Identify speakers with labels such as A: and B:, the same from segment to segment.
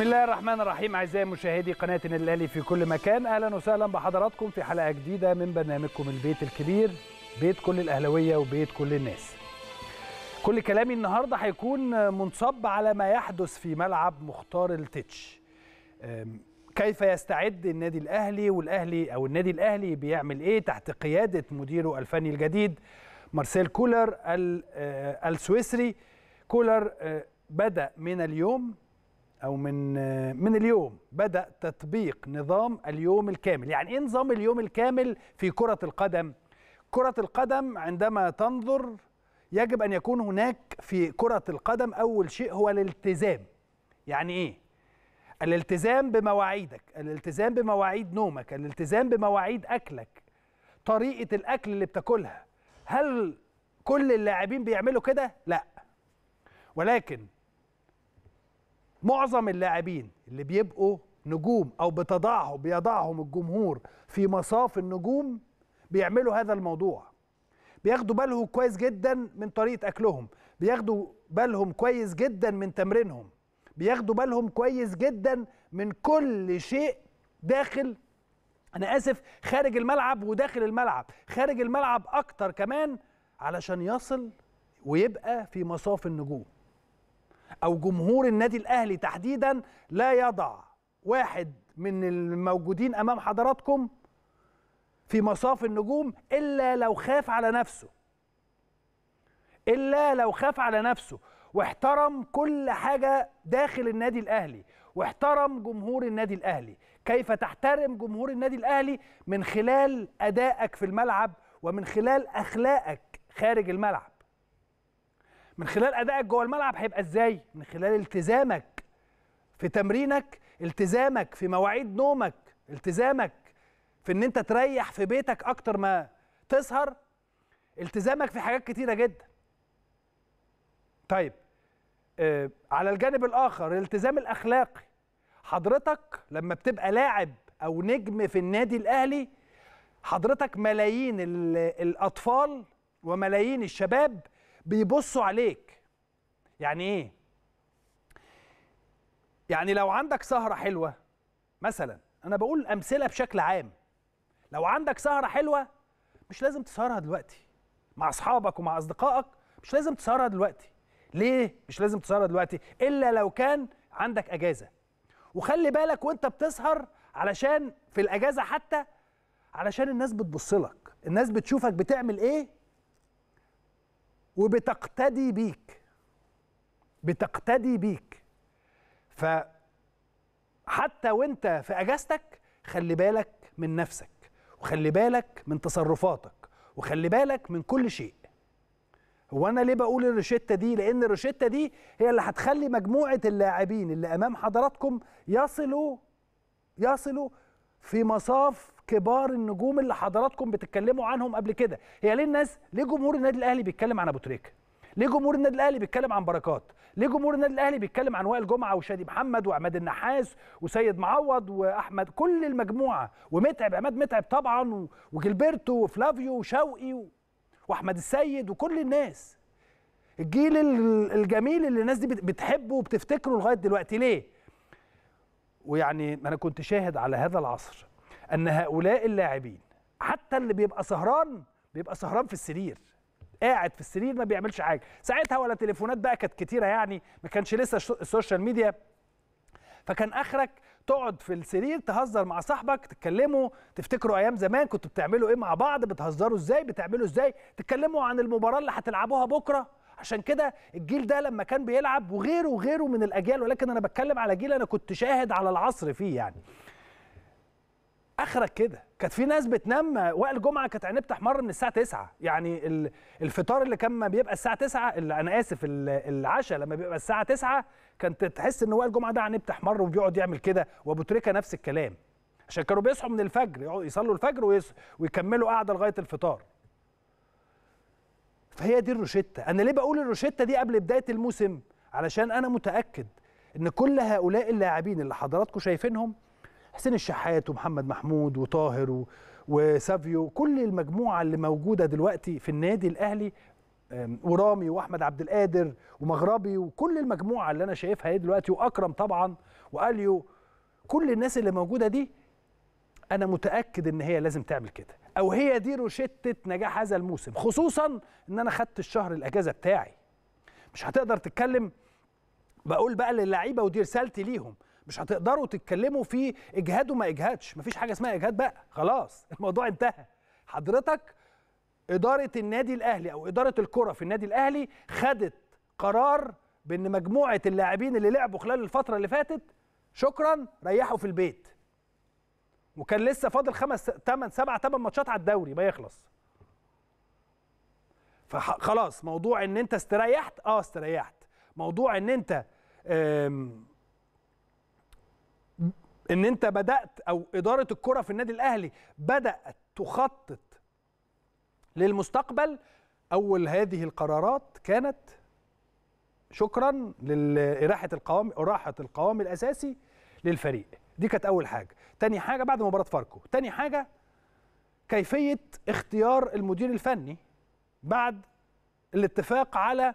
A: بسم الله الرحمن الرحيم اعزائي مشاهدي قناه الاهلي في كل مكان اهلا وسهلا بحضراتكم في حلقه جديده من برنامجكم البيت الكبير بيت كل الاهلاويه وبيت كل الناس كل كلامي النهارده هيكون منصب على ما يحدث في ملعب مختار التتش كيف يستعد النادي الاهلي والاهلي او النادي الاهلي بيعمل ايه تحت قياده مديره الفني الجديد مارسيل كولر أه، السويسري كولر أه، بدا من اليوم او من من اليوم بدا تطبيق نظام اليوم الكامل يعني ايه نظام اليوم الكامل في كره القدم كره القدم عندما تنظر يجب ان يكون هناك في كره القدم اول شيء هو الالتزام يعني ايه الالتزام بمواعيدك الالتزام بمواعيد نومك الالتزام بمواعيد اكلك طريقه الاكل اللي بتاكلها هل كل اللاعبين بيعملوا كده لا ولكن معظم اللاعبين اللي بيبقوا نجوم او بتضعهم بيضعهم الجمهور في مصاف النجوم بيعملوا هذا الموضوع بياخدوا بالهم كويس جدا من طريقه اكلهم بياخدوا بالهم كويس جدا من تمرينهم بياخدوا بالهم كويس جدا من كل شيء داخل انا اسف خارج الملعب وداخل الملعب خارج الملعب اكتر كمان علشان يصل ويبقى في مصاف النجوم أو جمهور النادي الأهلي تحديدا لا يضع واحد من الموجودين أمام حضراتكم في مصاف النجوم إلا لو خاف على نفسه إلا لو خاف على نفسه واحترم كل حاجة داخل النادي الأهلي واحترم جمهور النادي الأهلي كيف تحترم جمهور النادي الأهلي من خلال أدائك في الملعب ومن خلال أخلاقك خارج الملعب من خلال ادائك جوه الملعب هيبقى ازاي من خلال التزامك في تمرينك التزامك في مواعيد نومك التزامك في ان انت تريح في بيتك اكتر ما تسهر التزامك في حاجات كتيره جدا طيب آه على الجانب الاخر الالتزام الاخلاقي حضرتك لما بتبقى لاعب او نجم في النادي الاهلي حضرتك ملايين الاطفال وملايين الشباب بيبصوا عليك يعني ايه يعني لو عندك سهره حلوه مثلا انا بقول امثله بشكل عام لو عندك سهره حلوه مش لازم تسهرها دلوقتي مع اصحابك ومع اصدقائك مش لازم تسهرها دلوقتي ليه مش لازم تسهرها دلوقتي الا لو كان عندك اجازه وخلي بالك وانت بتسهر علشان في الاجازه حتى علشان الناس بتبص لك الناس بتشوفك بتعمل ايه وبتقتدي بيك بتقتدي بيك ف حتى وانت في اجازتك خلي بالك من نفسك وخلي بالك من تصرفاتك وخلي بالك من كل شيء هو انا ليه بقول الروشته دي لان الروشته دي هي اللي هتخلي مجموعه اللاعبين اللي امام حضراتكم يصلوا يصلوا في مصاف كبار النجوم اللي حضراتكم بتتكلموا عنهم قبل كده هي ليه الناس ليه جمهور النادي الاهلي بيتكلم عن ابو تريكه ليه جمهور النادي الاهلي بيتكلم عن بركات ليه جمهور النادي الاهلي بيتكلم عن وائل جمعه وشادي محمد وعماد النحاس وسيد معوض واحمد كل المجموعه ومتعب عماد متعب طبعا وجلبرتو وفلافيو وشوقي واحمد السيد وكل الناس الجيل الجميل اللي الناس دي بتحبه وبتفتكره لغايه دلوقتي ليه ويعني انا كنت شاهد على هذا العصر ان هؤلاء اللاعبين حتى اللي بيبقى سهران بيبقى سهران في السرير قاعد في السرير ما بيعملش حاجه ساعتها ولا تليفونات بقى كانت كتيره يعني ما كانش لسه السوشيال ميديا فكان اخرك تقعد في السرير تهزر مع صاحبك تتكلموا تفتكروا ايام زمان كنتوا بتعملوا ايه مع بعض بتهزروا ازاي بتعملوا ازاي تتكلموا عن المباراه اللي هتلعبوها بكره عشان كده الجيل ده لما كان بيلعب وغيره وغيره من الاجيال ولكن انا بتكلم على جيل انا كنت شاهد على العصر فيه يعني اخرك كده كانت في ناس بتنام وائل جمعه كانت عينيه بتحمر من الساعه 9 يعني الفطار اللي كان ما بيبقى الساعه 9 انا اسف العشاء لما بيبقى الساعه 9 كانت تحس ان وائل جمعه ده عينيه بتحمر وبيقعد يعمل كده وابو تريكه نفس الكلام عشان كانوا بيصحوا من الفجر يصلوا الفجر ويكملوا قاعده لغايه الفطار فهي دي الروشتة أنا ليه بقول الروشتة دي قبل بداية الموسم علشان أنا متأكد إن كل هؤلاء اللاعبين اللي حضراتكم شايفينهم حسين الشحات ومحمد محمود وطاهر وسافيو كل المجموعة اللي موجودة دلوقتي في النادي الأهلي ورامي واحمد عبد القادر ومغربي وكل المجموعه اللي انا شايفها دلوقتي واكرم طبعا واليو كل الناس اللي موجوده دي انا متاكد ان هي لازم تعمل كده او هي دي روشته نجاح هذا الموسم خصوصا ان انا خدت الشهر الاجازه بتاعي مش هتقدر تتكلم بقول بقى للعيبه ودي رسالتي ليهم مش هتقدروا تتكلموا في اجهاد وما اجهادش مفيش حاجه اسمها اجهاد بقى خلاص الموضوع انتهى حضرتك اداره النادي الاهلي او اداره الكره في النادي الاهلي خدت قرار بان مجموعه اللاعبين اللي لعبوا خلال الفتره اللي فاتت شكرا ريحوا في البيت وكان لسه فاضل خمس ثمان سبع ثمان ماتشات على الدوري ما يخلص فخلاص موضوع ان انت استريحت اه استريحت موضوع ان انت ان انت بدات او اداره الكره في النادي الاهلي بدات تخطط للمستقبل اول هذه القرارات كانت شكرا لإراحة القوام إراحة القوام الأساسي للفريق دي كانت اول حاجه تاني حاجه بعد مباراه فاركو تاني حاجه كيفيه اختيار المدير الفني بعد الاتفاق على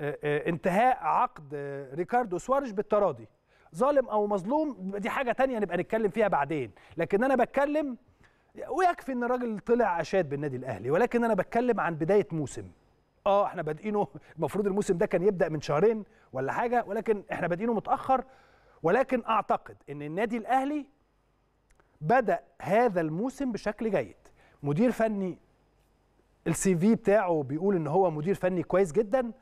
A: آه، آه، انتهاء عقد آه، ريكاردو سوارج بالتراضي ظالم او مظلوم دي حاجه تانية نبقى نتكلم فيها بعدين لكن انا بتكلم ويكفي ان الراجل طلع اشاد بالنادي الاهلي ولكن انا بتكلم عن بدايه موسم اه احنا بادئينه المفروض الموسم ده كان يبدا من شهرين ولا حاجه ولكن احنا بادئينه متاخر ولكن اعتقد ان النادي الاهلي بدا هذا الموسم بشكل جيد مدير فني السي في بتاعه بيقول ان هو مدير فني كويس جدا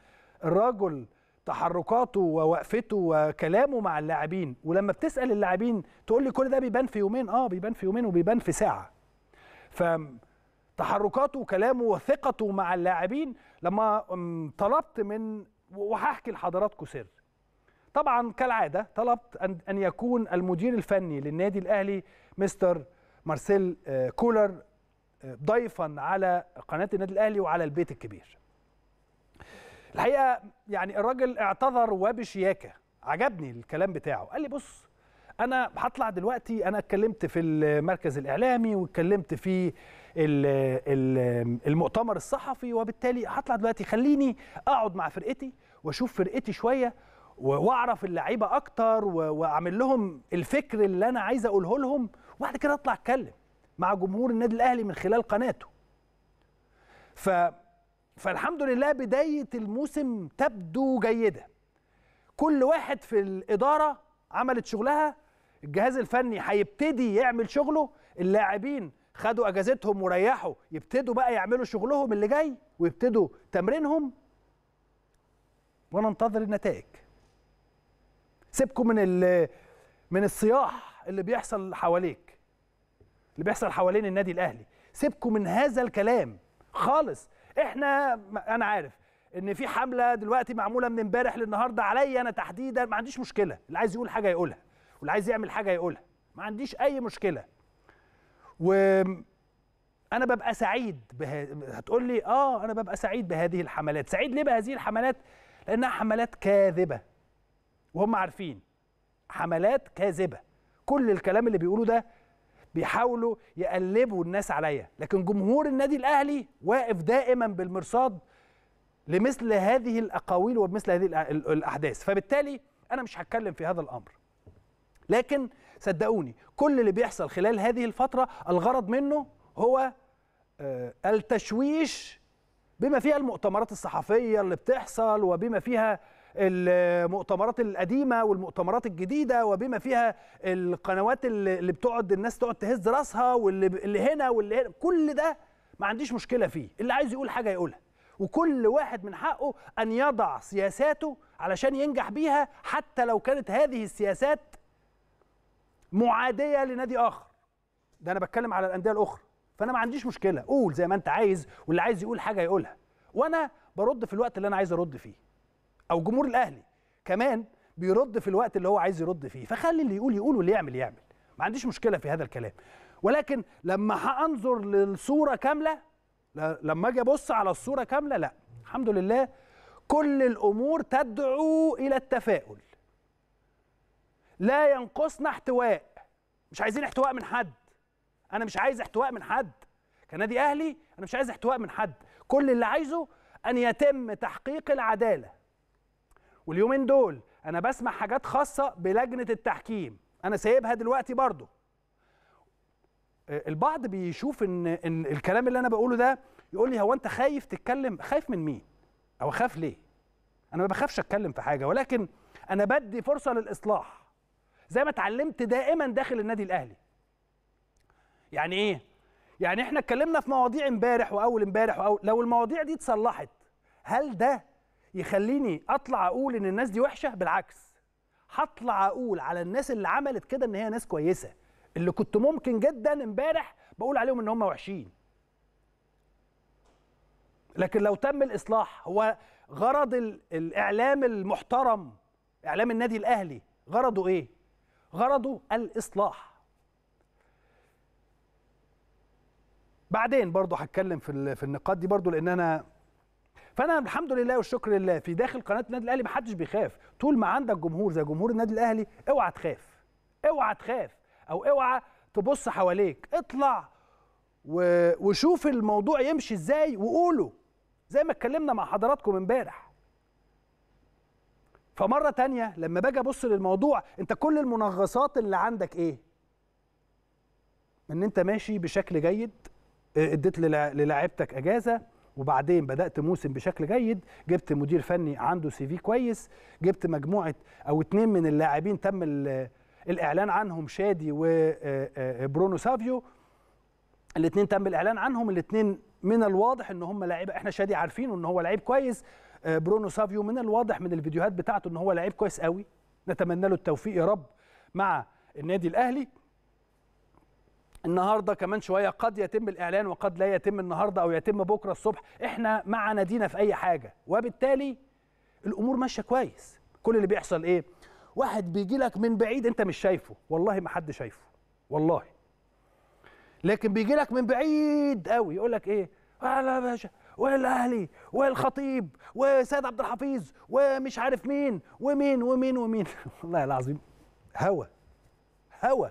A: الراجل تحركاته ووقفته وكلامه مع اللاعبين ولما بتسال اللاعبين تقول لي كل ده بيبان في يومين اه بيبان في يومين وبيبان في ساعه ف تحركاته وكلامه وثقته مع اللاعبين لما طلبت من وهحكي لحضراتكم سر طبعا كالعاده طلبت ان يكون المدير الفني للنادي الاهلي مستر مارسيل آه، كولر آه، ضيفا على قناه النادي الاهلي وعلى البيت الكبير. الحقيقه يعني الراجل اعتذر وبشياكه عجبني الكلام بتاعه قال لي بص انا هطلع دلوقتي انا اتكلمت في المركز الاعلامي واتكلمت في المؤتمر الصحفي وبالتالي هطلع دلوقتي خليني اقعد مع فرقتي واشوف فرقتي شويه واعرف اللعيبه اكتر واعمل لهم الفكر اللي انا عايز اقوله لهم وبعد كده اطلع اتكلم مع جمهور النادي الاهلي من خلال قناته ف فالحمد لله بدايه الموسم تبدو جيده كل واحد في الاداره عملت شغلها الجهاز الفني هيبتدي يعمل شغله اللاعبين خدوا اجازتهم وريحوا يبتدوا بقى يعملوا شغلهم اللي جاي ويبتدوا تمرينهم وننتظر النتائج سيبكم من من الصياح اللي بيحصل حواليك اللي بيحصل حوالين النادي الاهلي سيبكم من هذا الكلام خالص احنا انا عارف ان في حمله دلوقتي معموله من امبارح للنهارده عليا انا تحديدا ما عنديش مشكله اللي عايز يقول حاجه يقولها واللي عايز يعمل حاجه يقولها ما عنديش اي مشكله و انا ببقى سعيد بها... هتقول لي اه انا ببقى سعيد بهذه الحملات سعيد ليه بهذه الحملات لانها حملات كاذبه وهم عارفين حملات كاذبه كل الكلام اللي بيقولوا ده بيحاولوا يقلبوا الناس عليا لكن جمهور النادي الاهلي واقف دائما بالمرصاد لمثل هذه الاقاويل ومثل هذه الاحداث فبالتالي انا مش هتكلم في هذا الامر لكن صدقوني كل اللي بيحصل خلال هذه الفتره الغرض منه هو آه، التشويش بما فيها المؤتمرات الصحفيه اللي بتحصل وبما فيها المؤتمرات القديمه والمؤتمرات الجديده وبما فيها القنوات اللي بتقعد الناس تقعد تهز راسها واللي هنا واللي هنا كل ده ما عنديش مشكله فيه اللي عايز يقول حاجه يقولها وكل واحد من حقه ان يضع سياساته علشان ينجح بيها حتى لو كانت هذه السياسات معاديه لنادي اخر ده انا بتكلم على الانديه الاخرى فانا ما عنديش مشكله قول زي ما انت عايز واللي عايز يقول حاجه يقولها وانا برد في الوقت اللي انا عايز ارد فيه او جمهور الاهلي كمان بيرد في الوقت اللي هو عايز يرد فيه فخلي اللي يقول يقول واللي يعمل يعمل ما عنديش مشكله في هذا الكلام ولكن لما هانظر للصوره كامله لما اجي ابص على الصوره كامله لا الحمد لله كل الامور تدعو الى التفاؤل لا ينقصنا احتواء مش عايزين احتواء من حد انا مش عايز احتواء من حد كنادي اهلي انا مش عايز احتواء من حد كل اللي عايزه ان يتم تحقيق العداله واليومين دول انا بسمع حاجات خاصه بلجنه التحكيم انا سايبها دلوقتي برضه البعض بيشوف ان ان الكلام اللي انا بقوله ده يقول لي هو انت خايف تتكلم خايف من مين او اخاف ليه انا ما بخافش اتكلم في حاجه ولكن انا بدي فرصه للاصلاح زي ما اتعلمت دائما داخل النادي الاهلي يعني ايه يعني احنا اتكلمنا في مواضيع امبارح واول امبارح وأول لو المواضيع دي اتصلحت هل ده يخليني اطلع اقول ان الناس دي وحشه بالعكس هطلع اقول على الناس اللي عملت كده ان هي ناس كويسه اللي كنت ممكن جدا امبارح بقول عليهم ان هم وحشين لكن لو تم الاصلاح هو غرض الاعلام المحترم اعلام النادي الاهلي غرضه ايه غرضه الاصلاح بعدين برضو هتكلم في النقاط دي برضو لان انا فانا الحمد لله والشكر لله في داخل قناه النادي الاهلي محدش بيخاف طول ما عندك جمهور زي جمهور النادي الاهلي اوعى تخاف اوعى تخاف او اوعى تبص حواليك اطلع و... وشوف الموضوع يمشي ازاي وقوله زي ما اتكلمنا مع حضراتكم امبارح فمرة تانية لما باجي ابص للموضوع انت كل المنغصات اللي عندك ايه؟ ان انت ماشي بشكل جيد اديت للاعيبتك اجازه وبعدين بدات موسم بشكل جيد جبت مدير فني عنده سي في كويس جبت مجموعه او اتنين من اللاعبين تم الاعلان عنهم شادي وبرونو آه، آه، سافيو الاثنين تم الاعلان عنهم الاثنين من الواضح ان هم لعيبه احنا شادي عارفينه ان هو لعيب كويس آه، برونو سافيو من الواضح من الفيديوهات بتاعته ان هو لعيب كويس قوي نتمنى له التوفيق يا رب مع النادي الاهلي النهارده كمان شويه قد يتم الاعلان وقد لا يتم النهارده او يتم بكره الصبح احنا مع نادينا في اي حاجه وبالتالي الامور ماشيه كويس كل اللي بيحصل ايه واحد بيجي لك من بعيد انت مش شايفه والله ما حد شايفه والله لكن بيجي لك من بعيد قوي يقول لك ايه على باشا والاهلي والخطيب وسيد عبد الحفيظ ومش عارف مين ومين ومين ومين والله العظيم هوى هوى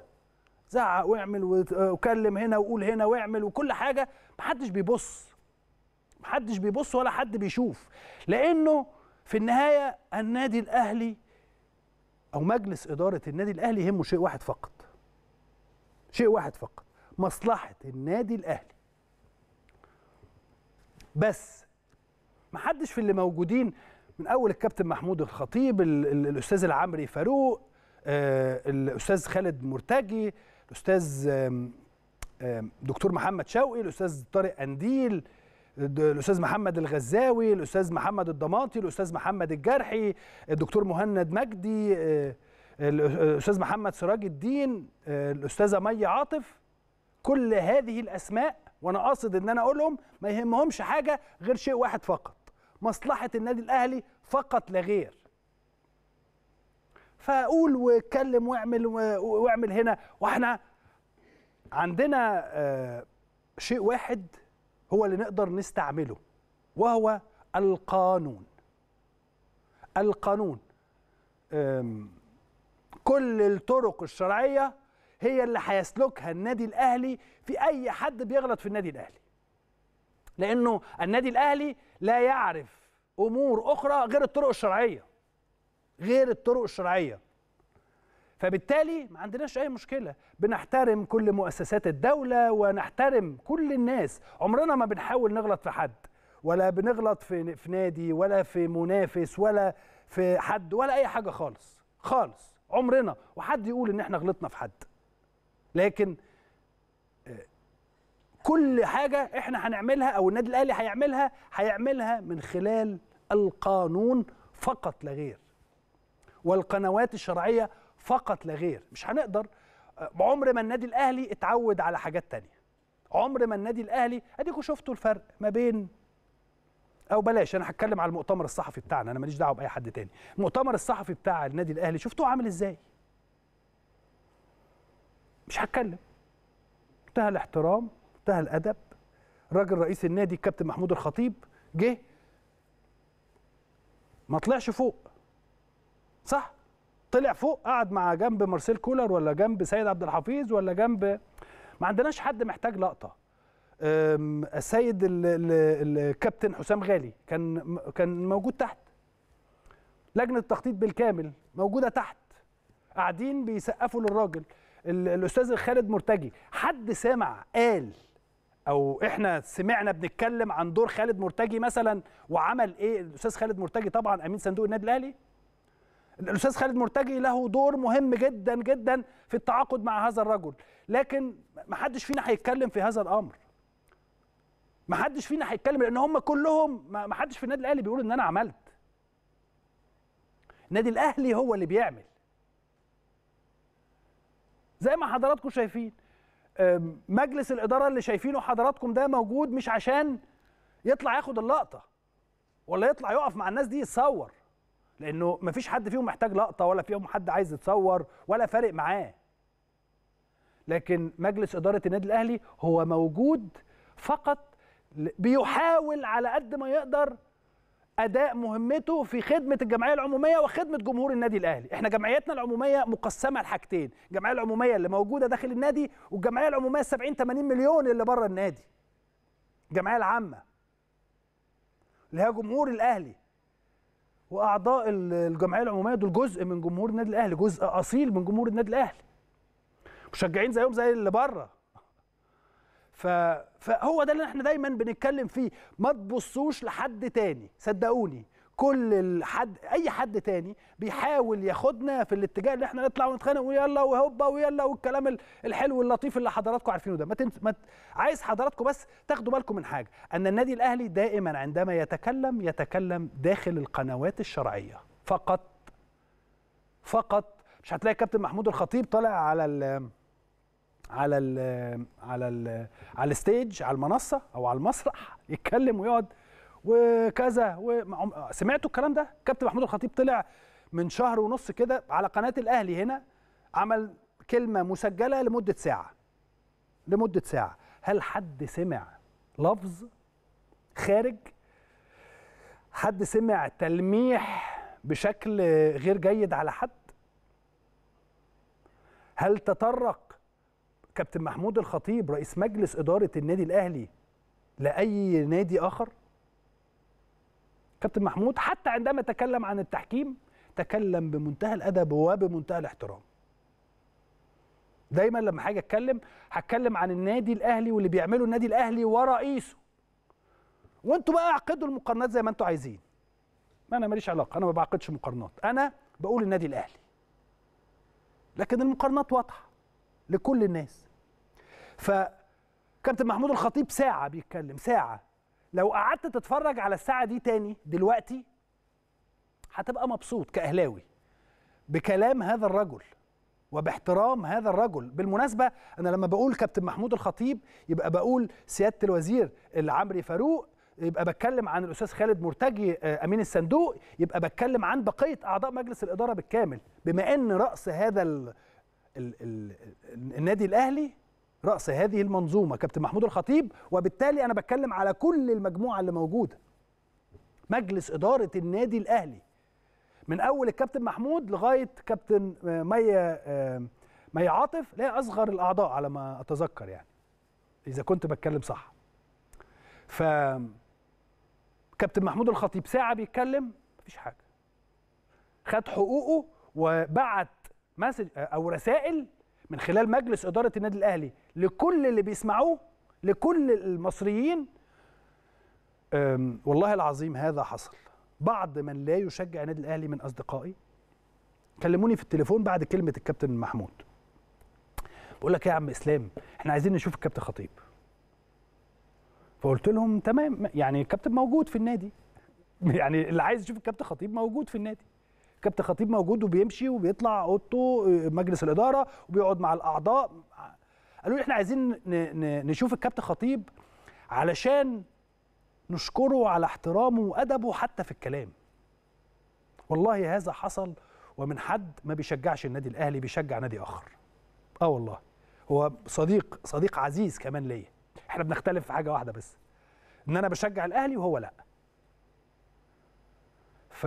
A: زعق واعمل آه، وكلم هنا وقول هنا واعمل وكل حاجه محدش بيبص محدش بيبص ولا حد بيشوف لانه في النهايه النادي الاهلي او مجلس اداره النادي الاهلي يهمه شيء واحد فقط شيء واحد فقط مصلحه النادي الاهلي بس محدش في اللي موجودين من اول الكابتن محمود الخطيب الاستاذ العمري فاروق آه، الاستاذ خالد مرتجي الاستاذ دكتور محمد شوقي الاستاذ طارق انديل الاستاذ محمد الغزاوي الاستاذ محمد الضماطي الاستاذ محمد الجرحي الدكتور مهند مجدي آه، الاستاذ محمد سراج الدين آه، الاستاذه مي عاطف كل هذه الاسماء وانا قاصد ان انا اقولهم ما يهمهمش حاجه غير شيء واحد فقط مصلحه النادي الاهلي فقط لا غير فاقول واتكلم واعمل واعمل هنا واحنا عندنا آه، شيء واحد هو اللي نقدر نستعمله وهو القانون القانون كل الطرق الشرعيه هي اللي هيسلكها النادي الاهلي في اي حد بيغلط في النادي الاهلي لانه النادي الاهلي لا يعرف امور اخرى غير الطرق الشرعيه غير الطرق الشرعيه فبالتالي ما عندناش اي مشكله بنحترم كل مؤسسات الدوله ونحترم كل الناس عمرنا ما بنحاول نغلط في حد ولا بنغلط في في نادي ولا في منافس ولا في حد ولا اي حاجه خالص خالص عمرنا وحد يقول ان احنا غلطنا في حد لكن آه، كل حاجه احنا هنعملها او النادي الاهلي هيعملها هيعملها من خلال القانون فقط لا غير والقنوات الشرعيه فقط لا غير مش هنقدر آه، عمر ما النادي الاهلي اتعود على حاجات تانية عمر ما النادي الاهلي اديكم شفتوا الفرق ما بين او بلاش انا هتكلم على المؤتمر الصحفي بتاعنا انا ماليش دعوه باي حد تاني المؤتمر الصحفي بتاع النادي الاهلي شفتوه عامل ازاي مش هتكلم منتهى الاحترام منتهى الادب راجل رئيس النادي الكابتن محمود الخطيب جه ما طلعش فوق صح طلع فوق قعد مع جنب مارسيل كولر ولا جنب سيد عبد الحفيظ ولا جنب ما عندناش حد محتاج لقطه السيد الكابتن حسام غالي كان كان موجود تحت لجنه التخطيط بالكامل موجوده تحت قاعدين بيسقفوا للراجل الاستاذ خالد مرتجي حد سمع قال او احنا سمعنا بنتكلم عن دور خالد مرتجي مثلا وعمل ايه الاستاذ خالد مرتجي طبعا امين صندوق النادي الاهلي الاستاذ خالد مرتجي له دور مهم جدا جدا في التعاقد مع هذا الرجل لكن ما حدش فينا هيتكلم في هذا الامر ما حدش فينا هيتكلم لان هم كلهم ما حدش في النادي الاهلي بيقول ان انا عملت النادي الاهلي هو اللي بيعمل زي ما حضراتكم شايفين مجلس الاداره اللي شايفينه حضراتكم ده موجود مش عشان يطلع ياخد اللقطه ولا يطلع يقف مع الناس دي يتصور لانه ما فيش حد فيهم محتاج لقطه ولا فيهم حد عايز يتصور ولا فارق معاه لكن مجلس اداره النادي الاهلي هو موجود فقط بيحاول على قد ما يقدر اداء مهمته في خدمه الجمعيه العموميه وخدمه جمهور النادي الاهلي احنا جمعيتنا العموميه مقسمه لحاجتين الجمعيه العموميه اللي موجوده داخل النادي والجمعيه العموميه 70 80 مليون اللي بره النادي الجمعيه العامه اللي هي جمهور الاهلي واعضاء الجمعيه العموميه دول جزء من جمهور النادي الاهلي جزء اصيل من جمهور النادي الاهلي مشجعين زيهم زي اللي بره ف... فهو ده اللي احنا دايما بنتكلم فيه ما تبصوش لحد تاني صدقوني كل الحد اي حد تاني بيحاول ياخدنا في الاتجاه اللي احنا نطلع ونتخانق ويلا وهوبا ويلا والكلام الحلو اللطيف اللي حضراتكم عارفينه ده ما, تنس... ما عايز حضراتكم بس تاخدوا بالكم من حاجه ان النادي الاهلي دائما عندما يتكلم يتكلم داخل القنوات الشرعيه فقط فقط مش هتلاقي كابتن محمود الخطيب طالع على الـ على الـ على الـ على الستيج على المنصه او على المسرح يتكلم ويقعد وكذا سمعتوا الكلام ده كابتن محمود الخطيب طلع من شهر ونص كده على قناه الاهلي هنا عمل كلمه مسجله لمده ساعه لمده ساعه هل حد سمع لفظ خارج حد سمع تلميح بشكل غير جيد على حد هل تطرق كابتن محمود الخطيب رئيس مجلس اداره النادي الاهلي لاي نادي اخر كابتن محمود حتى عندما تكلم عن التحكيم تكلم بمنتهى الادب وبمنتهى الاحترام دايما لما حاجه اتكلم هتكلم عن النادي الاهلي واللي بيعمله النادي الاهلي ورئيسه وانتوا بقى اعقدوا المقارنات زي ما انتوا عايزين ما انا ماليش علاقه انا ما بعقدش مقارنات انا بقول النادي الاهلي لكن المقارنات واضحه لكل الناس ف كابتن محمود الخطيب ساعه بيتكلم ساعه لو قعدت تتفرج على الساعه دي تاني دلوقتي هتبقى مبسوط كاهلاوي بكلام هذا الرجل وباحترام هذا الرجل بالمناسبه انا لما بقول كابتن محمود الخطيب يبقى بقول سياده الوزير العمري فاروق يبقى بتكلم عن الاستاذ خالد مرتجي آه، امين الصندوق يبقى بتكلم عن بقيه اعضاء مجلس الاداره بالكامل بما ان راس هذا الـ الـ الـ النادي الاهلي راس هذه المنظومه كابتن محمود الخطيب وبالتالي انا بتكلم على كل المجموعه اللي موجوده مجلس اداره النادي الاهلي من اول الكابتن محمود لغايه كابتن آه، مي آه، مي عاطف لا اصغر الاعضاء على ما اتذكر يعني اذا كنت بتكلم صح ف كابتن محمود الخطيب ساعه بيتكلم مفيش حاجه خد حقوقه وبعت مسج آه، او رسائل من خلال مجلس اداره النادي الاهلي لكل اللي بيسمعوه لكل المصريين والله العظيم هذا حصل بعض من لا يشجع النادي الاهلي من اصدقائي كلموني في التليفون بعد كلمه الكابتن محمود بقول لك إيه يا عم اسلام احنا عايزين نشوف الكابتن خطيب فقلت لهم تمام يعني الكابتن موجود في النادي يعني اللي عايز يشوف الكابتن خطيب موجود في النادي كابتن خطيب موجود وبيمشي وبيطلع اوضته آه، مجلس الاداره وبيقعد مع الاعضاء قالوا لي احنا عايزين نشوف الكابتن خطيب علشان نشكره على احترامه وادبه حتى في الكلام والله هذا حصل ومن حد ما بيشجعش النادي الاهلي بيشجع نادي اخر اه والله هو صديق صديق عزيز كمان ليا احنا بنختلف في حاجه واحده بس ان انا بشجع الاهلي وهو لا ف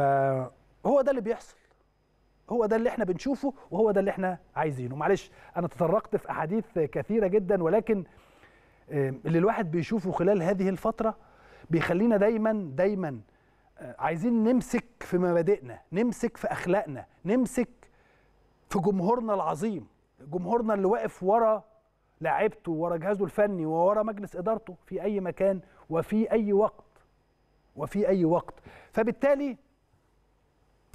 A: هو ده اللي بيحصل هو ده اللي احنا بنشوفه وهو ده اللي احنا عايزينه معلش انا تطرقت في احاديث كثيره جدا ولكن آه، اللي الواحد بيشوفه خلال هذه الفتره بيخلينا دايما دايما آه، عايزين نمسك في مبادئنا نمسك في اخلاقنا نمسك في جمهورنا العظيم جمهورنا اللي واقف ورا لاعبته ورا جهازه الفني وورا مجلس ادارته في اي مكان وفي اي وقت وفي اي وقت فبالتالي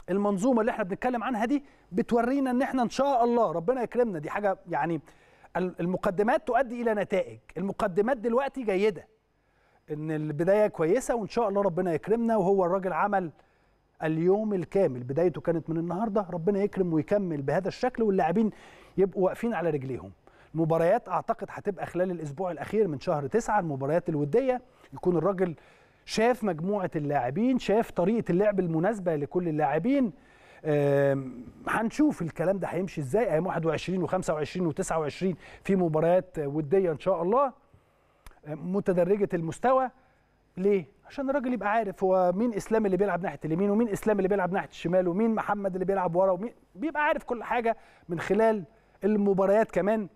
A: المنظومه اللي احنا بنتكلم عنها دي بتورينا ان احنا ان شاء الله ربنا يكرمنا دي حاجه يعني المقدمات تؤدي الى نتائج المقدمات دلوقتي جيده ان البدايه كويسه وان شاء الله ربنا يكرمنا وهو الراجل عمل اليوم الكامل بدايته كانت من النهارده ربنا يكرم ويكمل بهذا الشكل واللاعبين يبقوا واقفين على رجليهم المباريات اعتقد هتبقى خلال الاسبوع الاخير من شهر تسعة المباريات الوديه يكون الراجل شاف مجموعه اللاعبين شاف طريقه اللعب المناسبه لكل اللاعبين هنشوف الكلام ده هيمشي ازاي ايام 21 و25 و29 في مباريات وديه ان شاء الله متدرجه المستوى ليه؟ عشان الراجل يبقى عارف هو مين اسلام اللي بيلعب ناحيه اليمين ومين اسلام اللي بيلعب ناحيه الشمال ومين محمد اللي بيلعب ورا ومين بيبقى عارف كل حاجه من خلال المباريات كمان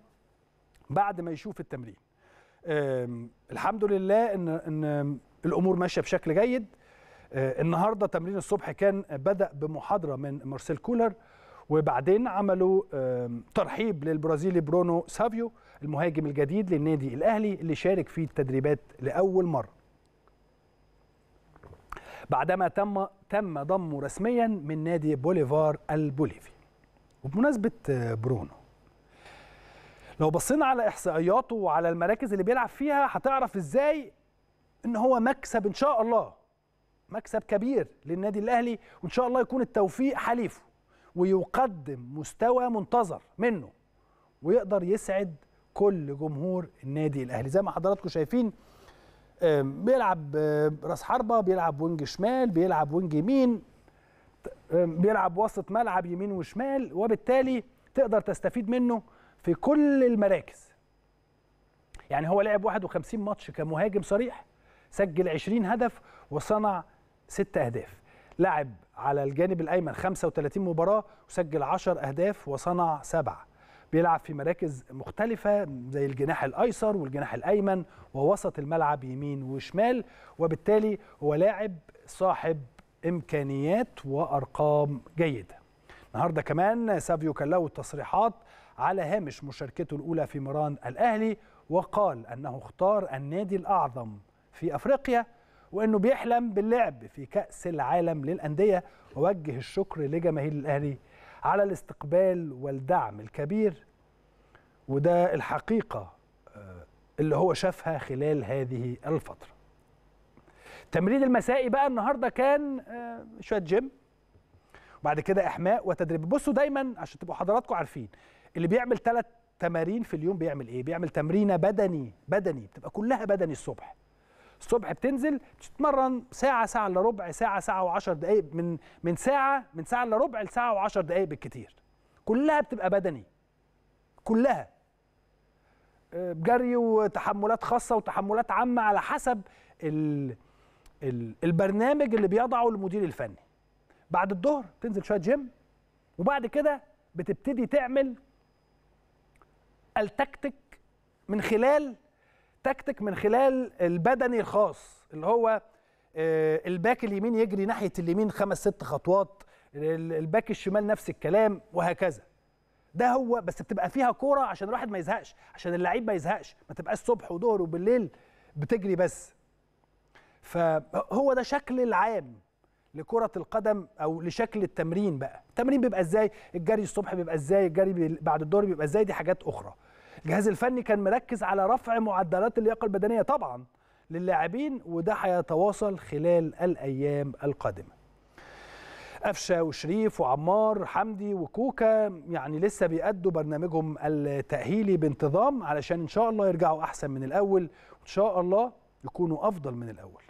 A: بعد ما يشوف التمرين الحمد لله ان ان الامور ماشيه بشكل جيد آه، النهارده تمرين الصبح كان بدا بمحاضره من مارسيل كولر وبعدين عملوا ترحيب للبرازيلي برونو سافيو المهاجم الجديد للنادي الاهلي اللي شارك في التدريبات لاول مره بعدما تم تم ضمه رسميا من نادي بوليفار البوليفي وبمناسبه آه، برونو لو بصينا على احصائياته وعلى المراكز اللي بيلعب فيها هتعرف ازاي ان هو مكسب ان شاء الله مكسب كبير للنادي الاهلي وان شاء الله يكون التوفيق حليفه ويقدم مستوى منتظر منه ويقدر يسعد كل جمهور النادي الاهلي زي ما حضراتكم شايفين بيلعب راس حربه بيلعب وينج شمال بيلعب وينج يمين بيلعب وسط ملعب يمين وشمال وبالتالي تقدر تستفيد منه في كل المراكز يعني هو لعب 51 ماتش كمهاجم صريح سجل 20 هدف وصنع 6 أهداف لعب على الجانب الأيمن 35 مباراة وسجل 10 أهداف وصنع 7 بيلعب في مراكز مختلفة زي الجناح الأيسر والجناح الأيمن ووسط الملعب يمين وشمال وبالتالي هو لاعب صاحب إمكانيات وأرقام جيدة النهاردة كمان سافيو كلاو التصريحات على هامش مشاركته الأولى في مران الأهلي وقال أنه اختار النادي الأعظم في أفريقيا وأنه بيحلم باللعب في كأس العالم للأندية ووجه الشكر لجماهير الأهلي على الاستقبال والدعم الكبير وده الحقيقة آه، اللي هو شافها خلال هذه الفترة تمرين المسائي بقى النهاردة كان آه، شوية جيم وبعد كده إحماء وتدريب بصوا دايما عشان تبقوا حضراتكم عارفين اللي بيعمل ثلاث تمارين في اليوم بيعمل ايه بيعمل تمرينه بدني بدني بتبقى كلها بدني الصبح الصبح بتنزل بتتمرن ساعه ساعه الا ربع ساعه ساعه و10 دقائق من من ساعه من ساعه الا ربع لساعه و10 دقائق بالكتير كلها بتبقى بدني كلها بجري آه، وتحملات خاصه وتحملات عامه على حسب ال البرنامج اللي بيضعه المدير الفني بعد الظهر تنزل شويه جيم وبعد كده بتبتدي تعمل التكتيك من خلال تكتيك من خلال البدني الخاص اللي هو آه، الباك اليمين يجري ناحيه اليمين خمس ست خطوات الباك الشمال نفس الكلام وهكذا ده هو بس بتبقى فيها كوره عشان الواحد ما يزهقش عشان اللعيب ما يزهقش ما تبقاش الصبح وظهر وبالليل بتجري بس فهو ده شكل العام لكرة القدم أو لشكل التمرين بقى التمرين بيبقى إزاي الجري الصبح بيبقى إزاي الجري بعد الدور بيبقى إزاي دي حاجات أخرى الجهاز الفني كان مركز على رفع معدلات اللياقه البدنيه طبعا للاعبين وده هيتواصل خلال الايام القادمه قفشه وشريف وعمار حمدي وكوكا يعني لسه بيأدوا برنامجهم التأهيلي بانتظام علشان إن شاء الله يرجعوا أحسن من الأول وإن شاء الله يكونوا أفضل من الأول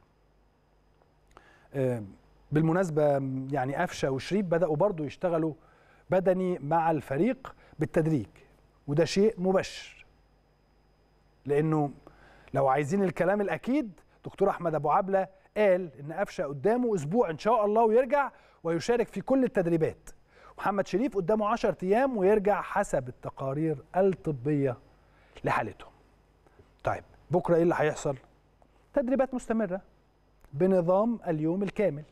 A: بالمناسبة يعني قفشه وشريف بدأوا برضو يشتغلوا بدني مع الفريق بالتدريج وده شيء مبشر لانه لو عايزين الكلام الاكيد دكتور احمد ابو عبله قال ان قفشه قدامه اسبوع ان شاء الله ويرجع ويشارك في كل التدريبات محمد شريف قدامه 10 ايام ويرجع حسب التقارير الطبيه لحالته طيب بكره ايه اللي هيحصل تدريبات مستمره بنظام اليوم الكامل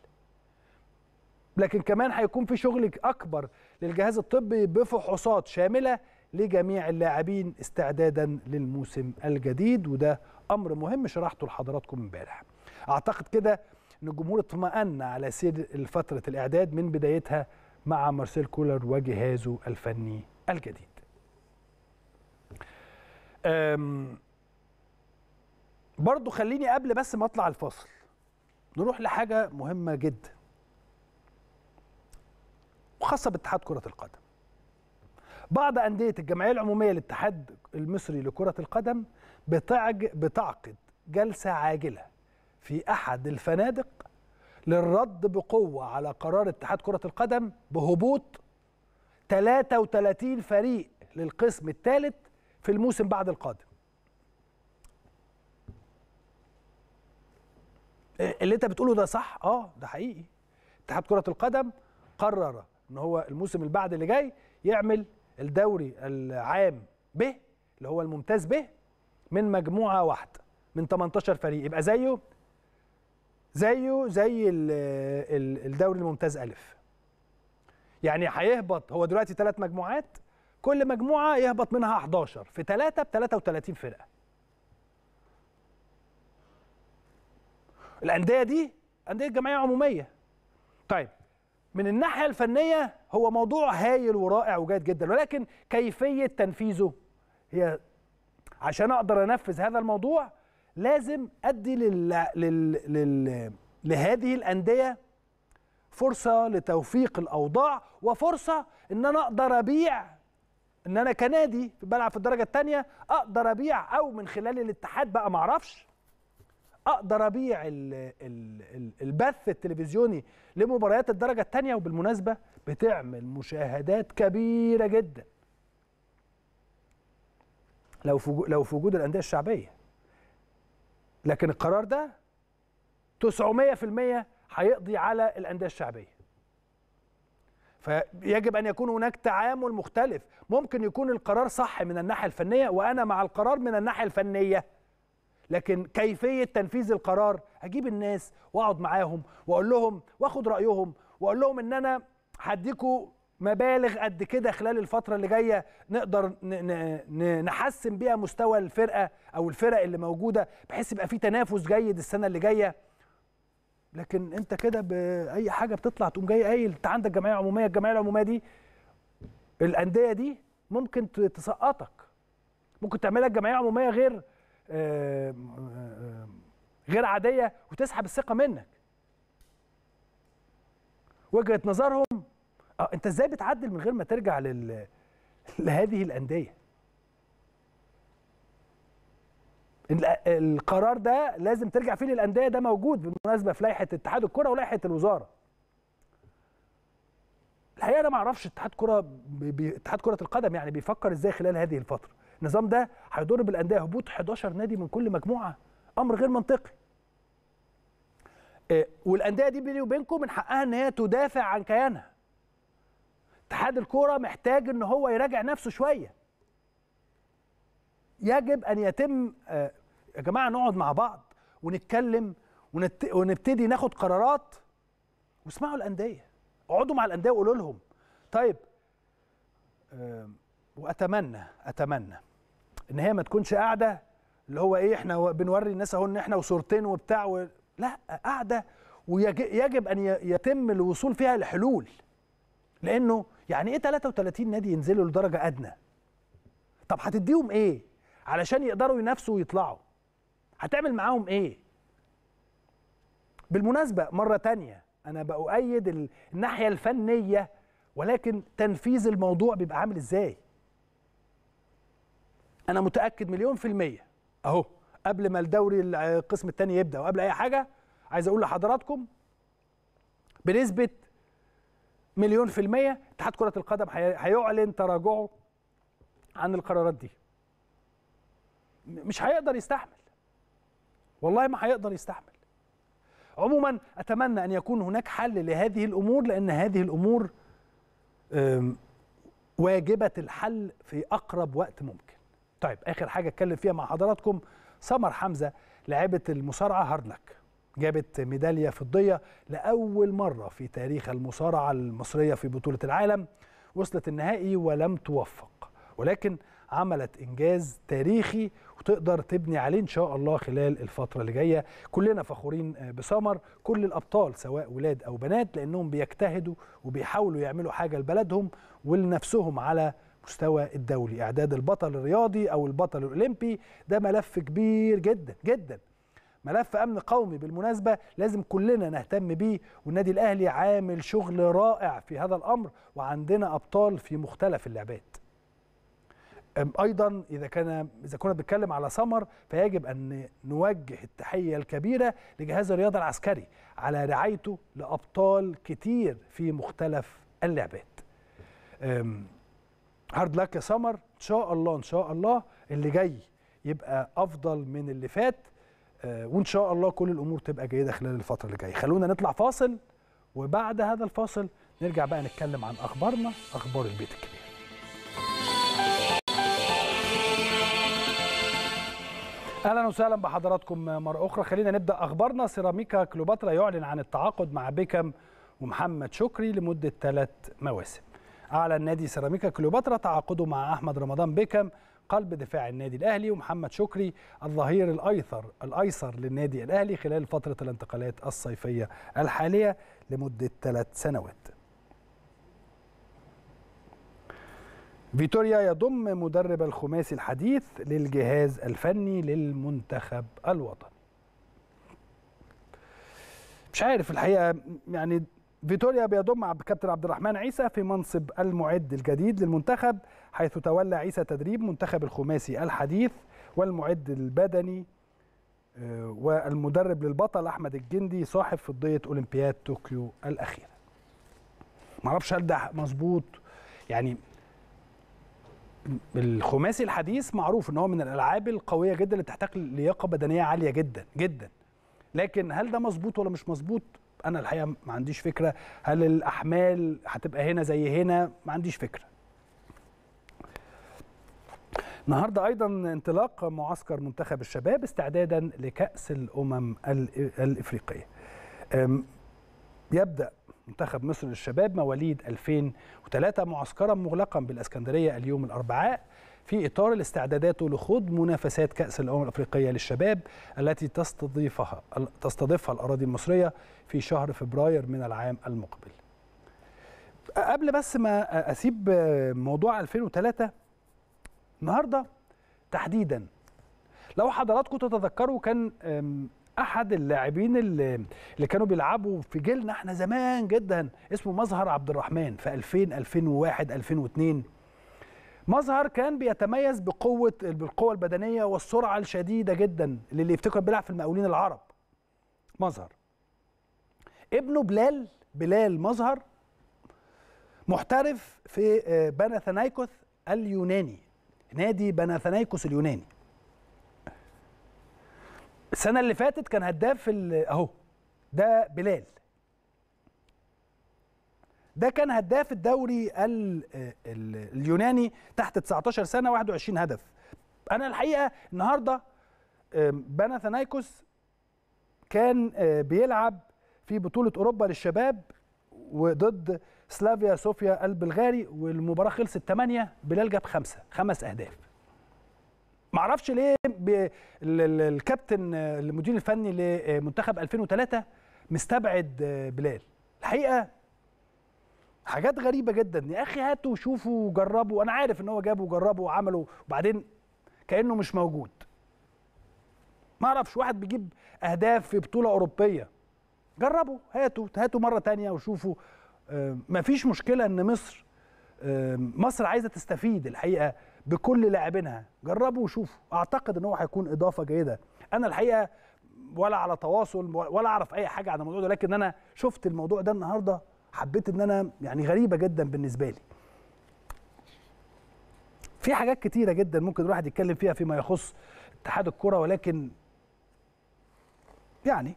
A: لكن كمان هيكون في شغل اكبر للجهاز الطبي بفحوصات شامله لجميع اللاعبين استعدادا للموسم الجديد وده امر مهم شرحته لحضراتكم امبارح اعتقد كده ان الجمهور اطمأن على سير فتره الاعداد من بدايتها مع مارسيل كولر وجهازه الفني الجديد برضو خليني قبل بس ما اطلع الفاصل نروح لحاجه مهمه جدا وخاصه باتحاد كره القدم بعض أندية الجمعية العمومية للاتحاد المصري لكرة القدم بتعج بتعقد جلسة عاجلة في أحد الفنادق للرد بقوة على قرار اتحاد كرة القدم بهبوط 33 فريق للقسم الثالث في الموسم بعد القادم اللي انت بتقوله ده صح اه ده حقيقي اتحاد كره القدم قرر ان هو الموسم اللي بعد اللي جاي يعمل الدوري العام ب اللي هو الممتاز ب من مجموعه واحده من 18 فريق يبقى زيه زيه زي الدوري الممتاز الف يعني هيهبط هو دلوقتي ثلاث مجموعات كل مجموعه يهبط منها 11 في ثلاثه ب 33 فرقه الانديه دي انديه جمعيه عموميه طيب من الناحية الفنية هو موضوع هايل ورائع وجيد جدا ولكن كيفية تنفيذه هي عشان أقدر أنفذ هذا الموضوع لازم أدي للا لل... لل... لهذه الأندية فرصة لتوفيق الأوضاع وفرصة إن أنا أقدر أبيع إن أنا كنادي بلعب في الدرجة الثانية أقدر أبيع أو من خلال الاتحاد بقى معرفش اقدر ابيع البث التلفزيوني لمباريات الدرجه الثانيه وبالمناسبه بتعمل مشاهدات كبيره جدا لو في لو في وجود الانديه الشعبيه لكن القرار ده 900% هيقضي على الانديه الشعبيه فيجب ان يكون هناك تعامل مختلف ممكن يكون القرار صح من الناحيه الفنيه وانا مع القرار من الناحيه الفنيه لكن كيفيه تنفيذ القرار اجيب الناس واقعد معاهم واقول لهم واخد رايهم واقول لهم ان انا هديكوا مبالغ قد كده خلال الفتره اللي جايه نقدر نحسن بيها مستوى الفرقه او الفرق اللي موجوده بحيث يبقى في تنافس جيد السنه اللي جايه لكن انت كده باي حاجه بتطلع تقوم جاي قايل انت عندك جمعيه عموميه الجمعيه العموميه دي الانديه دي ممكن تسقطك ممكن تعملها جمعيه عموميه غير غير عاديه وتسحب الثقه منك وجهه نظرهم اه انت ازاي بتعدل من غير ما ترجع لل... لهذه الانديه القرار ده لازم ترجع فيه للانديه ده موجود بالمناسبه في لائحه اتحاد الكره ولائحه الوزاره الحقيقه انا ما اعرفش اتحاد كره ب... اتحاد كره القدم يعني بيفكر ازاي خلال هذه الفتره النظام ده هيضر بالانديه هبوط 11 نادي من كل مجموعه امر غير منطقي إيه، والانديه دي بيني وبينكم من حقها ان هي تدافع عن كيانها اتحاد الكوره محتاج ان هو يراجع نفسه شويه يجب ان يتم آه، يا جماعه نقعد مع بعض ونتكلم ونت... ونبتدي ناخد قرارات واسمعوا الانديه اقعدوا مع الانديه وقولوا لهم طيب واتمنى اتمنى ان هي ما تكونش قاعده اللي هو ايه احنا بنوري الناس اهو ان احنا وصورتين وبتاع و... لا قاعده ويجب ان يتم الوصول فيها لحلول لانه يعني ايه 33 نادي ينزلوا لدرجه ادنى طب هتديهم ايه علشان يقدروا ينافسوا ويطلعوا هتعمل معاهم ايه بالمناسبه مره تانية انا بأؤيد الناحيه الفنيه ولكن تنفيذ الموضوع بيبقى عامل ازاي انا متاكد مليون في الميه اهو قبل ما الدوري القسم الثاني يبدا وقبل اي حاجه عايز اقول لحضراتكم بنسبه مليون في الميه اتحاد كره القدم هيعلن تراجعه عن القرارات دي مش هيقدر يستحمل والله ما هيقدر يستحمل عموما اتمنى ان يكون هناك حل لهذه الامور لان هذه الامور واجبه الحل في اقرب وقت ممكن طيب اخر حاجه اتكلم فيها مع حضراتكم سمر حمزه لاعبه المصارعه هاردلك جابت ميداليه فضيه لاول مره في تاريخ المصارعه المصريه في بطوله العالم وصلت النهائي ولم توفق ولكن عملت انجاز تاريخي وتقدر تبني عليه ان شاء الله خلال الفتره اللي جايه كلنا فخورين بسمر كل الابطال سواء ولاد او بنات لانهم بيجتهدوا وبيحاولوا يعملوا حاجه لبلدهم ولنفسهم على المستوى الدولي اعداد البطل الرياضي او البطل الاولمبي ده ملف كبير جدا جدا ملف امن قومي بالمناسبه لازم كلنا نهتم بيه والنادي الاهلي عامل شغل رائع في هذا الامر وعندنا ابطال في مختلف اللعبات ايضا اذا كان اذا كنا بنتكلم على سمر فيجب ان نوجه التحيه الكبيره لجهاز الرياضه العسكري على رعايته لابطال كتير في مختلف اللعبات هارد لك يا سمر ان شاء الله ان شاء الله اللي جاي يبقى افضل من اللي فات آه، وان شاء الله كل الامور تبقى جيده خلال الفتره اللي جايه خلونا نطلع فاصل وبعد هذا الفاصل نرجع بقى نتكلم عن اخبارنا اخبار البيت الكبير اهلا وسهلا بحضراتكم مره اخرى خلينا نبدا اخبارنا سيراميكا كليوباترا يعلن عن التعاقد مع بيكم ومحمد شكري لمده ثلاث مواسم أعلن نادي سيراميكا كليوباترا تعاقده مع أحمد رمضان بيكم قلب دفاع النادي الأهلي ومحمد شكري الظهير الأيثر الأيسر للنادي الأهلي خلال فترة الانتقالات الصيفية الحالية لمدة ثلاث سنوات. فيتوريا يضم مدرب الخماسي الحديث للجهاز الفني للمنتخب الوطني. مش عارف الحقيقه يعني فيتوريا بيضم عبد الكابتن عبد الرحمن عيسى في منصب المعد الجديد للمنتخب حيث تولى عيسى تدريب منتخب الخماسي الحديث والمعد البدني آه، والمدرب للبطل احمد الجندي صاحب فضيه اولمبياد طوكيو الاخيره. معرفش هل ده مظبوط يعني الخماسي الحديث معروف ان هو من الالعاب القويه جدا اللي تحتاج لياقه بدنيه عاليه جدا جدا لكن هل ده مظبوط ولا مش مظبوط انا الحقيقه ما عنديش فكره هل الاحمال هتبقى هنا زي هنا ما عنديش فكره النهارده ايضا انطلاق معسكر منتخب الشباب استعدادا لكاس الامم الافريقيه يبدا منتخب مصر للشباب مواليد 2003 معسكرا مغلقا بالاسكندريه اليوم الاربعاء في إطار الاستعدادات لخوض منافسات كأس الأمم الأفريقية للشباب التي تستضيفها تستضيفها الأراضي المصرية في شهر فبراير من العام المقبل. قبل بس ما أسيب موضوع 2003 النهارده تحديدا لو حضراتكم تتذكروا كان احد اللاعبين اللي كانوا بيلعبوا في جيلنا احنا زمان جدا اسمه مظهر عبد الرحمن في 2000 2001 2002 مظهر كان بيتميز بقوه بالقوه البدنيه والسرعه الشديده جدا للي يفتكر بيلعب في المقاولين العرب مظهر ابنه بلال بلال مظهر محترف في آه، بناثنايكوس اليوناني نادي بناثنايكوس اليوناني السنه اللي فاتت كان هداف اهو ده بلال ده كان هداف الدوري اليوناني تحت 19 سنه 21 هدف انا الحقيقه النهارده باناثانايكوس كان آه، بيلعب في بطوله اوروبا للشباب وضد سلافيا صوفيا البلغاري والمباراه خلصت 8 بلال جاب خمسه خمس اهداف معرفش ليه الكابتن آه، المدير الفني لمنتخب 2003 مستبعد آه، بلال الحقيقه حاجات غريبه جدا يا اخي هاتوا شوفوا وجربوا انا عارف ان هو جابه وجربه وعمله وبعدين كانه مش موجود ما اعرفش واحد بيجيب اهداف في بطوله اوروبيه جربوا هاتوا هاتوا مره تانية وشوفوا آه، مفيش مشكله ان مصر آه، مصر عايزه تستفيد الحقيقه بكل لاعبينها جربوا وشوفوا اعتقد ان هو هيكون اضافه جيده انا الحقيقه ولا على تواصل ولا اعرف اي حاجه عن الموضوع ده لكن انا شفت الموضوع ده النهارده حبيت ان انا يعني غريبه جدا بالنسبه لي في حاجات كتيره جدا ممكن الواحد يتكلم فيها فيما يخص اتحاد الكره ولكن يعني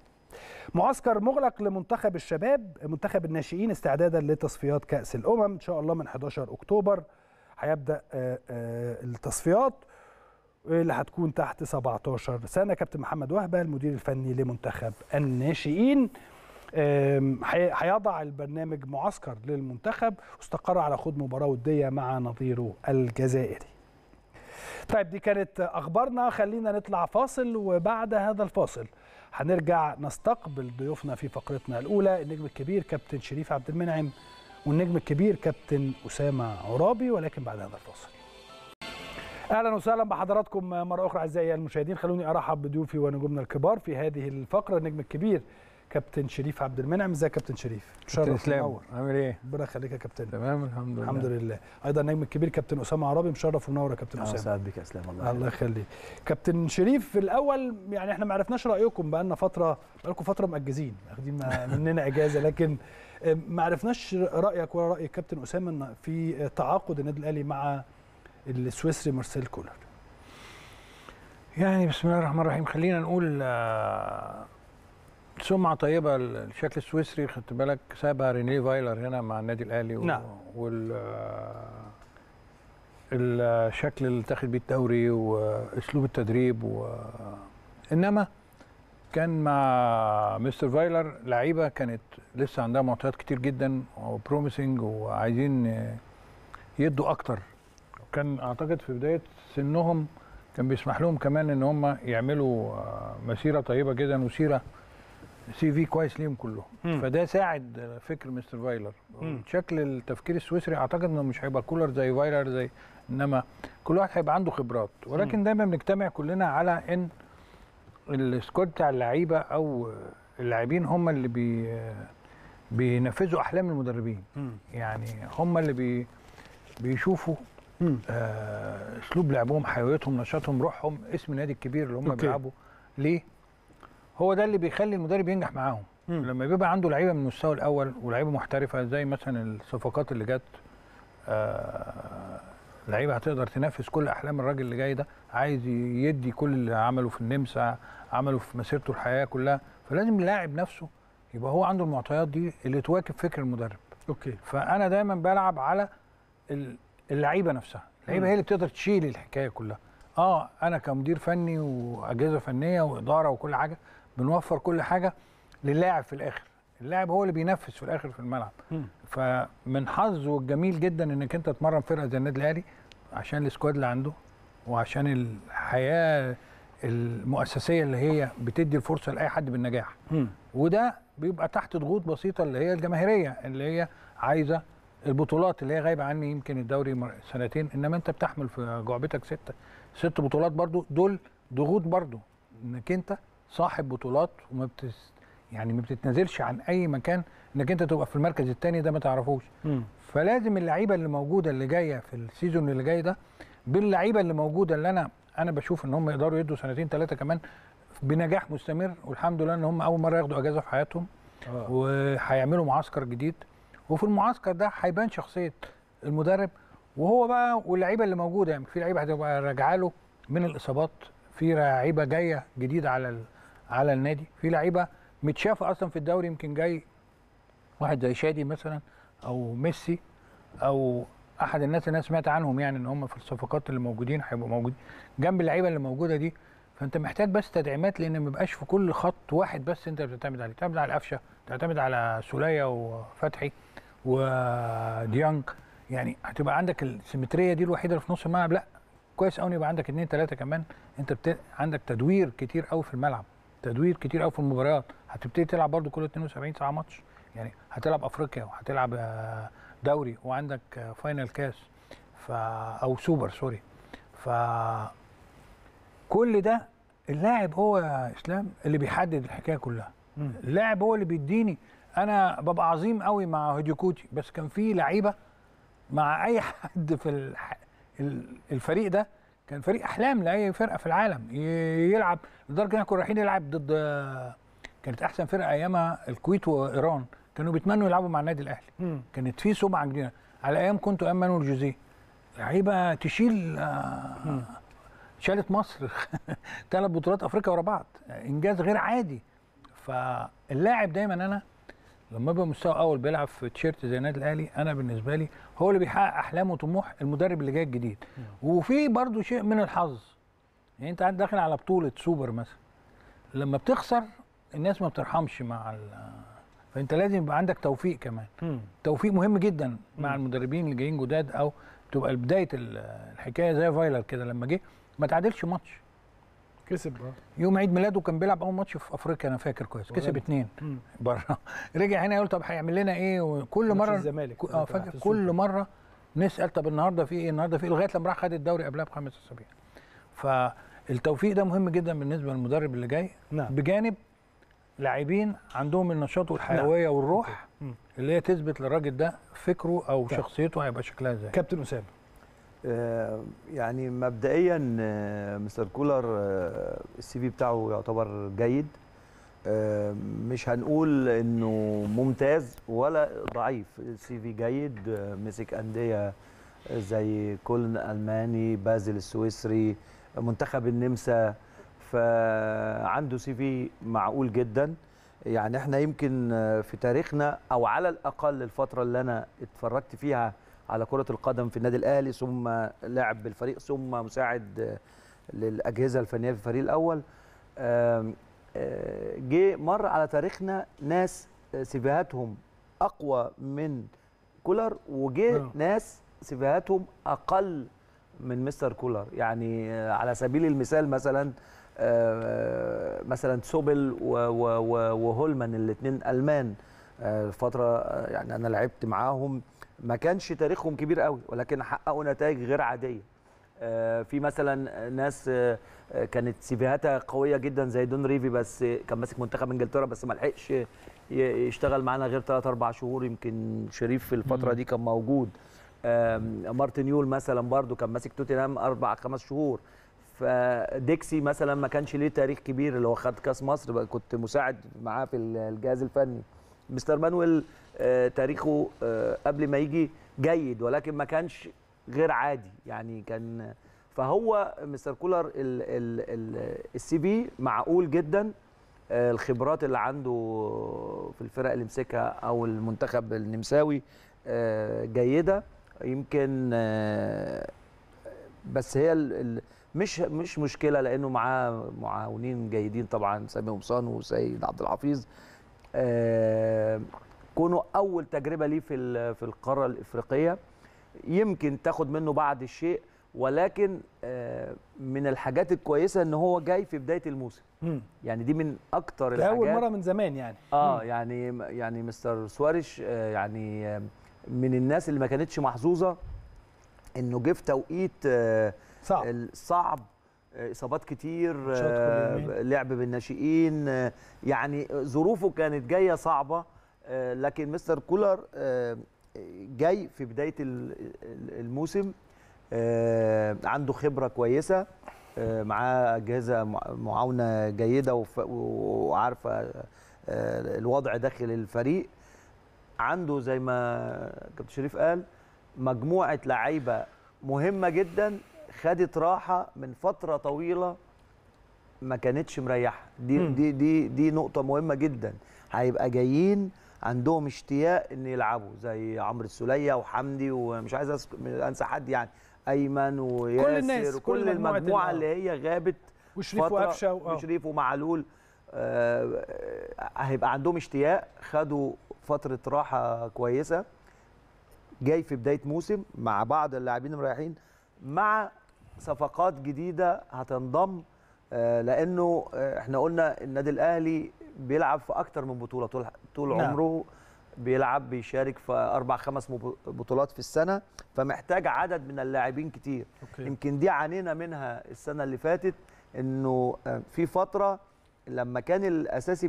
A: معسكر مغلق لمنتخب الشباب منتخب الناشئين استعدادا لتصفيات كاس الامم ان شاء الله من 11 اكتوبر هيبدا آه، آه، التصفيات اللي هتكون تحت 17 سنه كابتن محمد وهبه المدير الفني لمنتخب الناشئين هيضع البرنامج معسكر للمنتخب واستقر على خوض مباراه وديه مع نظيره الجزائري طيب دي كانت اخبارنا خلينا نطلع فاصل وبعد هذا الفاصل هنرجع نستقبل ضيوفنا في فقرتنا الاولى النجم الكبير كابتن شريف عبد المنعم والنجم الكبير كابتن اسامه عرابي ولكن بعد هذا الفاصل اهلا وسهلا بحضراتكم مره اخرى اعزائي المشاهدين خلوني ارحب بضيوفي ونجومنا الكبار في هذه الفقره النجم الكبير كابتن شريف عبد المنعم ازيك يا كابتن شريف تشرف منور
B: عامل ايه ربنا يخليك يا كابتن تمام
A: الحمد لله الحمد لله ايضا النجم الكبير كابتن اسامه عرابي مشرف ومنور يا كابتن اسامه سعد
C: بك يا اسلام الله
A: الله يخليك كابتن شريف في الاول يعني احنا ما عرفناش رايكم بقى لنا فتره بقى لكم فتره مأجزين واخدين مننا اجازه لكن آه، ما عرفناش رايك ولا راي كابتن اسامه في تعاقد النادي الاهلي مع السويسري مارسيل كولر
B: يعني بسم الله الرحمن الرحيم خلينا نقول آه سمعه طيبه الشكل السويسري خدت بالك سابها رينيه فايلر هنا مع النادي الاهلي نعم وال آه، الشكل اللي اتاخد بيه الدوري واسلوب التدريب و... انما كان مع مستر فايلر لعيبه كانت لسه عندها معطيات كتير جدا وبروميسنج وعايزين يدوا اكتر وكان اعتقد في بدايه سنهم كان بيسمح لهم كمان ان هم يعملوا آه، مسيره طيبه جدا وسيره سي في كويس ليهم كلهم مم. فده ساعد فكر مستر فايلر شكل التفكير السويسري اعتقد انه مش هيبقى كولر زي فايلر زي انما كل واحد هيبقى عنده خبرات ولكن مم. دايما بنجتمع كلنا على ان السكواد بتاع اللعيبه او اللاعبين هم اللي بي بينفذوا احلام المدربين مم. يعني هم اللي بي بيشوفوا آه، اسلوب آه لعبهم حيويتهم نشاطهم روحهم اسم النادي الكبير اللي هم بيلعبوا ليه هو ده اللي بيخلي المدرب ينجح معاهم لما بيبقى عنده لعيبه من المستوى الاول ولعيبه محترفه زي مثلا الصفقات اللي جت آه لعيبه هتقدر تنفذ كل احلام الراجل اللي جاي ده عايز يدي كل اللي عمله في النمسا عمله في مسيرته الحياه كلها فلازم اللاعب نفسه يبقى هو عنده المعطيات دي اللي تواكب فكر المدرب اوكي فانا دايما بلعب على اللعيبه نفسها اللعيبه هي اللي بتقدر تشيل الحكايه كلها اه انا كمدير فني واجهزه فنيه واداره وكل حاجه بنوفر كل حاجه للاعب في الاخر اللاعب هو اللي بينفذ في الاخر في الملعب فمن حظه الجميل جدا انك انت تمرن فرقه زي النادي الاهلي عشان السكواد اللي عنده وعشان الحياه المؤسسيه اللي هي بتدي الفرصه لاي حد بالنجاح وده بيبقى تحت ضغوط بسيطه اللي هي الجماهيريه اللي هي عايزه البطولات اللي هي غايبه عني يمكن الدوري سنتين انما انت بتحمل في جعبتك سته ست بطولات برضو دول ضغوط برضو انك انت صاحب بطولات وما بتس يعني ما بتتنازلش عن اي مكان انك انت تبقى في المركز الثاني ده ما تعرفوش م. فلازم اللعيبه اللي موجوده اللي جايه في السيزون اللي جاي ده باللعيبه اللي موجوده اللي انا انا بشوف ان هم يقدروا يدوا سنتين ثلاثه كمان بنجاح مستمر والحمد لله ان هم اول مره ياخدوا اجازه في حياتهم آه. وهيعملوا معسكر جديد وفي المعسكر ده هيبان شخصيه المدرب وهو بقى واللعيبه اللي موجوده يعني في لعيبه هتبقى راجعه له من الاصابات في لعيبه جايه جديده على على النادي في لعيبه متشافه اصلا في الدوري يمكن جاي واحد زي شادي مثلا او ميسي او احد الناس اللي انا سمعت عنهم يعني ان هم في الصفقات اللي موجودين هيبقوا موجودين جنب اللعيبه اللي موجوده دي فانت محتاج بس تدعيمات لان ما بيبقاش في كل خط واحد بس انت بتعتمد عليه تعتمد على قفشه تعتمد على سوليه وفتحي وديانج يعني هتبقى عندك السيمتريه دي الوحيده اللي في نص الملعب لا كويس قوي يبقى عندك اثنين ثلاثه كمان انت بت... عندك تدوير كتير قوي في الملعب تدوير كتير قوي في المباريات هتبتدي تلعب برده كل 72 ساعه ماتش يعني هتلعب افريقيا وهتلعب آه، دوري وعندك آه، فاينل كاس ف او سوبر سوري ف كل ده اللاعب هو يا اسلام اللي بيحدد الحكايه كلها اللاعب هو اللي بيديني انا ببقى عظيم قوي مع هيديكوتي بس كان في لعيبه مع اي حد في الفريق ده كان فريق احلام لاي فرقه في العالم يلعب لدرجه ان كنا رايحين نلعب ضد كانت احسن فرقه ايامها الكويت وايران كانوا بيتمنوا يلعبوا مع النادي الاهلي كانت في سمعه جديده على ايام كنت ايام مانويل جوزيه لعيبه تشيل آه، شالت مصر ثلاث بطولات افريقيا ورا بعض انجاز غير عادي فاللاعب دايما انا لما يبقى مستوى اول بيلعب في تيشيرت زي النادي الاهلي انا بالنسبه لي هو اللي بيحقق احلام وطموح المدرب اللي جاي الجديد وفي برضه شيء من الحظ يعني انت داخل على بطوله سوبر مثلا لما بتخسر الناس ما بترحمش مع فانت لازم يبقى عندك توفيق كمان م. توفيق مهم جدا مع المدربين اللي جايين جداد او تبقى بدايه الحكايه زي فايلر كده لما جه ما تعادلش ماتش كسب آه. يوم عيد ميلاده كان بيلعب اول ماتش في افريقيا انا فاكر كويس كسب اتنين بره رجع هنا يقول طب هيعمل لنا ايه وكل مره الزمالك اه فاكر كل مره نسال طب النهارده في ايه النهارده في ايه لغايه لما راح خد الدوري قبلها بخمس اسابيع فالتوفيق ده مهم جدا بالنسبه للمدرب اللي جاي نعم. بجانب لاعبين عندهم النشاط والحيويه نعم. والروح اللي هي تثبت للراجل ده فكره او نعم. شخصيته هيبقى شكلها ازاي كابتن اسامه
C: آه، يعني مبدئيا آه، مستر كولر آه، السي في بتاعه يعتبر جيد مش هنقول انه ممتاز ولا ضعيف السي في جيد مسك انديه زي كولن الماني بازل السويسري منتخب النمسا فعنده سي في معقول جدا يعني احنا يمكن في تاريخنا او على الاقل الفتره اللي انا اتفرجت فيها على كره القدم في النادي الاهلي ثم لاعب بالفريق ثم مساعد للاجهزه الفنيه في الفريق الاول آه، جه مر على تاريخنا ناس آه، سيفيهاتهم اقوى من كولر وجه آه. ناس سيفيهاتهم اقل من مستر كولر يعني على سبيل المثال مثلا مثلا سوبل وهولمان الاثنين المان فترة يعني انا لعبت معاهم ما كانش تاريخهم كبير قوي ولكن حققوا نتائج غير عاديه آه، في مثلا ناس آه، كانت سيفيهاتها قويه جدا زي دون ريفي بس كان ماسك منتخب انجلترا بس ما لحقش يشتغل معانا غير 3 أربع شهور يمكن شريف في الفتره دي كان موجود مارتن يول مثلا برده كان ماسك توتنهام اربع خمس شهور فديكسي مثلا ما كانش ليه تاريخ كبير اللي هو خد كاس مصر كنت مساعد معاه في الجهاز الفني مستر مانويل آه، تاريخه آه، قبل ما يجي جيد ولكن ما كانش غير عادي يعني كان فهو مستر كولر السي في معقول جدا آه، الخبرات اللي عنده في الفرق اللي مسكها او المنتخب النمساوي جيده يمكن بس هي مش مش مشكله لانه معاه معاونين جيدين طبعا سامي قمصان وسيد عبد الحفيظ آه، كونه اول تجربه ليه في في القاره الافريقيه يمكن تاخد منه بعض الشيء ولكن آه، من الحاجات الكويسه ان هو جاي في بدايه الموسم يعني دي من اكتر الحاجات اول مره
A: من زمان يعني اه
C: يعني يعني مستر سواريش آه، يعني من الناس اللي ما كانتش محظوظه انه جه في توقيت صعب صعب اصابات كتير آه، لعب بالناشئين آه، يعني ظروفه كانت جايه صعبه آه، لكن مستر كولر جاي في بدايه الموسم عنده خبره كويسه معاه اجهزه معاونه جيده وعارفه الوضع داخل الفريق عنده زي ما كابتن شريف قال مجموعه لعيبه مهمه جدا خدت راحه من فتره طويله ما كانتش مريحه دي م. دي دي دي نقطه مهمه جدا هيبقى جايين عندهم اشتياق ان يلعبوا زي عمرو السوليه وحمدي ومش عايز انسى حد يعني ايمن وياسر كل الناس كل, كل المجموعه اللي هي غابت وشريف وقفشه آه. وشريف ومعلول آه هيبقى عندهم اشتياق خدوا فتره راحه كويسه جاي في بدايه موسم مع بعض اللاعبين المريحين مع صفقات جديده هتنضم آه، لانه آه، احنا قلنا النادي الاهلي بيلعب في اكتر من بطوله طول طول نعم. عمره بيلعب بيشارك في اربع خمس بطولات في السنه فمحتاج عدد من اللاعبين كتير أوكي. يمكن دي عانينا منها السنه اللي فاتت انه آه، في فتره لما كان الاساسي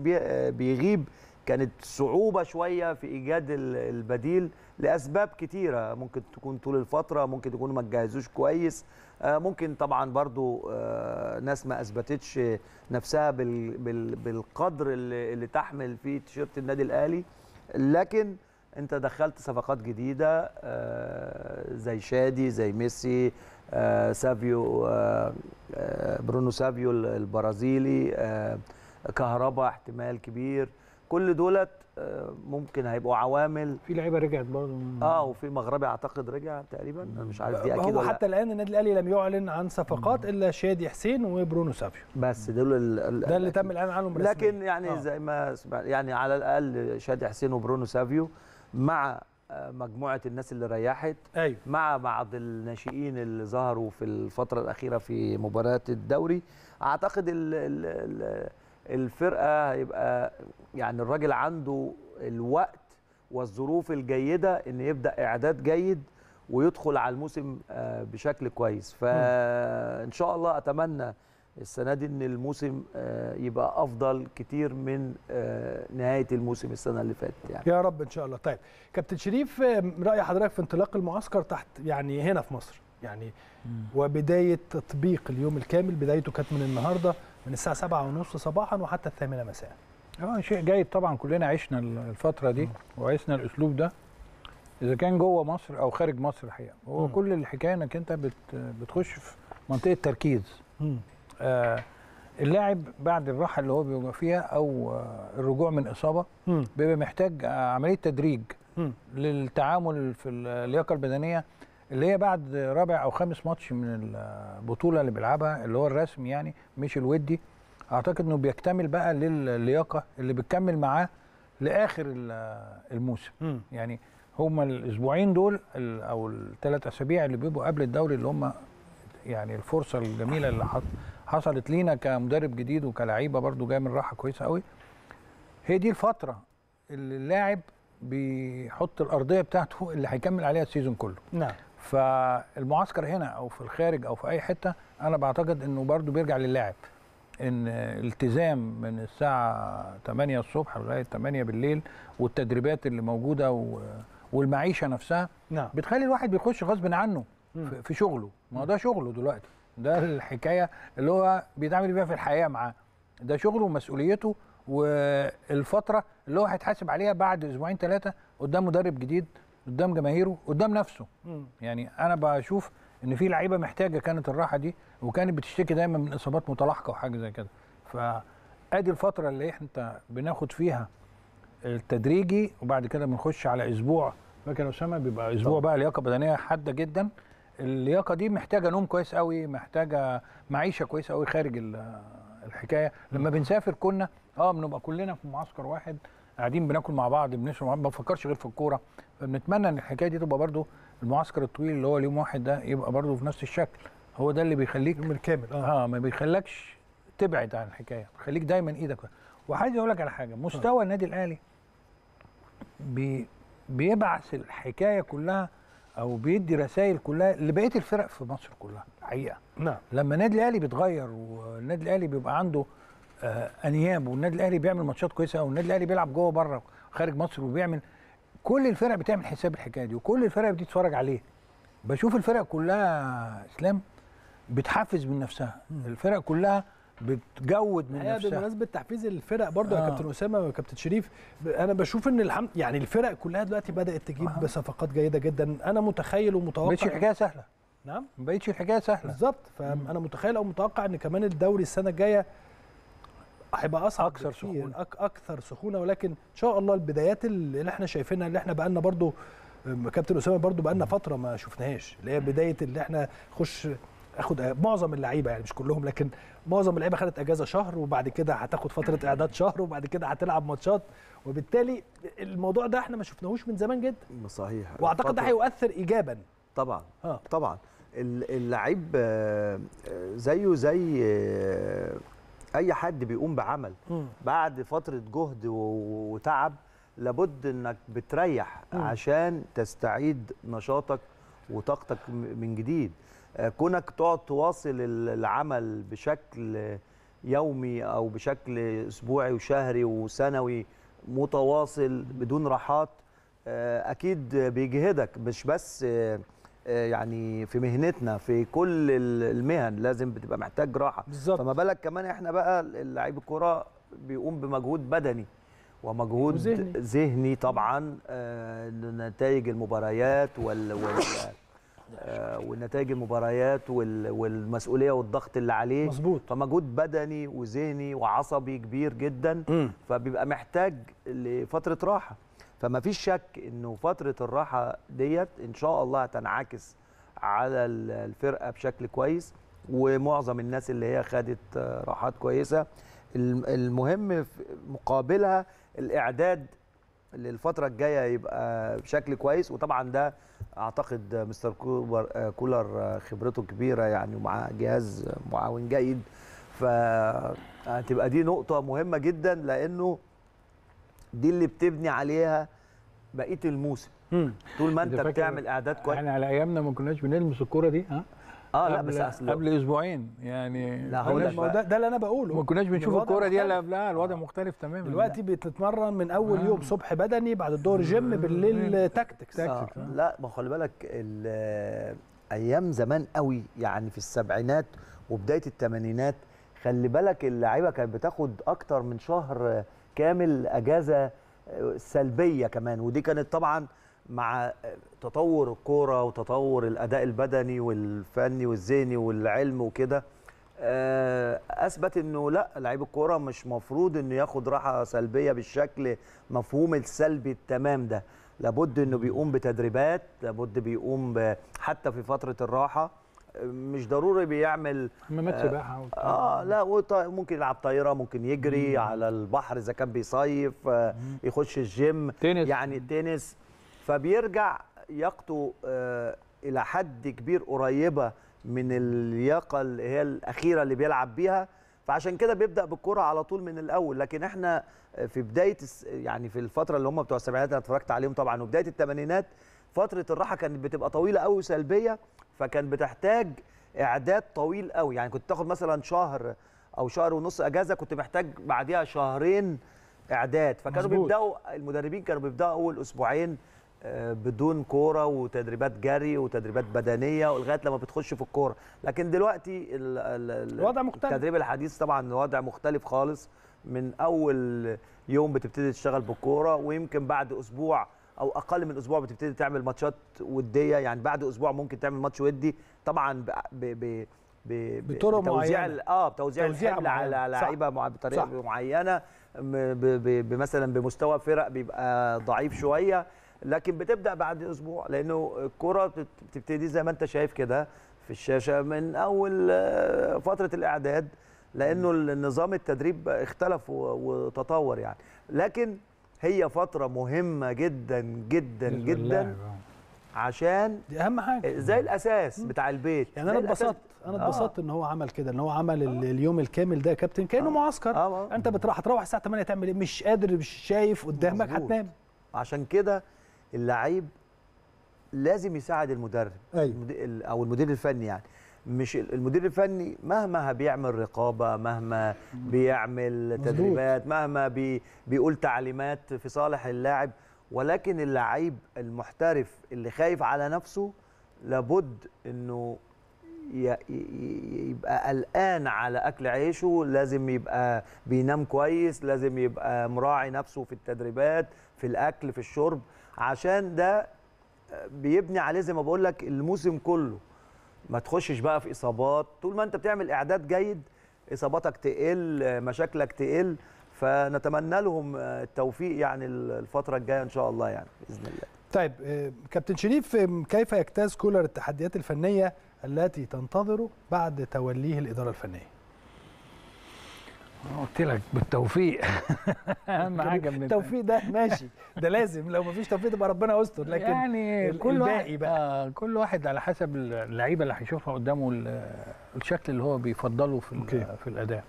C: بيغيب كانت صعوبه شويه في ايجاد البديل لاسباب كتيره ممكن تكون طول الفتره ممكن تكون ما تجهزوش كويس آه، ممكن طبعا برضو آه، ناس ما اثبتتش نفسها بالقدر اللي تحمل فيه تيشيرت النادي الاهلي لكن انت دخلت صفقات جديده آه، زي شادي زي ميسي سافيو برونو سافيو البرازيلي كهربا احتمال كبير كل دولت ممكن هيبقوا عوامل في لعيبه رجعت برضه اه وفي مغربي اعتقد رجع تقريبا انا مش عارف دي اكيد هو حتى
A: الان النادي الاهلي لم يعلن عن صفقات الا شادي حسين
B: وبرونو سافيو بس دول ال ده اللي تم الاعلان عنهم رسميا لكن يعني آه. زي
C: ما يعني على الاقل شادي حسين وبرونو سافيو مع آه، مجموعه الناس اللي ريحت أيوه. مع بعض الناشئين اللي ظهروا في الفتره الاخيره في مباريات الدوري اعتقد ال ال ال الفرقه هيبقى يعني الراجل عنده الوقت والظروف الجيده ان يبدا اعداد جيد ويدخل على الموسم آه، بشكل كويس فان شاء الله اتمنى السنه دي ان الموسم آه، يبقى افضل كتير من آه، نهايه
A: الموسم السنه اللي فاتت يعني يا رب ان شاء الله طيب كابتن شريف راي حضرتك في انطلاق المعسكر تحت يعني هنا في مصر يعني وبدايه تطبيق اليوم الكامل بدايته كانت من النهارده من الساعه سبعة ونص صباحا وحتى الثامنة مساء
B: اه شيء جيد طبعا كلنا عشنا الفتره دي وعشنا الاسلوب ده اذا كان جوه مصر او خارج مصر الحقيقه هو كل الحكايه انك انت بت بتخش في منطقه تركيز آه اللاعب بعد الراحه اللي هو بيبقى فيها او آه الرجوع من اصابه بيبقى محتاج آه عمليه تدريج للتعامل في اللياقه البدنيه اللي هي بعد رابع او خامس ماتش من البطوله اللي بيلعبها اللي هو الرسمي يعني مش الودي اعتقد انه بيكتمل بقى للياقه اللي بتكمل معاه لاخر الموسم م. يعني هما الاسبوعين دول او الثلاث اسابيع اللي بيبقوا قبل الدوري اللي هم يعني الفرصه الجميله اللي حصلت لينا كمدرب جديد وكلعيبه برده جايه من راحه كويسه قوي هي دي الفتره اللي اللاعب بيحط الارضيه بتاعته اللي هيكمل عليها السيزون كله نعم فالمعسكر هنا او في الخارج او في اي حته انا بعتقد انه برضو بيرجع للاعب ان التزام من الساعه 8 الصبح لغايه 8 بالليل والتدريبات اللي موجوده والمعيشه نفسها نعم. بتخلي الواحد بيخش غصب عنه م. في شغله ما ده شغله دلوقتي ده الحكايه اللي هو بيتعامل بيها في الحياه معاه ده شغله ومسؤوليته والفتره اللي هو هيتحاسب عليها بعد اسبوعين ثلاثه قدام مدرب جديد قدام جماهيره قدام نفسه مم. يعني انا بشوف ان في لعيبه محتاجه كانت الراحه دي وكانت بتشتكي دايما من اصابات متلاحقه وحاجه زي كده فادي الفتره اللي احنا بناخد فيها التدريجي وبعد كده بنخش على اسبوع فاكر يا اسامه بيبقى اسبوع بقى لياقه بدنيه حاده جدا اللياقه دي محتاجه نوم كويس قوي محتاجه معيشه كويسه قوي خارج الحكايه لما بنسافر كنا اه بنبقى كلنا في معسكر واحد قاعدين بناكل مع بعض بنشرب مع بعض ما بفكرش غير في الكوره فبنتمنى ان الحكايه دي تبقى برده المعسكر الطويل اللي هو اليوم واحد ده يبقى برده في نفس الشكل هو ده اللي بيخليك من الكامل اه, آه ما بيخلكش تبعد عن الحكايه بيخليك دايما ايدك وعايز اقول لك على حاجه مستوى آه. النادي الاهلي بي بيبعث الحكايه كلها او بيدي رسائل كلها لبقيه الفرق في مصر كلها الحقيقه نعم لما النادي الاهلي بيتغير والنادي الاهلي بيبقى عنده آه، انياب والنادي الاهلي بيعمل ماتشات كويسه والنادي الاهلي بيلعب جوه بره خارج مصر وبيعمل كل الفرق بتعمل حساب الحكايه دي وكل الفرق بتتفرج عليه بشوف الفرق كلها اسلام بتحفز من نفسها الفرق كلها بتجود من نفسها بمناسبه تحفيز الفرق برضو آه. يا كابتن اسامه وكابتن شريف
A: انا بشوف ان الحمد يعني الفرق كلها دلوقتي بدات تجيب آه. بصفقات جيده جدا انا متخيل ومتوقع مش الحكايه سهله نعم ما بقتش الحكايه سهله بالظبط فانا متخيل او متوقع ان كمان الدوري السنه الجايه هيبقى اصعب اكثر سخونه أك اكثر سخونه ولكن ان شاء الله البدايات اللي احنا شايفينها اللي احنا بقى لنا برده كابتن اسامه برده بقى لنا فتره ما شفناهاش اللي هي بدايه اللي احنا خش اخد معظم اللعيبه يعني مش كلهم لكن معظم اللعيبه خدت اجازه شهر وبعد كده هتاخد فتره اعداد شهر وبعد كده هتلعب ماتشات وبالتالي الموضوع ده احنا ما شفناهوش من زمان جدا صحيح واعتقد ده هيؤثر ايجابا طبعا آه. طبعا
C: اللعيب آه، آه، زيه زي آه، اي حد بيقوم بعمل بعد فتره جهد وتعب لابد انك بتريح عشان تستعيد نشاطك وطاقتك من جديد آه، كونك تقعد تواصل العمل بشكل يومي او بشكل اسبوعي وشهري وسنوي متواصل بدون راحات آه، اكيد بيجهدك مش بس آه، آه، يعني في مهنتنا في كل المهن لازم بتبقى محتاج راحه بالزبط. فما بالك كمان احنا بقى لعيب الكوره بيقوم بمجهود بدني ومجهود وزهني. ذهني طبعا آه، لنتائج المباريات وال, وال آه، ونتائج المباريات وال والمسؤوليه والضغط اللي عليه مظبوط فمجهود بدني وذهني وعصبي كبير جدا م. فبيبقى محتاج لفتره راحه فما فيش شك انه فتره الراحه ديت ان شاء الله هتنعكس على الفرقه بشكل كويس ومعظم الناس اللي هي خدت راحات كويسه المهم مقابلها الاعداد للفتره الجايه يبقى بشكل كويس وطبعا ده اعتقد مستر كولر خبرته كبيره يعني ومعاه جهاز معاون جيد فهتبقى دي نقطه مهمه جدا لانه دي اللي بتبني عليها بقيه الموسم طول ما انت بتعمل اعداد كويس احنا على ايامنا
A: ما كناش بنلمس الكوره دي ها اه لا بس اصل قبل
B: اسبوعين يعني لا هو ده, ده, ده اللي انا بقوله ما كناش بنشوف الكوره دي لا الوضع آه. مختلف تماما دلوقتي
A: بتتمرن من اول آه. يوم صبح بدني بعد الدور جيم بالليل تاكتكس آه.
B: آه. لا ما خلي بالك
C: ايام زمان قوي يعني في السبعينات وبدايه الثمانينات خلي بالك اللعيبه كانت بتاخد اكتر من شهر كامل اجازه سلبيه كمان ودي كانت طبعا مع تطور الكوره وتطور الاداء البدني والفني والذهني والعلم وكده آه، اثبت انه لا لعيب الكوره مش مفروض انه ياخد راحه سلبيه بالشكل مفهوم السلبي التمام ده لابد انه بيقوم بتدريبات لابد بيقوم حتى في فتره الراحه مش ضروري بيعمل حمامات آه، سباحه اه, آه لا ممكن يلعب طايره ممكن يجري مم. على البحر اذا كان بيصيف آه يخش الجيم تنس. يعني التنس فبيرجع لياقته آه الى حد كبير قريبه من اللياقه اللي هي الاخيره اللي بيلعب بيها فعشان كده بيبدا بالكره على طول من الاول لكن احنا آه، في بدايه يعني في الفتره اللي هم بتوع السبعينات انا اتفرجت عليهم طبعا وبدايه الثمانينات فتره الراحه كانت بتبقى طويله قوي وسلبيه فكان بتحتاج اعداد طويل قوي يعني كنت تاخد مثلا شهر او شهر ونص اجازه كنت محتاج بعديها شهرين اعداد فكانوا مزبوط. بيبداوا المدربين كانوا بيبداوا اول اسبوعين آه، بدون كوره وتدريبات جري وتدريبات بدنيه ولغايه لما بتخش في الكوره لكن دلوقتي الـ الـ الوضع مختلف التدريب الحديث طبعا وضع مختلف خالص من اول يوم بتبتدي تشتغل بالكوره ويمكن بعد اسبوع او اقل من اسبوع بتبتدي تعمل ماتشات وديه يعني بعد اسبوع ممكن تعمل ماتش ودي طبعا ب... ب... ب... بطرق بطرق معينه اه بتوزيع الحمل على لعيبه مع... بطريقه صح. معينه ب... ب... مثلا بمستوى فرق بيبقى ضعيف شويه لكن بتبدا بعد اسبوع لانه الكره بتبتدي زي ما انت شايف كده في الشاشه من اول آه، فتره الاعداد لانه النظام التدريب اختلف وتطور يعني لكن هي فتره مهمه جدا جدا جدا
A: عشان دي اهم حاجه
C: زي الاساس بتاع البيت يعني انا اتبسطت انا آه. اتبسطت
A: آه. ان هو عمل كده ان هو عمل آه. اليوم الكامل ده يا كابتن كانه آه. معسكر آه. آه. انت بتروح هتروح الساعه 8 تعمل ايه مش قادر مش شايف قدامك هتنام عشان كده اللعيب لازم يساعد المدرب
C: أيوه. او المدير الفني يعني مش المدير الفني مهما بيعمل رقابه مهما بيعمل تدريبات مهما بي بيقول تعليمات في صالح اللاعب ولكن اللعيب المحترف اللي خايف على نفسه لابد انه يبقى قلقان على اكل عيشه لازم يبقى بينام كويس لازم يبقى مراعي نفسه في التدريبات في الاكل في الشرب عشان ده بيبني عليه زي ما بقول لك الموسم كله ما تخشش بقى في اصابات طول ما انت بتعمل اعداد جيد اصاباتك تقل مشاكلك تقل فنتمنى لهم التوفيق يعني الفتره الجايه ان شاء الله يعني باذن الله
A: طيب آه، كابتن شريف آه، كيف يجتاز كولر التحديات الفنيه التي تنتظره بعد توليه الاداره الفنيه
B: قلت لك بالتوفيق اهم حاجه من التوفيق ده ماشي ده لازم لو مفيش توفيق تبقى ربنا يستر لكن يعني كل الباقي بقى آه كل واحد على حسب اللعيبه اللي هيشوفها قدامه الشكل اللي هو بيفضله في okay. في الاداء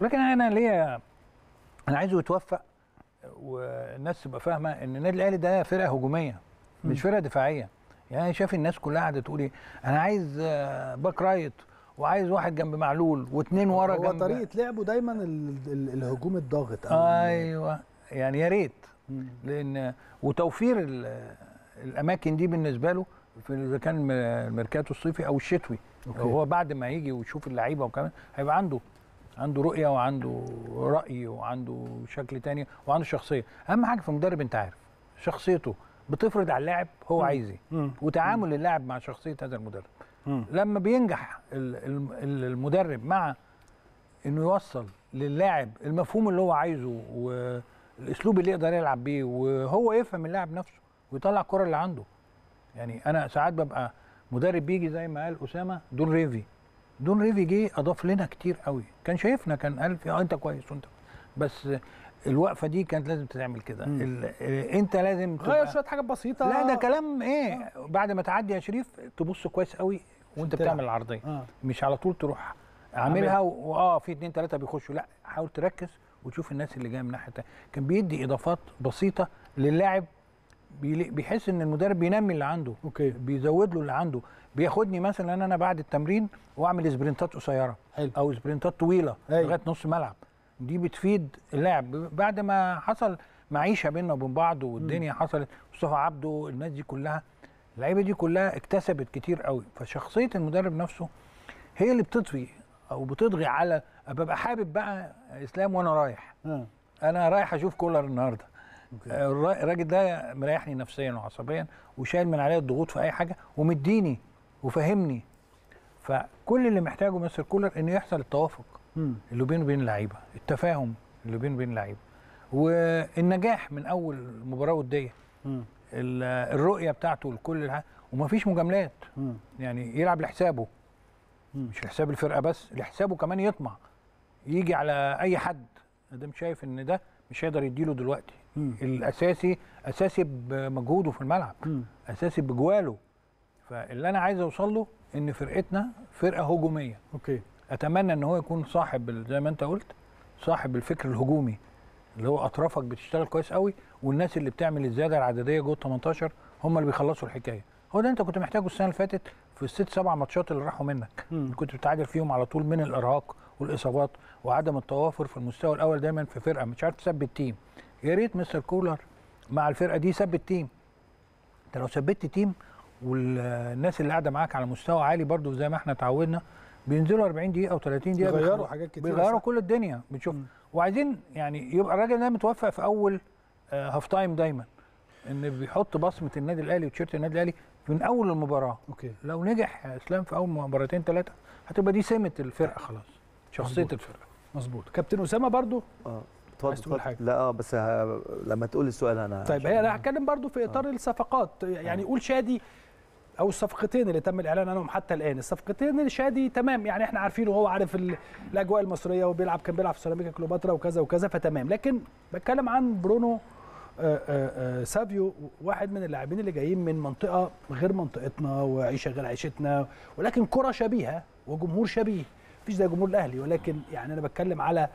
B: ولكن انا ليا انا عايزه يتوفق والناس تبقى فاهمه ان النادي الاهلي ده فرقه هجوميه مش فرقه دفاعيه يعني شايف الناس كلها قاعده تقول ايه انا عايز آه، باك رايت وعايز واحد جنب معلول واثنين ورا جنب هو طريقه لعبه دايما الهجوم الضاغط ايوه يعني يا ريت لان وتوفير الاماكن دي بالنسبه له في اذا كان الميركاتو الصيفي او الشتوي أوكي. هو بعد ما يجي ويشوف اللعيبه وكمان هيبقى عنده عنده رؤيه وعنده راي وعنده شكل تاني وعنده شخصيه اهم حاجه في المدرب انت عارف شخصيته بتفرض على اللاعب هو عايز ايه وتعامل اللاعب مع شخصيه هذا المدرب لما بينجح المدرب مع انه يوصل للاعب المفهوم اللي هو عايزه والاسلوب اللي يقدر يلعب بيه وهو يفهم اللاعب نفسه ويطلع الكره اللي عنده يعني انا ساعات ببقى مدرب بيجي زي ما قال اسامه دون ريفي دون ريفي جه اضاف لنا كتير قوي كان شايفنا كان قال اه انت كويس وانت بس الوقفه دي كانت لازم تتعمل كده انت لازم غير شويه حاجات بسيطه لا ده كلام ايه بعد ما تعدي يا شريف تبص كويس قوي وانت تلعب. بتعمل العرضيه آه. مش على طول تروح عاملها واه في اثنين ثلاثه بيخشوا لا حاول تركز وتشوف الناس اللي جايه من ناحيه كان بيدي اضافات بسيطه للاعب بيحس ان المدرب بينمي اللي عنده أوكي. بيزود له اللي عنده بياخدني مثلا انا بعد التمرين واعمل سبرنتات قصيره حلو. او سبرنتات طويله أيوه. لغايه نص ملعب دي بتفيد اللاعب بعد ما حصل معيشه بيننا وبين بعض والدنيا م. حصلت مصطفى عبده الناس دي كلها اللعيبه دي كلها اكتسبت كتير قوي فشخصيه المدرب نفسه هي اللي بتطفي او بتضغي على ببقى حابب بقى اسلام وانا رايح م. آه. انا رايح اشوف كولر النهارده آه، الراجل ده مريحني نفسيا وعصبيا وشايل من عليا الضغوط في اي حاجه ومديني وفهمني فكل اللي محتاجه مستر كولر انه يحصل التوافق م. اللي بينه وبين اللعيبه التفاهم اللي بينه وبين اللعيبه والنجاح من اول مباراه وديه الرؤيه بتاعته لكل ومفيش مجاملات يعني يلعب لحسابه مش لحساب الفرقه بس لحسابه كمان يطمع يجي على اي حد ادم شايف ان ده مش هيقدر يديله دلوقتي مم. الاساسي اساسي بمجهوده في الملعب مم. اساسي بجواله فاللي انا عايز اوصل له ان فرقتنا فرقه هجوميه اوكي اتمنى ان هو يكون صاحب زي ما انت قلت صاحب الفكر الهجومي اللي هو اطرافك بتشتغل كويس قوي والناس اللي بتعمل الزياده العدديه جوه ال 18 هم اللي بيخلصوا الحكايه هو ده انت كنت محتاجه السنه اللي فاتت في الست سبع ماتشات اللي راحوا منك اللي كنت بتعادل فيهم على طول من الارهاق والاصابات وعدم التوافر في المستوى الاول دايما في فرقه مش عارف تثبت تيم يا ريت مستر كولر مع الفرقه دي ثبت تيم انت لو ثبتت تيم والناس اللي قاعده معاك على مستوى عالي برضو زي ما احنا اتعودنا بينزلوا 40 دقيقه و 30 دقيقه بيغيروا حاجات كتير بيغيروا كل الدنيا بتشوف وعايزين يعني يبقى الراجل ده متوفق في اول هاف آه، تايم دايما ان بيحط بصمه النادي الاهلي وتيشيرت النادي الاهلي من اول المباراه اوكي لو نجح اسلام في اول مباراتين ثلاثه هتبقى دي سمه الفرقه خلاص شخصيه مزبوط. الفرقه مظبوط كابتن اسامه برضو
C: اه اتفضل تقول حاجه لا اه بس لما تقول السؤال
A: انا طيب هي انا هتكلم برضو في اطار آه. الصفقات يعني آه. قول شادي او الصفقتين اللي تم الاعلان عنهم حتى الان الصفقتين شادي تمام يعني احنا عارفينه وهو عارف الاجواء المصريه وبيلعب كان بيلعب في سيراميكا كليوباترا وكذا وكذا فتمام لكن بتكلم عن برونو آه، آه، آه، سافيو واحد من اللاعبين اللي جايين من منطقه غير منطقتنا وعيشه غير عيشتنا ولكن كره شبيهه وجمهور شبيه مفيش زي جمهور الاهلي ولكن يعني انا بتكلم على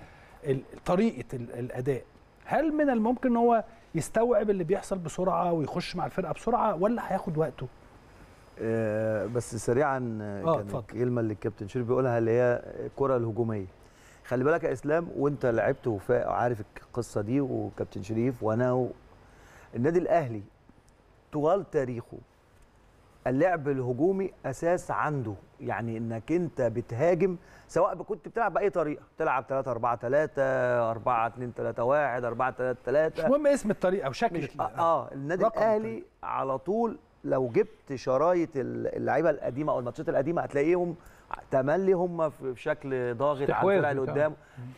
A: طريقه الاداء هل من الممكن ان هو يستوعب اللي بيحصل بسرعه ويخش مع الفرقه بسرعه ولا هياخد وقته
C: آه، بس سريعا آه، آه، كان الكلمه اللي الكابتن شريف بيقولها اللي هي الكره الهجوميه خلي بالك يا اسلام وانت لعبت وعارف القصه دي وكابتن شريف وانا و... النادي الاهلي طوال تاريخه اللعب الهجومي اساس عنده يعني انك انت بتهاجم سواء كنت بتلعب باي طريقه تلعب 3 4 3 4 2 3 1 4 3 3 مش مهم اسم الطريقه او شكل اه, آه النادي الاهلي على طول لو جبت شرايط اللعيبه القديمه او الماتشات القديمه هتلاقيهم تملي هم في شكل ضاغط على الفرق اللي قدام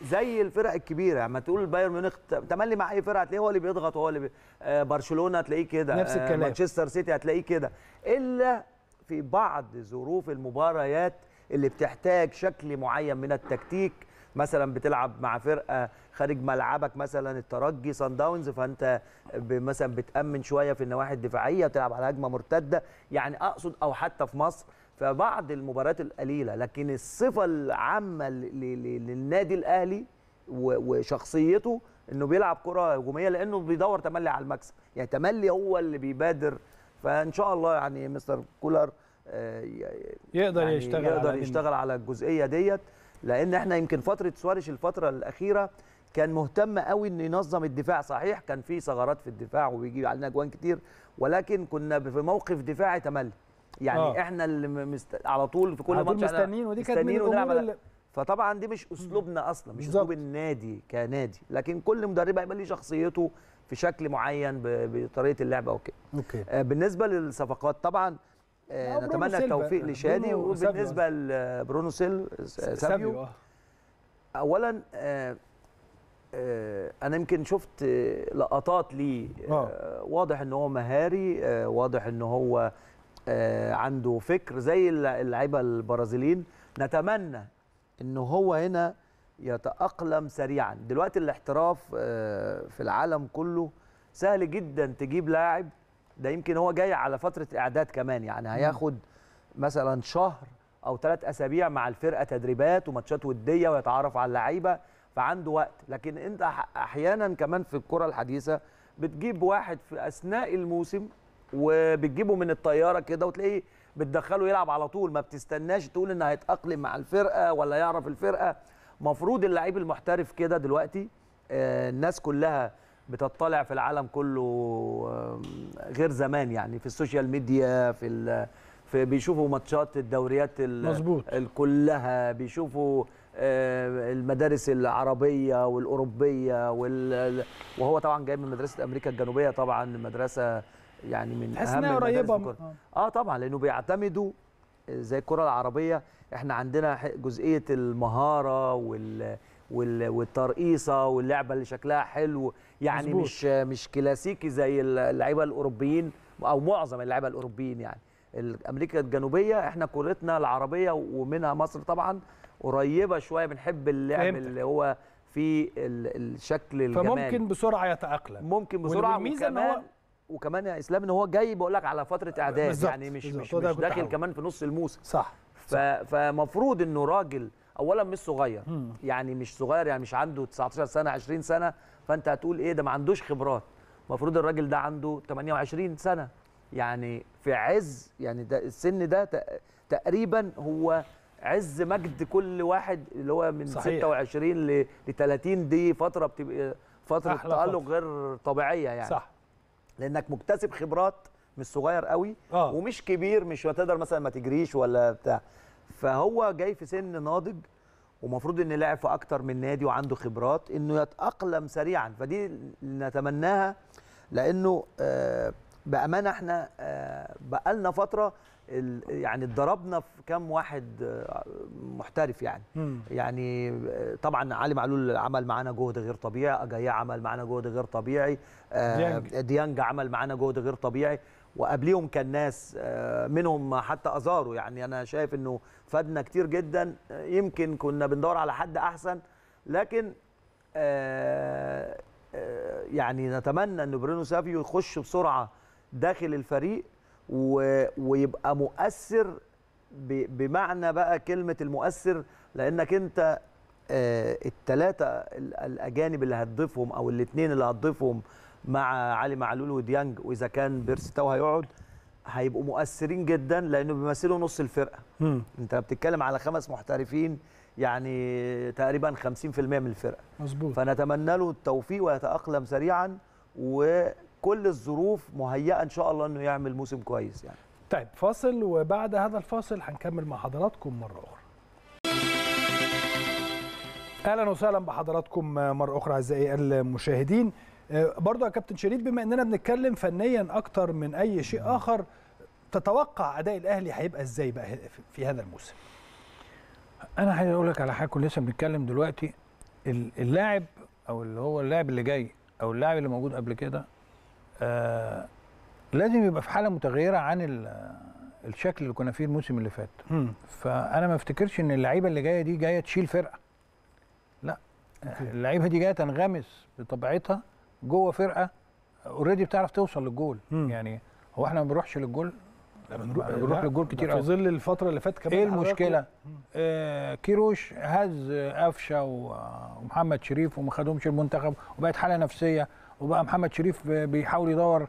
C: زي الفرق الكبيره لما يعني تقول بايرن ميونخ تملي مع اي فرقه هتلاقيه هو اللي بيضغط وهو اللي بي... آه برشلونه هتلاقيه كده نفس آه، الكلام آه مانشستر سيتي هتلاقيه كده الا في بعض ظروف المباريات اللي بتحتاج شكل معين من التكتيك مثلا بتلعب مع فرقه خارج ملعبك مثلا الترجي سان داونز فانت مثلا بتامن شويه في النواحي الدفاعيه بتلعب على هجمه مرتده يعني اقصد او حتى في مصر فبعض المباريات القليله لكن الصفه العامه للنادي الاهلي وشخصيته انه بيلعب كره هجوميه لانه بيدور تملي على المكسب يعني تملي هو اللي بيبادر فان شاء الله يعني مستر كولر آه، يقدر يعني يشتغل يقدر على يشتغل على الجزئيه ديت لان احنا يمكن فتره سواريش الفتره الاخيره كان مهتم قوي انه ينظم الدفاع صحيح كان في ثغرات في الدفاع وبيجيب علينا اجوان كتير ولكن كنا في موقف دفاعي تملي يعني أوه. احنا اللي مست... على طول في كل ماتش مستنيين ودي كانت من الامور فطبعا دي مش اسلوبنا اصلا مش اسلوب النادي كنادي لكن كل مدرب هيبقى ليه شخصيته في شكل معين بطريقه اللعب اوكي آه بالنسبه للصفقات طبعا آه، نتمنى التوفيق لشادي وبالنسبه لبرونو سيل سابيو آه. اولا آه، انا يمكن شفت لقطات ليه واضح ان هو مهاري واضح ان هو عنده فكر زي اللعيبه البرازيليين نتمنى ان هو هنا يتاقلم سريعا دلوقتي الاحتراف في العالم كله سهل جدا تجيب لاعب ده يمكن هو جاي على فتره اعداد كمان يعني هياخد مثلا شهر او ثلاث اسابيع مع الفرقه تدريبات وماتشات وديه ويتعرف على اللعيبه فعنده وقت لكن انت احيانا كمان في الكره الحديثه بتجيب واحد في اثناء الموسم وبتجيبه من الطياره كده وتلاقيه بتدخله يلعب على طول ما بتستناش تقول ان هيتاقلم مع الفرقه ولا يعرف الفرقه مفروض اللعيب المحترف كده دلوقتي آه، الناس كلها بتطلع في العالم كله غير زمان يعني في السوشيال ميديا في في بيشوفوا ماتشات الدوريات مظبوط كلها بيشوفوا آه، المدارس العربيه والاوروبيه وال... وهو طبعا جاي من مدرسه امريكا الجنوبيه طبعا مدرسه يعني من اهم قريبه آه. اه طبعا لانه بيعتمدوا آه، زي الكره العربيه احنا عندنا جزئيه المهاره وال والترقيصه واللعبه اللي شكلها حلو يعني مزبوط. مش مش كلاسيكي زي اللعيبه الاوروبيين او معظم اللعيبه الاوروبيين يعني امريكا الجنوبيه احنا كورتنا العربيه ومنها مصر طبعا قريبه شويه بنحب اللعب فهمت. اللي هو في الشكل الجمالي فممكن
A: بسرعه يتاقلم ممكن بسرعه والميزه
C: ان هو وكمان يا اسلام ان هو جاي بقول لك على فتره اعداد يعني مش بالزبط. مش, مش داخل كمان في نص الموسم صح, صح. فمفروض انه راجل اولا مش صغير يعني مش صغير يعني مش عنده 19 سنه 20 سنه فانت هتقول ايه ده ما عندوش خبرات المفروض الراجل ده عنده 28 سنه يعني في عز يعني ده السن ده تقريبا هو عز مجد كل واحد اللي هو من صحيح. 26 ل 30 دي فتره بتبقى فتره تالق غير طبيعيه يعني صح لانك مكتسب خبرات مش صغير قوي آه. ومش كبير مش هتقدر مثلا ما تجريش ولا بتاع فهو جاي في سن ناضج ومفروض ان لاعب في اكتر من نادي وعنده خبرات انه يتاقلم سريعا فدي نتمناها لانه آه، بامانه احنا آه، بقالنا فتره يعني اتضربنا في كم واحد آه، محترف يعني مم. يعني طبعا علي معلول عمل معانا جهد غير طبيعي اجايا عمل معانا جهد غير طبيعي ديانج, ديانج عمل معانا جهد غير طبيعي وقبليهم كان ناس آه، منهم حتى ازاروا يعني انا شايف انه فادنا كتير جدا يمكن كنا بندور على حد احسن لكن آه، آه، يعني نتمنى ان برونو سافيو يخش بسرعه داخل الفريق ويبقى مؤثر بمعنى بقى كلمه المؤثر لانك انت الثلاثه الاجانب اللي هتضيفهم او الاثنين اللي هتضيفهم مع علي معلول وديانج واذا كان بيرسي تاو هيقعد هيبقوا مؤثرين جدا لانه بيمثلوا نص الفرقه مم. انت بتتكلم على خمس محترفين يعني تقريبا 50% من الفرقه مظبوط فنتمنى له التوفيق ويتاقلم سريعا وكل الظروف مهيئه ان شاء الله انه يعمل موسم كويس يعني
A: طيب فاصل وبعد هذا الفاصل هنكمل مع حضراتكم مره اخرى اهلا وسهلا بحضراتكم مره اخرى اعزائي المشاهدين آه، برضه يا كابتن شريف بما اننا بنتكلم فنيا اكتر من اي شيء اخر تتوقع اداء الاهلي هيبقى ازاي بقى في هذا الموسم
B: انا عايز اقول لك على حاجه كنا لسه بنتكلم دلوقتي اللاعب او اللي هو اللاعب اللي جاي او اللاعب اللي موجود قبل كده آه لازم يبقى في حاله متغيره عن الشكل اللي كنا فيه الموسم اللي فات م. فانا ما افتكرش ان اللعيبه اللي جايه دي جايه تشيل فرقه لا اللعيبه دي جايه تنغمس بطبيعتها جوه فرقه اوريدي بتعرف توصل للجول مم. يعني هو احنا ما بنروحش للجول
A: بنروح للجول كتير قوي في ظل
B: الفتره اللي فاتت كمان ايه المشكله آه كيروش هز آه، قفشه آه، ومحمد شريف وما خدهمش المنتخب وبقت حاله نفسيه وبقى محمد شريف آه، بيحاول يدور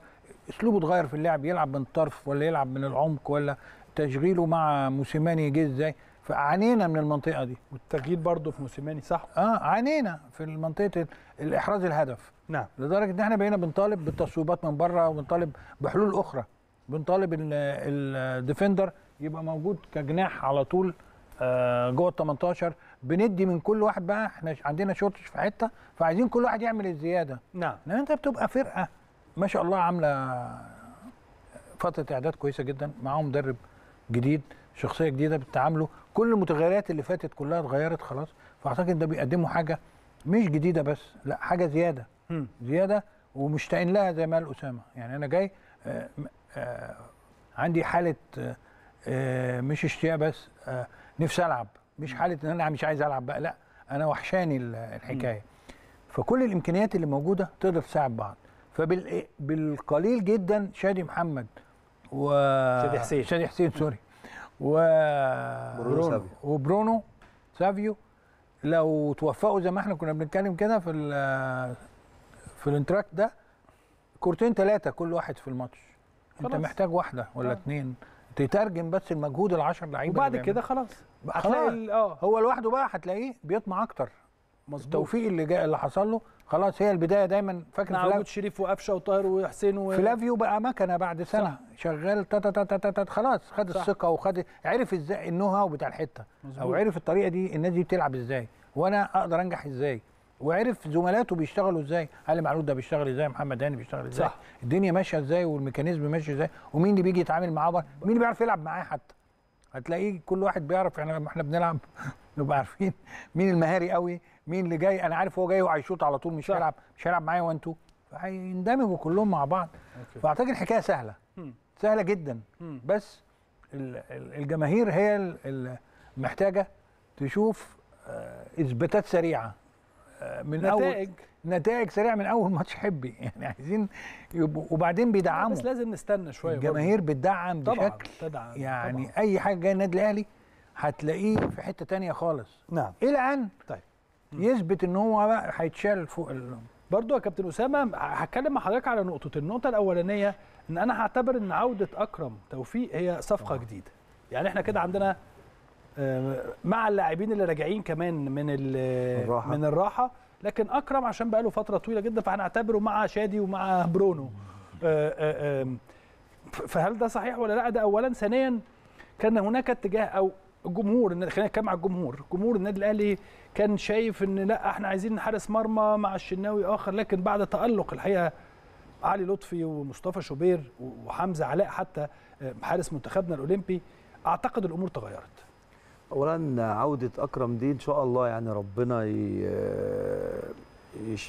B: اسلوبه اتغير في اللعب يلعب من الطرف ولا يلعب من العمق ولا تشغيله مع موسيماني جه ازاي فعانينا من المنطقه دي والتغيير برضه في موسيماني صح اه عانينا في منطقه الاحراز الهدف نعم لدرجه ان احنا بقينا بنطالب بالتصويبات من بره وبنطالب بحلول اخرى بنطالب ان الديفندر يبقى موجود كجناح على طول آه، جوه ال 18 بندي من كل واحد بقى احنا عندنا شورتش في حته فعايزين كل واحد يعمل الزياده نعم لان انت بتبقى فرقه ما شاء الله عامله فتره اعداد كويسه جدا معاهم مدرب جديد شخصيه جديده بتعامله كل المتغيرات اللي فاتت كلها اتغيرت خلاص فاعتقد ده بيقدموا حاجه مش جديده بس لا حاجه زياده زياده ومشتاقين لها زي ما قال اسامه يعني انا جاي آه، آه، عندي حاله آه، مش اشتياق بس نفسي العب مش حاله ان انا مش عايز العب بقى لا انا وحشاني الحكايه فكل الامكانيات اللي موجوده تقدر تساعد بعض فبالقليل إيه، جدا شادي محمد و شادي حسين شادي حسين سوري و برونو سافيو وبرونو سافيو لو توفقوا زي ما احنا كنا بنتكلم كده في في الانتراك ده كورتين ثلاثه كل واحد في الماتش خلاص. انت محتاج واحده ولا اثنين آه. تترجم بس المجهود ال10 لعيبه وبعد كده خلاص هتلاقي اه هو لوحده بقى هتلاقيه بيطمع اكتر مظبوط التوفيق اللي جاي اللي حصل له خلاص هي البدايه دايما فاكر مع وجود شريف وقفشه وطاهر وحسين و... فلافيو بقى مكنه بعد سنه صح. شغال تا تا تا تا تا تا خلاص خد صح. الثقه وخد عرف ازاي النو هاو بتاع الحته مزبوط. او عرف الطريقه دي الناس دي بتلعب ازاي وانا اقدر انجح ازاي وعرف زملاته بيشتغلوا ازاي علي معلول ده بيشتغل ازاي محمد هاني بيشتغل ازاي صح. الدنيا ماشيه ازاي والميكانيزم ماشي ازاي ومين اللي بيجي يتعامل معاه مين اللي بيعرف يلعب معاه حتى هتلاقيه كل واحد بيعرف يعني لما احنا بنلعب نبقى عارفين مين المهاري قوي مين اللي جاي انا عارف هو جاي وهيشوط على طول مش هيلعب مش هيلعب معايا وان تو كلهم مع بعض أوكي. فاعتقد الحكايه سهله م. سهله جدا م. بس الجماهير هي محتاجه تشوف آه، اثباتات سريعه من نتائج اول نتائج سريعه من اول ماتش حبي يعني عايزين يبقوا وبعدين بيدعموا بس لازم نستنى
A: شويه الجماهير بتدعم طبعا بشكل تدعم يعني
B: طبعا. اي حاجه جايه النادي الاهلي هتلاقيه في حته تانية خالص نعم الى ان طيب يثبت ان هو بقى هيتشال فوق ال... برضو يا كابتن اسامه هتكلم مع حضرتك على نقطتين النقطه
A: الاولانيه ان انا هعتبر ان عوده اكرم توفيق هي صفقه طبعا. آه. جديده يعني احنا كده عندنا آه، مع اللاعبين اللي راجعين كمان من الراحة. من الراحه لكن اكرم عشان بقاله فتره طويله جدا فهنعتبره مع شادي ومع برونو آه، آه، فهل ده صحيح ولا لا ده اولا ثانيا كان هناك اتجاه او الجمهور خلينا نتكلم على الجمهور جمهور النادي الاهلي كان شايف ان لا احنا عايزين حارس مرمى مع الشناوي اخر لكن بعد تالق الحقيقه علي لطفي ومصطفى شوبير وحمزه علاء حتى حارس منتخبنا الاولمبي اعتقد الامور تغيرت
C: اولا عوده اكرم دي ان شاء الله يعني ربنا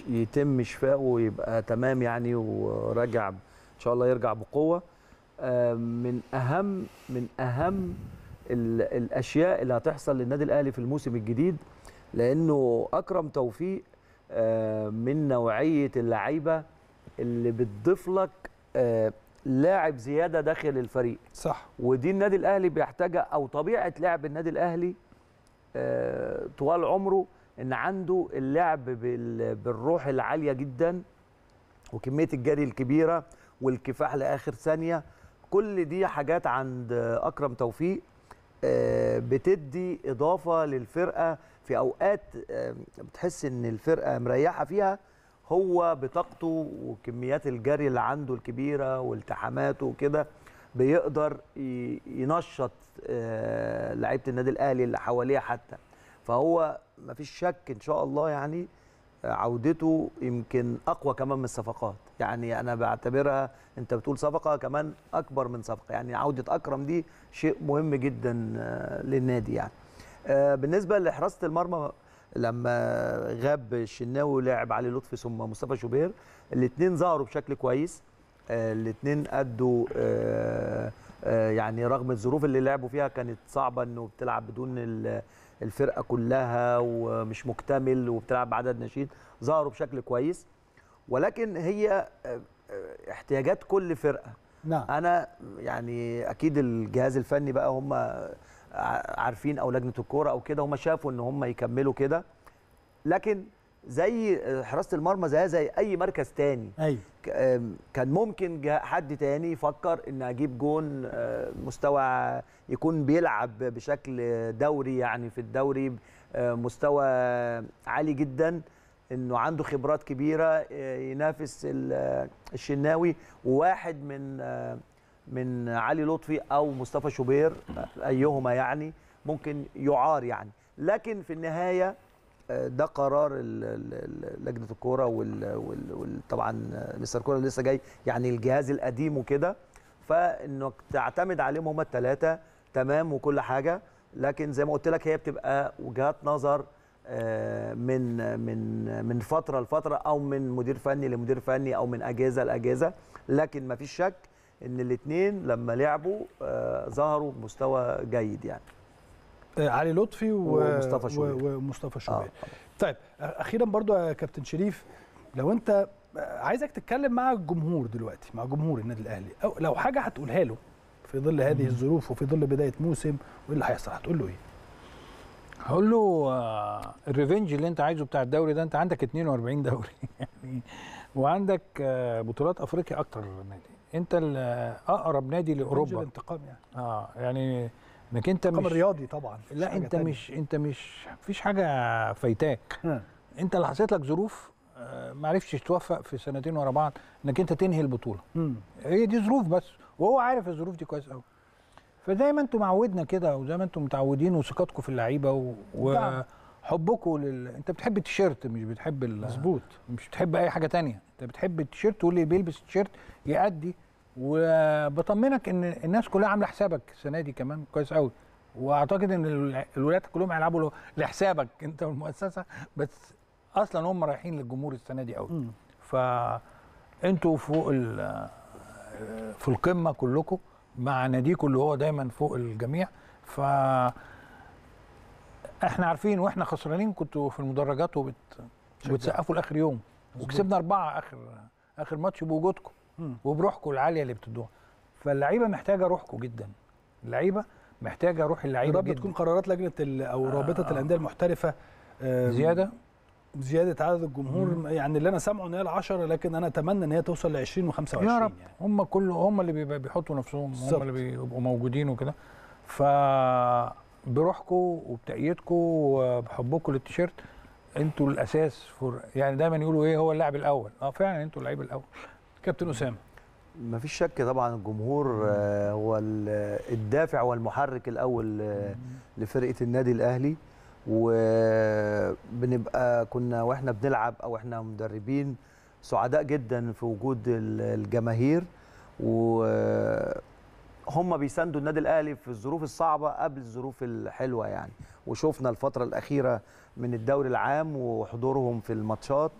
C: يتم شفائه ويبقى تمام يعني وراجع ان شاء الله يرجع بقوه من اهم من اهم الاشياء اللي هتحصل للنادي الاهلي في الموسم الجديد لانه اكرم توفيق من نوعيه اللعيبه اللي بتضيف لك لاعب زياده داخل الفريق صح ودي النادي الاهلي بيحتاجها او طبيعه لعب النادي الاهلي آه، طوال عمره ان عنده اللعب بالروح العاليه جدا وكميه الجري الكبيره والكفاح لاخر ثانيه كل دي حاجات عند اكرم توفيق آه، بتدي اضافه للفرقه في اوقات آه، بتحس ان الفرقه مريحه فيها هو بطاقته وكميات الجري اللي عنده الكبيره والتحاماته وكده بيقدر ينشط آه، لعيبه النادي الاهلي اللي حواليه حتى فهو ما فيش شك ان شاء الله يعني عودته يمكن اقوى كمان من الصفقات يعني انا بعتبرها انت بتقول صفقه كمان اكبر من صفقه يعني عوده اكرم دي شيء مهم جدا آه، للنادي يعني آه، بالنسبه لحراسه المرمى لما غاب الشناوي ولعب علي لطفي ثم مصطفى شوبير الاثنين ظهروا بشكل كويس آه، الاثنين ادوا آه، آه، يعني رغم الظروف اللي لعبوا فيها كانت صعبه انه بتلعب بدون الفرقه كلها ومش مكتمل وبتلعب بعدد نشيد ظهروا بشكل كويس ولكن هي احتياجات كل فرقه نعم انا يعني اكيد الجهاز الفني بقى هم عارفين او لجنه الكوره او كده هم شافوا ان هم يكملوا كده لكن زي حراسه المرمى زيها زي اي مركز تاني أيوة. كان ممكن حد تاني يفكر ان اجيب جون آه، مستوى يكون بيلعب بشكل دوري يعني في الدوري آه، مستوى عالي جدا انه عنده خبرات كبيره آه، ينافس الشناوي وواحد من من علي لطفي او مصطفى شوبير ايهما يعني ممكن يعار يعني لكن في النهايه آه، ده قرار لجنه الكوره وطبعا آه، مستر كوره لسه جاي يعني الجهاز القديم وكده فانك تعتمد عليهم هما الثلاثه تمام وكل حاجه لكن زي ما قلت لك هي بتبقى وجهات نظر آه، من من من فتره لفتره او من مدير فني لمدير فني او من اجهزه لاجهزه لكن ما فيش شك ان الاثنين لما لعبوا آه، ظهروا بمستوى جيد يعني
A: آه، علي لطفي و... ومصطفى شوبير ومصطفى شوبير آه. طيب آه، اخيرا برضو يا كابتن شريف لو انت عايزك تتكلم مع الجمهور دلوقتي مع جمهور النادي الاهلي او لو حاجه هتقولها له في ظل هذه الظروف وفي ظل بدايه موسم وايه اللي هيحصل هتقول له ايه
B: هقول له الريفنج اللي انت عايزه بتاع الدوري ده انت عندك 42 دوري يعني وعندك بطولات افريقيا اكتر نادي انت اقرب نادي لاوروبا الانتقام يعني اه يعني انك انت مش رياضي طبعا لا انت تانية. مش انت مش مفيش حاجه فايتاك انت اللي حصلت لك ظروف آه، ما عرفتش توفق في سنتين ورا بعض انك انت تنهي البطوله هي دي ظروف بس وهو عارف الظروف دي كويس قوي فزي ما انتم معودنا كده وزي ما انتم متعودين وثقتكم في اللعيبه وحبكم نعم. لل... انت بتحب التيشيرت مش بتحب ال... مظبوط مش بتحب اي حاجه تانية انت بتحب التيشيرت واللي بيلبس التيشيرت يأدي وبطمنك ان الناس كلها عامله حسابك السنه دي كمان كويس قوي واعتقد ان الولايات كلهم هيلعبوا لحسابك انت والمؤسسه بس اصلا هم رايحين للجمهور السنه دي قوي فانتوا فوق في القمه كلكم مع ناديكم اللي هو دايما فوق الجميع ف احنا عارفين واحنا خسرانين كنتوا في المدرجات وبت... وبتسقفوا لاخر يوم وكسبنا اربعه اخر اخر ماتش بوجودكم وبروحكم العاليه اللي بتدوها فاللعيبه محتاجه روحكم جدا اللعيبه محتاجه روح اللعيبه جدا بتكون قرارات لجنه او آه، رابطه آه الانديه المحترفه زياده
A: زياده عدد الجمهور مم. يعني اللي انا سامعه ان هي ال 10 لكن انا اتمنى ان هي توصل ل 20 و25 يا رب
B: يعني. هم كل هم اللي بيحطوا نفسهم بالزبط. هم اللي بيبقوا موجودين وكده ف بروحكم وبتأييدكم وبحبكم للتيشيرت انتوا الاساس فور يعني دايما يقولوا ايه هو اللاعب الاول اه فعلا انتوا اللعيب الاول كابتن اسامه
C: ما فيش شك طبعا الجمهور آه، هو الدافع والمحرك الاول آه، لفرقه النادي الاهلي وبنبقى كنا واحنا بنلعب او احنا مدربين سعداء جدا في وجود الجماهير وهم بيساندوا النادي الاهلي في الظروف الصعبه قبل الظروف الحلوه يعني وشفنا الفتره الاخيره من الدوري العام وحضورهم في الماتشات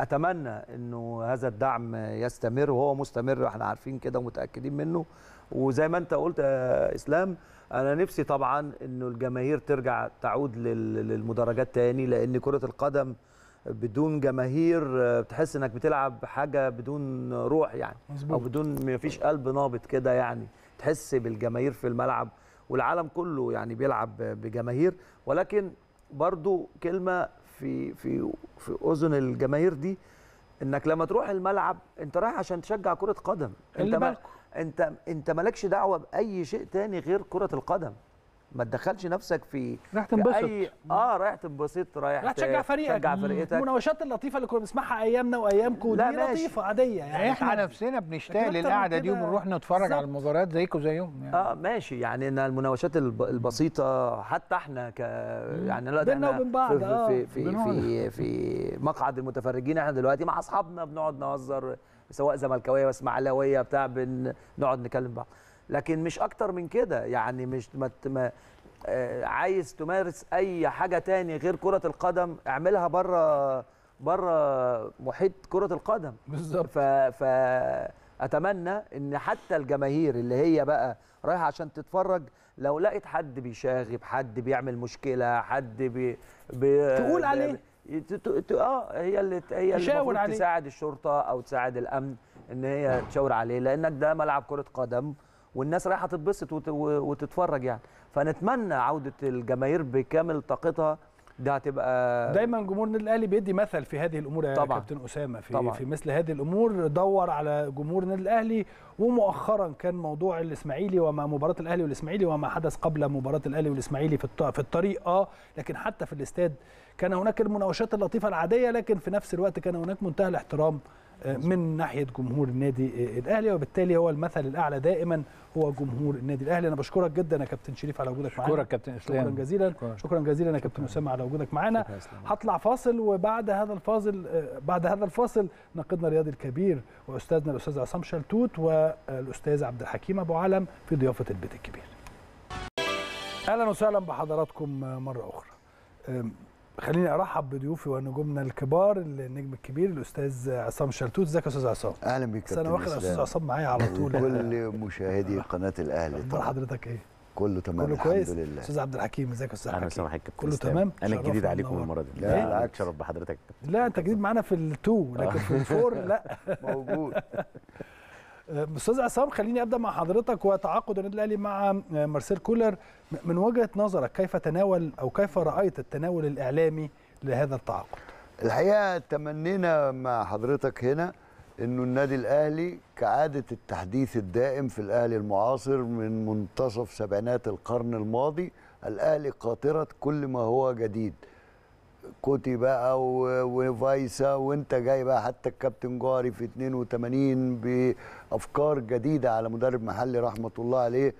C: اتمنى انه هذا الدعم يستمر وهو مستمر احنا عارفين كده ومتاكدين منه وزي ما انت قلت يا اسلام انا نفسي طبعا انه الجماهير ترجع تعود للمدرجات تاني لان كره القدم بدون جماهير بتحس انك بتلعب حاجه بدون روح يعني مزبوط. او بدون ما فيش قلب نابض كده يعني تحس بالجماهير في الملعب والعالم كله يعني بيلعب بجماهير ولكن برضو كلمه في في في اذن الجماهير دي انك لما تروح الملعب انت رايح عشان تشجع كره قدم انت ما انت انت مالكش دعوه باي شيء تاني غير كره القدم ما تدخلش نفسك في رايح تنبسط أي...
A: اه رايح تنبسط
C: رايح رايح تشجع
A: فريقك تشجع فريقك المناوشات اللطيفه اللي كنا بنسمعها ايامنا وايامكم دي لطيفه عاديه يعني, يعني احنا
B: نفسنا بنشتاق للقعده دي وبنروح نتفرج على المباريات زيكم زيهم يعني. اه ماشي يعني ان
C: المناوشات البسيطه حتى احنا ك يعني لا بينا وبين بعض في في آه. في, في في مقعد المتفرجين احنا دلوقتي مع اصحابنا بنقعد نهزر سواء زملكاويه واسماعيلاويه بتاع بنقعد نكلم بعض لكن مش اكتر من كده يعني مش ما آه، عايز تمارس اي حاجه تاني غير كره القدم اعملها بره بره محيط كره القدم بالظبط فاتمنى ان حتى الجماهير اللي هي بقى رايحه عشان تتفرج لو لقيت حد بيشاغب حد بيعمل مشكله حد بي, بي تقول عليه اه هي اللي هي اللي تساعد الشرطه او تساعد الامن ان هي تشاور عليه لانك ده ملعب كره قدم والناس رايحه تتبسط وتتفرج يعني فنتمنى عوده الجماهير بكامل طاقتها ده هتبقى دايما
A: جمهور النادي الاهلي بيدي مثل في هذه الامور يا طبعًا. كابتن اسامه في طبعًا. في مثل هذه الامور دور على جمهور النادي الاهلي ومؤخرا كان موضوع الاسماعيلي وما مباراه الاهلي والاسماعيلي وما حدث قبل مباراه الاهلي والاسماعيلي في في الطريق اه لكن حتى في الاستاد كان هناك المناوشات اللطيفه العاديه لكن في نفس الوقت كان هناك منتهى الاحترام آه، من ناحيه جمهور النادي آه، الاهلي وبالتالي هو المثل الاعلى دائما هو جمهور النادي الاهلي انا بشكرك جدا يا كابتن شريف على وجودك معانا شكرا كابتن اسلام شكرا جزيلا شكرا, شكرا جزيلا يا كابتن اسامه على وجودك معانا هطلع فاصل وبعد هذا الفاصل آه، بعد هذا الفاصل ناقدنا الرياضي الكبير واستاذنا الاستاذ عصام شلتوت والاستاذ عبد الحكيم ابو علم في ضيافه البيت الكبير اهلا وسهلا بحضراتكم مره اخرى خليني ارحب بضيوفي ونجومنا الكبار النجم الكبير الاستاذ عصام شلتوت ازيك يا استاذ عصام
D: اهلا بيك كابتن انا واخد استاذ عصام معايا على طول كل مشاهدي قناه الاهلي طبعا حضرتك ايه كله
E: تمام كله كويس. الحمد لله استاذ عبد الحكيم ازيك يا استاذ عبد الحكيم كله تمام انا الجديد عليكم المره دي إيه؟ لا بالعكس شرف بحضرتك
A: لا انت جديد معانا في التو لكن في الفور
E: لا
B: موجود
A: استاذ عصام خليني ابدا مع حضرتك وتعاقد النادي الاهلي مع آه، مارسيل كولر من وجهه نظرك كيف تناول او كيف رايت التناول الاعلامي لهذا
D: التعاقد؟ الحقيقه تمنينا مع حضرتك هنا انه النادي الاهلي كعاده التحديث الدائم في الاهلي المعاصر من منتصف سبعينات القرن الماضي الاهلي قاطره كل ما هو جديد كوتي بقى وفايسا وانت جاي بقى حتى الكابتن جاري في 82 بافكار جديده على مدرب محلي رحمه الله عليه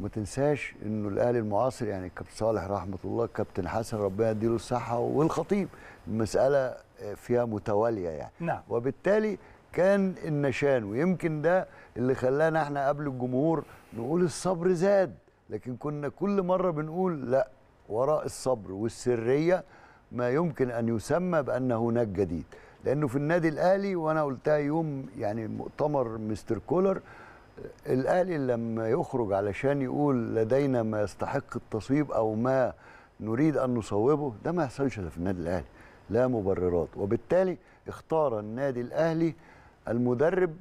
D: ما تنساش انه الاهلي المعاصر يعني الكابتن صالح رحمه الله الكابتن حسن ربنا يديله الصحه والخطيب المساله آه، فيها متواليه يعني نعم. وبالتالي كان النشان ويمكن ده اللي خلانا احنا قبل الجمهور نقول الصبر زاد لكن كنا كل مره بنقول لا وراء الصبر والسريه ما يمكن ان يسمى بانه هناك جديد لانه في النادي الاهلي وانا قلتها يوم يعني مؤتمر مستر كولر الاهلي لما يخرج علشان يقول لدينا ما يستحق التصويب او ما نريد ان نصوبه ده ما يحصلش في النادي الاهلي لا مبررات وبالتالي اختار النادي الاهلي المدرب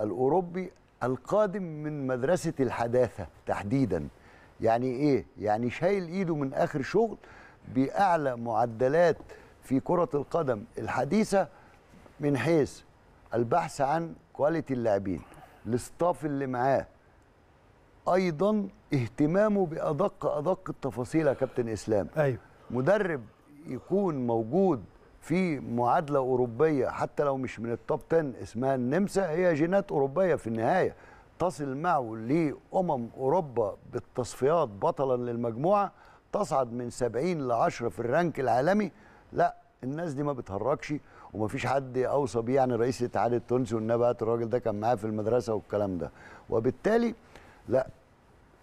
D: الاوروبي القادم من مدرسه الحداثه تحديدا يعني ايه يعني شايل ايده من اخر شغل باعلى معدلات في كره القدم الحديثه من حيث البحث عن كواليتي اللاعبين الاستاف اللي معاه ايضا اهتمامه بادق ادق التفاصيل يا كابتن اسلام ايوه مدرب يكون موجود في معادله اوروبيه حتى لو مش من التوب 10 اسمها النمسا هي جينات اوروبيه في النهايه تصل معه لأمم أوروبا بالتصفيات بطلا للمجموعة تصعد من 70 ل 10 في الرانك العالمي لا الناس دي ما بتهرجش ومفيش حد اوصى بيه يعني رئيس الاتحاد التونسي والنبي الراجل ده كان معاه في المدرسه والكلام ده وبالتالي لا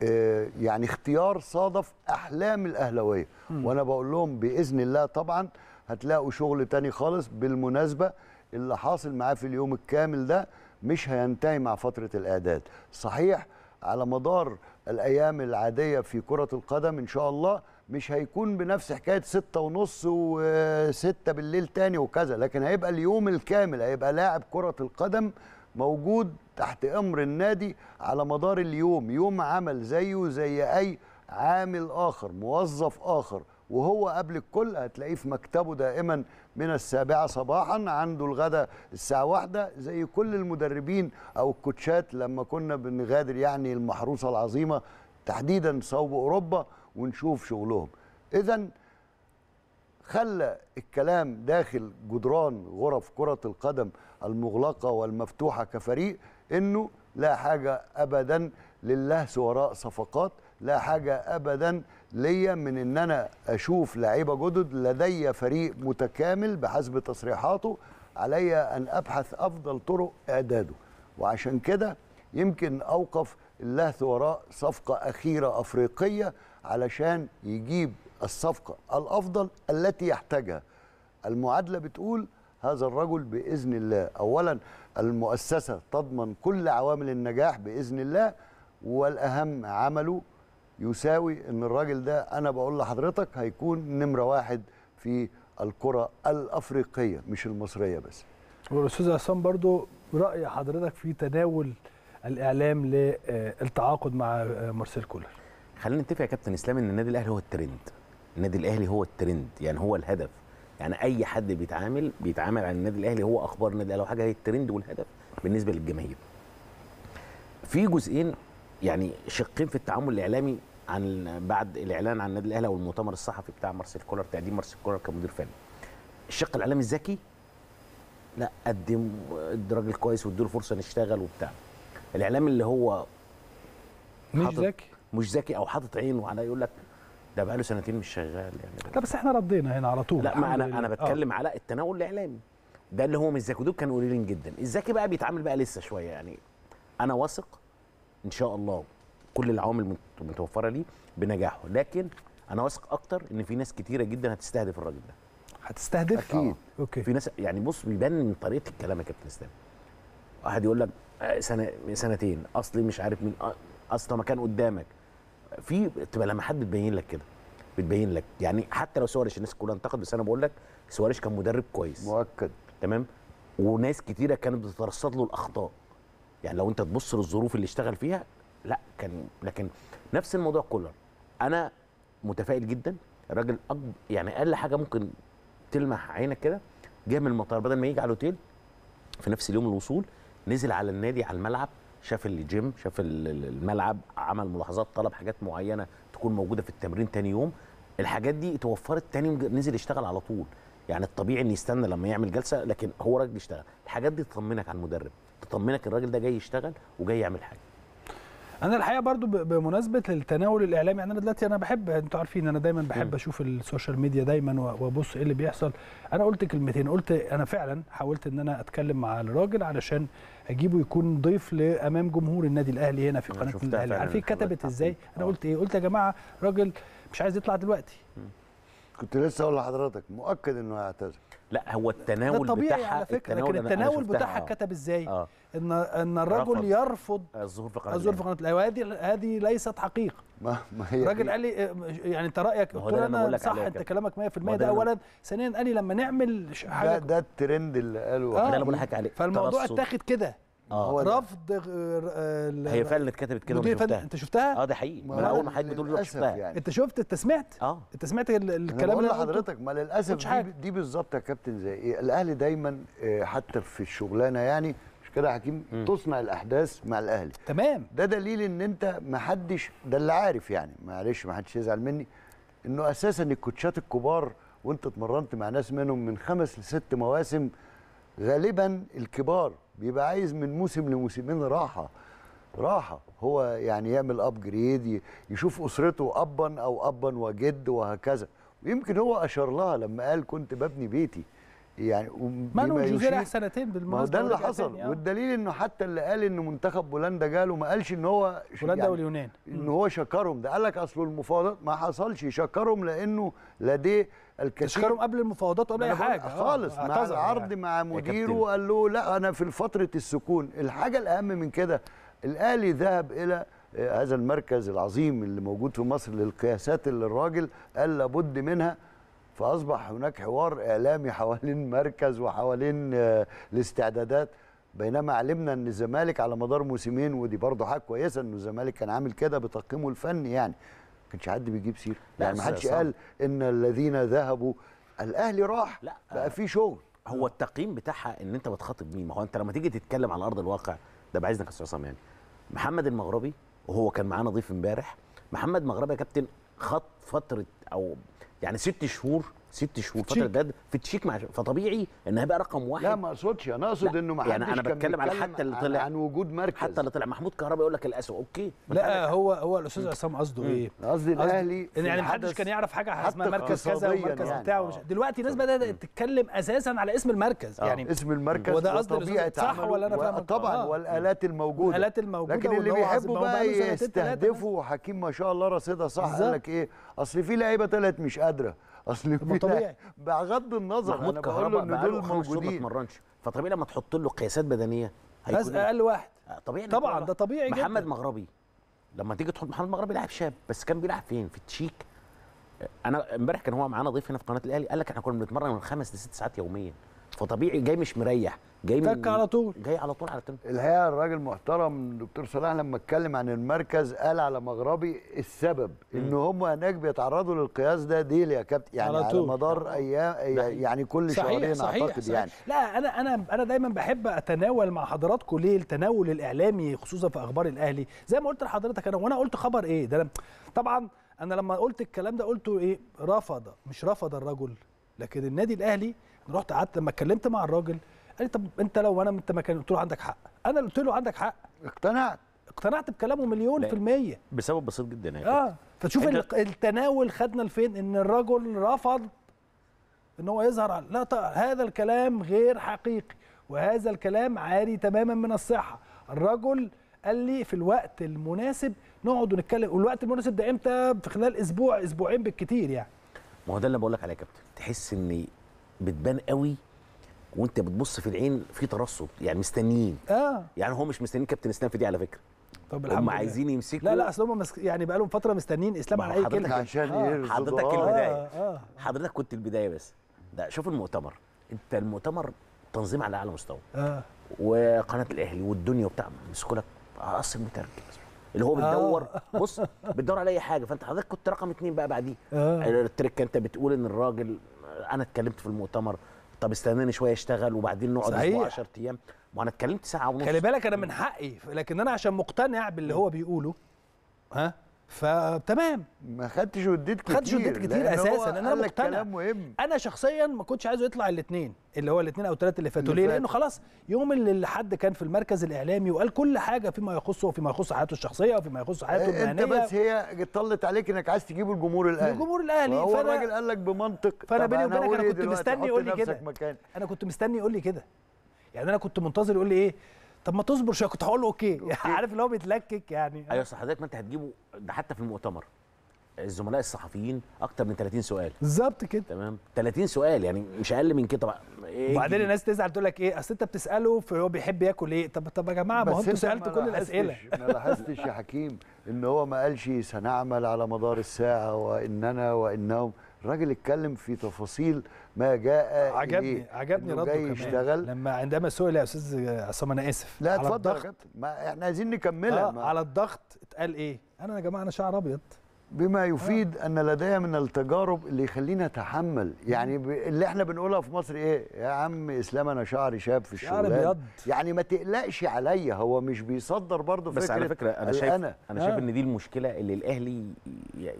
D: آه، يعني اختيار صادف احلام الاهلاويه وانا بقول لهم باذن الله طبعا هتلاقوا شغل تاني خالص بالمناسبه اللي حاصل معاه في اليوم الكامل ده مش هينتهي مع فتره الاعداد صحيح على مدار الايام العاديه في كره القدم ان شاء الله مش هيكون بنفس حكايه ستة ونص وستة بالليل تاني وكذا لكن هيبقى اليوم الكامل هيبقى لاعب كره القدم موجود تحت امر النادي على مدار اليوم يوم عمل زيه زي اي عامل اخر موظف اخر وهو قبل الكل هتلاقيه في مكتبه دائما من السابعة صباحا عنده الغداء الساعة واحدة زي كل المدربين أو الكوتشات لما كنا بنغادر يعني المحروسة العظيمة تحديدا صوب أوروبا ونشوف شغلهم إذا خلى الكلام داخل جدران غرف كرة القدم المغلقة والمفتوحة كفريق إنه لا حاجة أبدا للهس وراء صفقات لا حاجة أبدا ليا من ان انا اشوف لعيبه جدد لدي فريق متكامل بحسب تصريحاته علي ان ابحث افضل طرق اعداده وعشان كده يمكن اوقف اللهث وراء صفقه اخيره افريقيه علشان يجيب الصفقه الافضل التي يحتاجها المعادله بتقول هذا الرجل باذن الله اولا المؤسسه تضمن كل عوامل النجاح باذن الله والاهم عمله يساوي ان الراجل ده انا بقول لحضرتك هيكون نمره واحد في الكره الافريقيه مش المصريه بس والاستاذ عصام برضو
A: راي حضرتك في تناول الاعلام للتعاقد آه، مع آه، مارسيل كولر
E: خلينا نتفق يا كابتن اسلام ان النادي الاهلي هو الترند النادي الاهلي هو الترند يعني هو الهدف يعني اي حد بيتعامل بيتعامل عن النادي الاهلي هو اخبار النادي الاهلي وحاجه هي الترند والهدف بالنسبه للجماهير في جزئين يعني شقين في التعامل الاعلامي عن بعد الاعلان عن النادي الاهلي او المؤتمر الصحفي بتاع مارسيل كولر تقديم مارسيل كولر كمدير فني الشق الاعلامي الذكي لا قدم راجل كويس واديله فرصه نشتغل وبتاع الاعلام اللي هو مش ذكي مش ذكي او حاطط عينه على يقول لك ده بقاله سنتين مش شغال يعني لا
A: بس احنا ردينا هنا على طول لا ما انا انا بتكلم أوه. على
E: التناول الاعلامي ده اللي هو مش ذكي دول كانوا قليلين جدا الذكي بقى بيتعامل بقى لسه شويه يعني انا واثق ان شاء الله كل العوامل متوفره ليه بنجاحه لكن انا واثق اكتر ان في ناس كتيره جدا هتستهدف الراجل ده هتستهدف اكيد آه، اوكي في ناس يعني بص بيبان من طريقه الكلام يا كابتن اسلام واحد يقول لك آه، سنه سنتين اصلي مش عارف مين آه، اصلا مكان قدامك في بتبقى حد بتبين لك كده بتبين لك يعني حتى لو سواريش الناس كلها انتقد بس انا بقول لك سواريش كان مدرب كويس مؤكد تمام وناس كتيره كانت بتترصد له الاخطاء يعني لو انت تبص للظروف اللي اشتغل فيها لا كان لكن نفس الموضوع كولر انا متفائل جدا الراجل أكبر يعني اقل حاجه ممكن تلمح عينك كده جه من المطار بدل ما يجي على الاوتيل في نفس اليوم الوصول نزل على النادي على الملعب شاف الجيم شاف الملعب عمل ملاحظات طلب حاجات معينه تكون موجوده في التمرين تاني يوم الحاجات دي اتوفرت تاني يوم نزل يشتغل على طول يعني الطبيعي ان يستنى لما يعمل جلسه لكن هو راجل يشتغل الحاجات دي تطمنك على المدرب تطمنك الراجل ده جاي يشتغل وجاي يعمل حاجه
A: انا الحقيقه برضو بمناسبه التناول الاعلامي انا دلوقتي انا بحب انتوا عارفين انا دايما بحب اشوف السوشيال ميديا دايما وابص ايه اللي بيحصل انا قلت كلمتين قلت انا فعلا حاولت ان انا اتكلم مع الراجل علشان اجيبه يكون ضيف لامام جمهور النادي الاهلي هنا في قناه النادي الاهلي عارفين كتبت ازاي انا آه. قلت ايه قلت يا جماعه راجل مش عايز يطلع دلوقتي
D: كنت لسه اقول لحضرتك مؤكد
E: انه هيعتذر لا هو التناول ده بتاعها على فكره آه. التناول لكن التناول بتاعها اتكتب ازاي؟ آه. ان ان الرجل يرفض آه، الظهور في قناه الظهور
A: في قناه الاهلي هذه هذه ليست حقيقه ما,
D: ما هي الراجل قال لي آه، يعني انت رايك قلت له انا صح انت كلامك 100% ده, ده اولا
A: ثانيا قال لي لما نعمل حاجه ده,
D: ده الترند اللي قاله آه. انا بقول لك عليه فالموضوع اتاخد كده آه
A: رفض آه، هي فعلا اتكتبت كده شفتها انت
D: شفتها؟ اه ده حقيقي من انا اول ما
A: حضرتك بتقول له شفتها يعني. انت شفت انت سمعت؟ اه انت سمعت الكلام اللي حضرتك ما للاسف دي,
D: دي بالظبط يا كابتن زي ايه الاهلي دايما آه، حتى في الشغلانه يعني مش كده يا حكيم تصنع الاحداث مع الاهلي تمام ده دليل ان انت ما حدش ده اللي عارف يعني معلش ما حدش يزعل مني انه اساسا الكوتشات الكبار وانت اتمرنت مع ناس منهم من خمس لست مواسم غالبا الكبار بيبقى عايز من موسم لموسمين راحه راحه هو يعني يعمل ابجريد يشوف اسرته ابا او ابا وجد وهكذا ويمكن هو اشار لها لما قال كنت ببني بيتي يعني مانو جوزيه سنتين بالمناسبه ده اللي حصل يعني. والدليل انه حتى اللي قال ان منتخب بولندا جاله ما قالش ان هو بولندا يعني واليونان ان هو شكرهم ده قال لك اصله المفاوضات ما حصلش شكرهم لانه لديه الكثير قبل المفاوضات ولا اي حاجه آه، خالص مع العرض يعني. مع مديره قال له لا انا في فتره السكون الحاجه الاهم من كده الاهلي ذهب الى آه، هذا المركز العظيم اللي موجود في مصر للقياسات اللي الراجل قال لابد منها فاصبح هناك حوار اعلامي حوالين مركز وحوالين آه، الاستعدادات بينما علمنا ان الزمالك على مدار موسمين ودي برضه حاجه كويسه انه الزمالك كان عامل كده بتقييمه الفني يعني
E: كانش حد بيجيب سيره يعني ما حدش قال ان الذين ذهبوا الاهلي راح لا بقى في شغل هو التقييم بتاعها ان انت بتخاطب مين ما هو انت لما تيجي تتكلم على ارض الواقع ده بعايزنا يا عصام يعني محمد المغربي وهو كان معانا ضيف امبارح محمد مغربي يا كابتن خط فتره او يعني ست شهور ست شهور فتره ده في تشيك مع فطبيعي ان هيبقى رقم واحد لا ما اقصدش انا اقصد انه ما يعني انا بتكلم على حتى اللي طلع عن وجود مركز حتى اللي طلع محمود كهربا يقول لك الاسوء اوكي لا هو هو الاستاذ عصام قصده ايه؟ قصدي الاهلي يعني ما حدش كان يعرف
A: حاجه اسمها مركز كذا ومركز يعني بتاع
E: دلوقتي الناس بدات
A: آه. تتكلم اساسا على اسم المركز آه. يعني اسم المركز وده قصدي صح ولا انا فاهم طبعا والالات
D: الموجوده الالات الموجوده لكن اللي بيحبوا بقى يستهدفوا حكيم ما شاء الله رصيدها صح قال لك ايه اصل في لعيبه طلعت مش قادره اصل طبيعي بغض
E: النظر انا بقول له ان دول موجودين ما اتمرنش فطبيعي لما تحط له قياسات بدنيه هيكون إيه؟ اقل واحد آه، طبيعي طبعا ده طبيعي محمد جدا محمد مغربي لما تيجي تحط محمد مغربي لاعب شاب بس كان بيلعب فين في التشيك آه، انا امبارح كان هو معانا ضيف هنا في قناه الاهلي قال لك احنا كنا بنتمرن من خمس لست ساعات يوميا فطبيعي جاي مش مريح جاي من على طول جاي على طول على التنك
D: الحقيقه الراجل محترم دكتور صلاح لما اتكلم عن المركز قال على مغربي السبب م. ان هم هناك بيتعرضوا للقياس ده ديل يا كابتن يعني على, على مدار نعم. ايام يعني كل صحيح شهرين صحيح اعتقد صحيح يعني
A: لا انا انا انا دايما بحب اتناول مع حضراتكم ليه التناول الاعلامي خصوصا في اخبار الاهلي زي ما قلت لحضرتك انا وانا قلت خبر ايه ده أنا طبعا انا لما قلت الكلام ده قلته ايه رفض مش رفض الرجل لكن النادي الاهلي رحت قعدت لما اتكلمت مع الراجل قال لي طب انت لو انا انت مكان قلت له عندك حق انا قلت له عندك حق اقتنعت اقتنعت بكلامه مليون في المية
E: بسبب بسيط جدا يعني
A: اه فتشوف التناول خدنا لفين ان الرجل رفض ان هو يظهر على لا طيب هذا الكلام غير حقيقي وهذا الكلام عاري تماما من الصحة الرجل قال لي في الوقت المناسب نقعد ونتكلم والوقت المناسب ده
E: امتى في خلال اسبوع اسبوعين بالكتير يعني ما هو ده اللي بقول لك عليه يا كابتن تحس ان بتبان قوي وانت بتبص في العين في ترصد يعني مستنيين اه يعني هم مش مستنيين كابتن اسلام في دي على فكره طب الحمد هم عايزين يمسكوا لا لا اصل
A: هم مسك... يعني بقى لهم فتره مستنيين اسلام على اي كلمه عشان آه. حضرتك آه. البدايه آه.
E: حضرتك كنت البدايه بس ده شوف المؤتمر انت المؤتمر تنظيم على اعلى مستوى آه. وقناه الاهلي والدنيا وبتاع مسكوا لك اصل مترجم اللي هو بتدور آه. بص بتدور على اي حاجه فانت حضرتك كنت رقم اثنين بقى بعديه آه. التركه انت بتقول ان الراجل انا اتكلمت في المؤتمر طب استناني شويه اشتغل وبعدين نقعد اسبوع 10 ايام ما انا اتكلمت ساعه ونص خلي بالك انا من حقي
A: لكن انا عشان مقتنع باللي هو بيقوله ها
E: فتمام
D: ما خدتش وديت كتير خدتش وديت كتير اساسا انا مقتنع كلام
A: مهم. انا شخصيا ما كنتش عايزه يطلع الاثنين اللي هو الاثنين او الثلاثه اللي فاتوا ليه لانه خلاص يوم اللي حد كان في المركز الاعلامي وقال كل حاجه فيما يخصه وفيما يخص حياته الشخصيه وفيما يخص حياته المهنيه انت بس
D: هي طلت عليك انك عايز تجيب الجمهور الاهلي الجمهور الاهلي هو الراجل قال لك بمنطق فانا بيني وبينك انا إيه كنت مستني
A: يقول لي كده انا كنت مستني يقول لي كده يعني انا كنت منتظر يقول لي ايه طب ما تصبر شويه كنت هقول له اوكي, أوكي. عارف اللي هو
E: بيتلكك يعني ايوه اصل حضرتك ما انت هتجيبه ده حتى في المؤتمر الزملاء الصحفيين اكتر من 30 سؤال بالظبط كده تمام 30 سؤال يعني مش اقل من كده
D: إيه
A: وبعدين الناس تزعل تقول لك ايه اصل انت بتساله فهو بيحب ياكل ايه طب طب يا جماعه ما هو انتوا سالتوا كل الاسئله ما لاحظتش
D: يا حكيم ان هو ما قالش سنعمل على مدار الساعه واننا وانهم الراجل اتكلم في تفاصيل ما جاء عجبني إيه؟ عجبني رده جاي يشتغل
A: لما عندما سئل يا استاذ عصام انا اسف لا اتفضل الضغط ما احنا عايزين نكملها آه على الضغط اتقال ايه؟
D: انا يا جماعه انا شعر ابيض بما آه. يفيد آه. ان لدي من التجارب اللي يخليني اتحمل يعني اللي احنا بنقولها في مصر ايه يا عم اسلام انا شعري شاب في ابيض يعني ما تقلقش عليا هو مش بيصدر برضه فكره بس على فكره انا شايف انا, أنا شايف آه. ان
E: دي المشكله اللي الاهلي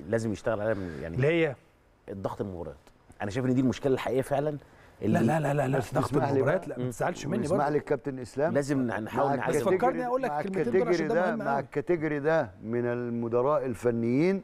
E: لازم يشتغل عليها يعني اللي هي الضغط المباريات انا شايف ان دي المشكله الحقيقيه فعلا اللي لا لا لا لا ضغط المباريات
A: لا ما تزعلش مني برضه اسمح لي
E: الكابتن اسلام لازم نحاول نعزل فكرني اقول لك كلمتين دول ده مع
D: الكاتيجوري ده من المدراء الفنيين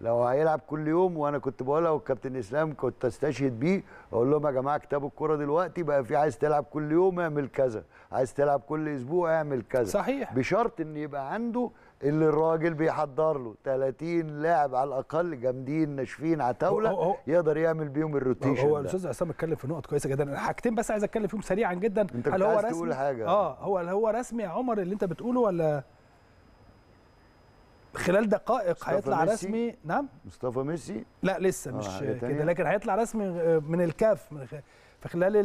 D: لو هيلعب كل يوم وانا كنت بقولها والكابتن اسلام كنت استشهد بيه اقول لهم يا جماعه كتاب الكوره دلوقتي بقى في عايز تلعب كل يوم اعمل كذا عايز تلعب كل اسبوع اعمل كذا صحيح بشرط ان يبقى عنده اللي الراجل بيحضر له 30 لاعب على الاقل جامدين ناشفين عتاوله يقدر يعمل بيهم الروتيشن هو الاستاذ عصام اتكلم في
A: نقط كويسه جدا حاجتين بس عايز اتكلم فيهم سريعا جدا انت هل هو رسمي تقول حاجة. اه
D: هو هل هو رسمي يا
A: عمر اللي انت بتقوله ولا خلال دقائق هيطلع رسمي نعم
D: مصطفى ميسي لا لسه مش آه، كده
A: لكن هيطلع رسمي من الكاف من في خلال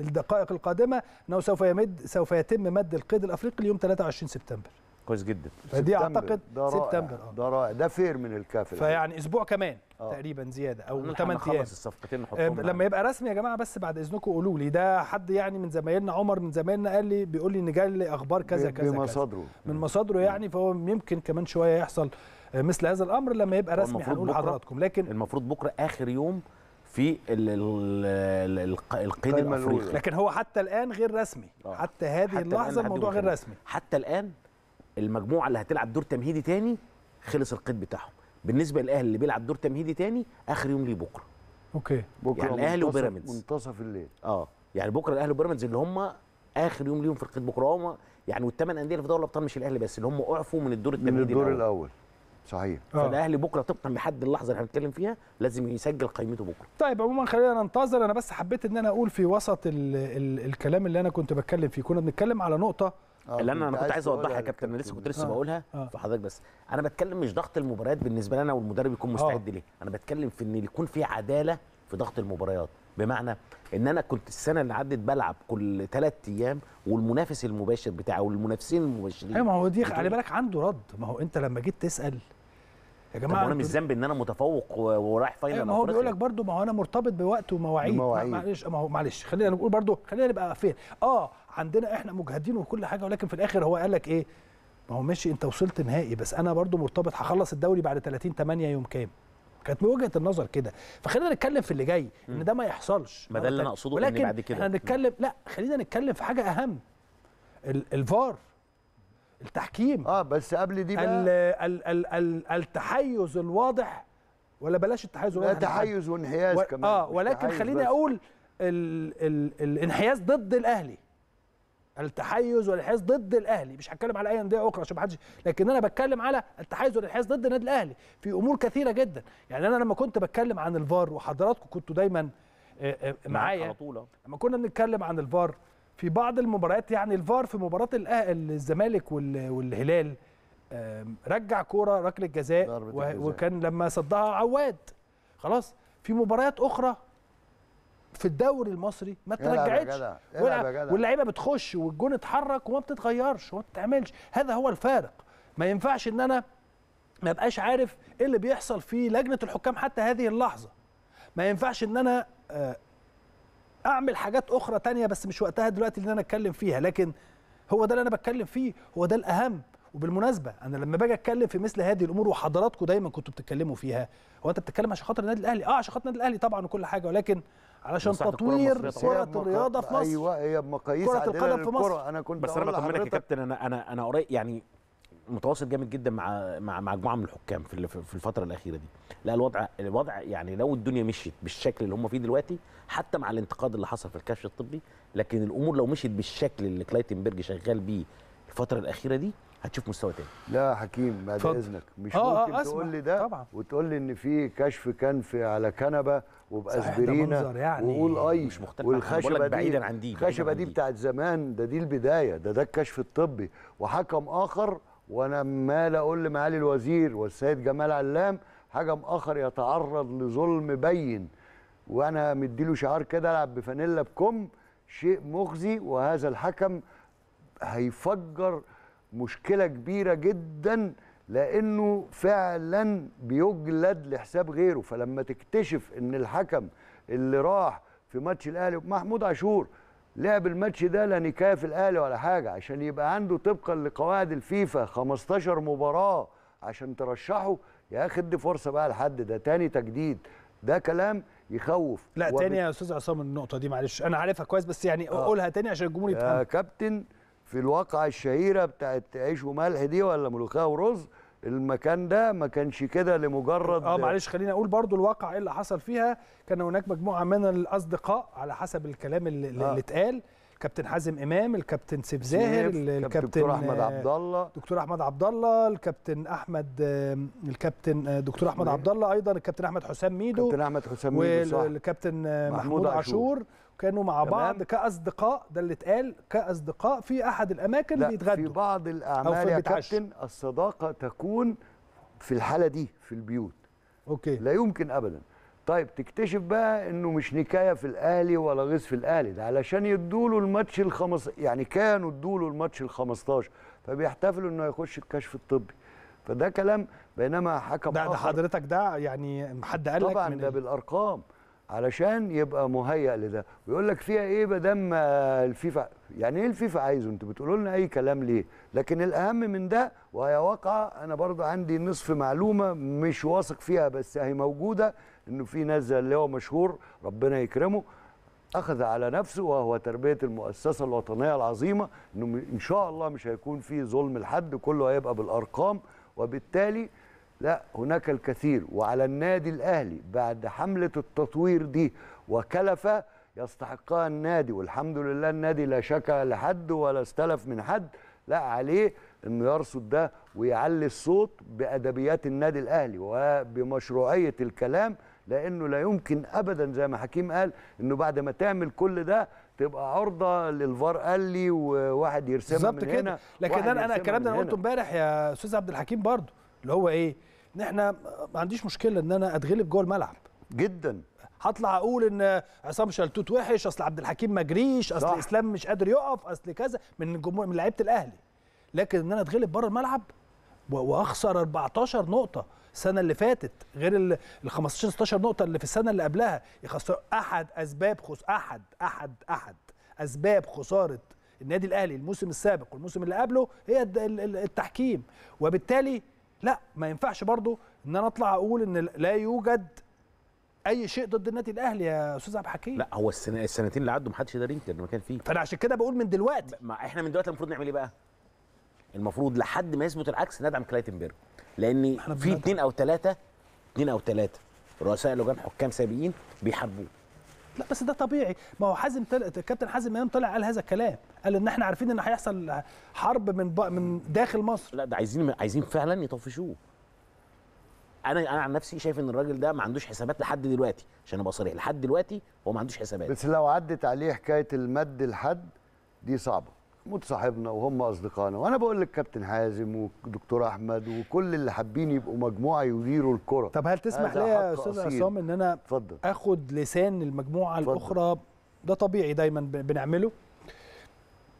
A: الدقائق القادمه انه سوف يمد سوف يتم مد القيد الافريقي ليوم 23 سبتمبر
D: كويس جدا فدي اعتقد ده سبتمبر اه ده رائع ده فير من الكافر فيعني اسبوع كمان أوه. تقريبا زياده او 8 ايام خلص الصفقتين نحطهم آه، لما يبقى
A: رسمي يا جماعه بس بعد اذنكم قولوا لي ده حد يعني من زمايلنا عمر من زمايلنا قال لي بيقول لي ان جاي لي اخبار كذا كذا بمصادره من مصادره يعني فهو يمكن كمان شويه يحصل آه، مثل هذا الامر
E: لما يبقى رسمي هنقول لحضراتكم لكن المفروض بكره اخر يوم في القيد الافريقي لكن
A: هو حتى الان غير رسمي آه. حتى هذه حتى اللحظه الموضوع غير رسمي
E: حتى الان المجموعه اللي هتلعب دور تمهيدي تاني خلص القيد بتاعهم بالنسبه للاهلي اللي بيلعب دور تمهيدي تاني اخر يوم ليه بكره
B: اوكي بكره يعني الاهلي وبيراميدز
E: منتصف الليل اه يعني بكره الاهلي وبيراميدز اللي هم اخر يوم ليهم في القيد بكره هم يعني والثمان انديه اللي في دوري الابطال مش الاهلي بس اللي هم اعفوا من الدور التمهيدي من الدور الاول, صحيح آه. آه. فالاهلي بكره طبقا لحد اللحظه اللي هنتكلم فيها لازم يسجل قيمته بكره
A: طيب عموما خلينا ننتظر انا بس حبيت ان انا اقول في وسط الـ الـ الكلام اللي انا كنت بتكلم فيه كنا بنتكلم على نقطه اللي آه، انا انا كنت عايز اوضحها يا كابتن
E: انا لسه كنت لسه آه. بقولها آه. فحضرتك بس انا بتكلم مش ضغط المباريات بالنسبه لنا والمدرب يكون مستعد ليه انا بتكلم في ان يكون في عداله في ضغط المباريات بمعنى ان انا كنت السنه اللي عدت بلعب كل ثلاث ايام والمنافس المباشر بتاعي والمنافسين المباشرين ايوه ما هو دي خلي
A: بالك عنده رد ما هو انت لما جيت تسال
E: يا جماعه انا مش ذنبي ان انا متفوق ورايح فاينل أيوة، ما هو بيقول لك
A: برده ما هو انا مرتبط بوقت ومواعيد معلش ما هو معلش خلينا نقول برده خلينا نبقى فين اه عندنا احنا مجهدين وكل حاجه ولكن في الاخر هو قال لك ايه ما هو ماشي انت وصلت نهائي بس انا برضو مرتبط هخلص الدوري بعد 30 8 يوم كام كانت من وجهه النظر كده فخلينا نتكلم في اللي جاي ان ده ما يحصلش ما ده اللي انا اقصده ولكن بعد كده احنا نتكلم لا خلينا نتكلم في حاجه اهم الفار التحكيم اه بس قبل دي بقى الـ الـ الـ الـ التحيز الواضح ولا بلاش التحيز الواضح تحيز وانحياز و... كمان اه ولكن خليني اقول الـ الـ الانحياز ضد الاهلي التحيز والانحياز ضد الاهلي مش هتكلم على اي انديه اخرى عشان محدش لكن انا بتكلم على التحيز والانحياز ضد النادي الاهلي في امور كثيره جدا يعني انا لما كنت بتكلم عن الفار وحضراتكم كنتوا دايما آه، آه، معايا آه. لما كنا بنتكلم عن الفار في بعض المباريات يعني الفار في مباراه الزمالك والهلال رجع كوره ركله جزاء وكان لما صدها عواد خلاص في مباريات اخرى في الدوري المصري ما ترجعتش واللعيبه بتخش والجون اتحرك وما بتتغيرش وما بتتعملش هذا هو الفارق ما ينفعش ان انا ما بقاش عارف ايه اللي بيحصل في لجنه الحكام حتى هذه اللحظه ما ينفعش ان انا آه، اعمل حاجات اخرى تانية بس مش وقتها دلوقتي ان انا اتكلم فيها لكن هو ده اللي انا بتكلم فيه هو ده الاهم وبالمناسبه انا لما باجي اتكلم في مثل هذه الامور وحضراتكم دايما كنتوا بتتكلموا فيها هو انت بتتكلم عشان خاطر النادي الاهلي اه عشان خاطر النادي الاهلي طبعا وكل حاجه ولكن علشان
D: تطوير كره الرياضه في مصر ايوه هي بمقاييس كره القدم في مصر انا كنت بس انا بطمنك يا
E: كابتن انا انا انا قريت يعني متواصل جامد جدا مع مع مجموعه من الحكام في في الفتره الاخيره دي لا الوضع الوضع يعني لو الدنيا مشيت بالشكل اللي هم فيه دلوقتي حتى مع الانتقاد اللي حصل في الكشف الطبي لكن الامور لو مشيت بالشكل اللي كلايتنبرج شغال بيه الفتره الاخيره دي هتشوف مستوى تاني لا حكيم بعد فضل. اذنك مش آه, آه، ممكن آه تقول لي
D: ده طبعا. وتقول لي ان في كشف كان في على كنبه وباسبرينا يعني وقول اي مش مختلف والخشبه دي بعيدا عن دي الخشبه دي بتاعت زمان ده دي البدايه ده ده الكشف الطبي وحكم اخر وانا لا اقول لمعالي الوزير والسيد جمال علام حكم اخر يتعرض لظلم بين وانا مديله شعار كده العب بفانيلا بكم شيء مخزي وهذا الحكم هيفجر مشكله كبيره جدا لانه فعلا بيجلد لحساب غيره فلما تكتشف ان الحكم اللي راح في ماتش الاهلي محمود عاشور لعب الماتش ده لا نكايه في الاهلي ولا حاجه عشان يبقى عنده طبقا لقواعد الفيفا 15 مباراه عشان ترشحه يا اخي ادي فرصه بقى لحد ده تاني تجديد ده كلام يخوف لا وبت... تاني يا استاذ عصام النقطه دي معلش انا عارفها كويس بس يعني آه. قولها تاني عشان الجمهور يفهم يا كابتن في الواقعة الشهيرة بتاعت عيش وملح دي ولا ملوخية ورز المكان ده ما كانش كده لمجرد اه معلش خليني اقول برضو الواقع ايه اللي حصل فيها كان هناك مجموعه من الاصدقاء
A: على حسب الكلام اللي, آه. اللي اتقال كابتن حازم امام الكابتن سيف زاهر الكابتن دكتور احمد عبد الله دكتور احمد عبد الله الكابتن احمد الكابتن آه، دكتور احمد عبد الله ايضا الكابتن احمد حسام ميدو الكابتن احمد حسام ميدو والكابتن آه، محمود, محمود عاشور كانوا مع تمام. بعض كاصدقاء ده اللي اتقال كاصدقاء في احد الاماكن لا بيتغدوا في
D: بعض الاعمال يا كابتن الصداقه تكون في الحاله دي في البيوت اوكي لا يمكن ابدا طيب تكتشف بقى انه مش نكايه في الاهلي ولا غيظ في الاهلي ده علشان يدوا له الماتش الخمس يعني كانوا ادوا له الماتش ال 15 فبيحتفلوا انه يخش الكشف الطبي فده كلام بينما حكم ده, ده حضرتك ده يعني حد قال لك طبعا ده بالارقام علشان يبقى مهيأ لده ويقول لك فيها ايه ما دام الفيفا يعني ايه الفيفا عايزه انتوا بتقولوا لنا اي كلام ليه لكن الاهم من ده وهي واقعه انا برضه عندي نصف معلومه مش واثق فيها بس اهي موجوده انه في ناس اللي هو مشهور ربنا يكرمه اخذ على نفسه وهو تربيه المؤسسه الوطنيه العظيمه انه ان شاء الله مش هيكون في ظلم لحد كله هيبقى بالارقام وبالتالي لا هناك الكثير وعلى النادي الأهلي بعد حملة التطوير دي وكلفة يستحقها النادي والحمد لله النادي لا شكى لحد ولا استلف من حد لا عليه انه يرصد ده ويعلي الصوت بادبيات النادي الاهلي وبمشروعيه الكلام لانه لا يمكن ابدا زي ما حكيم قال انه بعد ما تعمل كل ده تبقى عرضه للفار قال لي وواحد يرسمها من هنا لكن انا انا الكلام ده انا قلته
A: امبارح يا استاذ عبد الحكيم برضه اللي هو ايه ان احنا ما عنديش مشكله ان انا اتغلب جوه الملعب جدا هطلع اقول ان عصام شلتوت وحش اصل عبد الحكيم ما جريش اصل صح. اسلام مش قادر يقف اصل كذا من الجمهور من لعيبه الاهلي لكن ان انا اتغلب بره الملعب واخسر 14 نقطه السنه اللي فاتت غير ال 15 16 نقطه اللي في السنه اللي قبلها يخسر احد اسباب خس احد احد احد اسباب خساره النادي الاهلي الموسم السابق والموسم اللي قبله هي التحكيم وبالتالي لا ما ينفعش برضو ان انا اطلع اقول ان لا يوجد اي شيء ضد النادي الاهلي يا استاذ عبد الحكيم
E: لا هو السنة السنتين اللي عدوا ما حدش يقدر ينكر ان ما كان فيه فانا عشان كده بقول من دلوقتي ما احنا من دلوقتي المفروض نعمل ايه بقى؟ المفروض لحد ما يثبت العكس ندعم كلايتنبرج لان في اثنين او ثلاثه اثنين او ثلاثه رؤساء لجان حكام سابقين بيحاربوه لا بس ده طبيعي
A: ما هو حازم تل... كابتن حازم امام طلع قال هذا الكلام قال ان احنا عارفين ان هيحصل حرب
E: من ب... من داخل مصر لا ده عايزين عايزين فعلا يطفشوه انا انا عن نفسي شايف ان الراجل ده ما عندوش حسابات لحد دلوقتي عشان ابقى صريح لحد دلوقتي هو ما عندوش حسابات بس لو عدت
D: عليه حكايه المد
E: الحد دي صعبه متصاحبنا وهم اصدقائنا
D: وانا بقول لك كابتن حازم ودكتور احمد وكل اللي حابين يبقوا مجموعه يديروا الكره طب هل تسمح لي يا استاذ عصام
A: ان انا فضل. اخد لسان المجموعه فضل. الاخرى ده طبيعي دايما بنعمله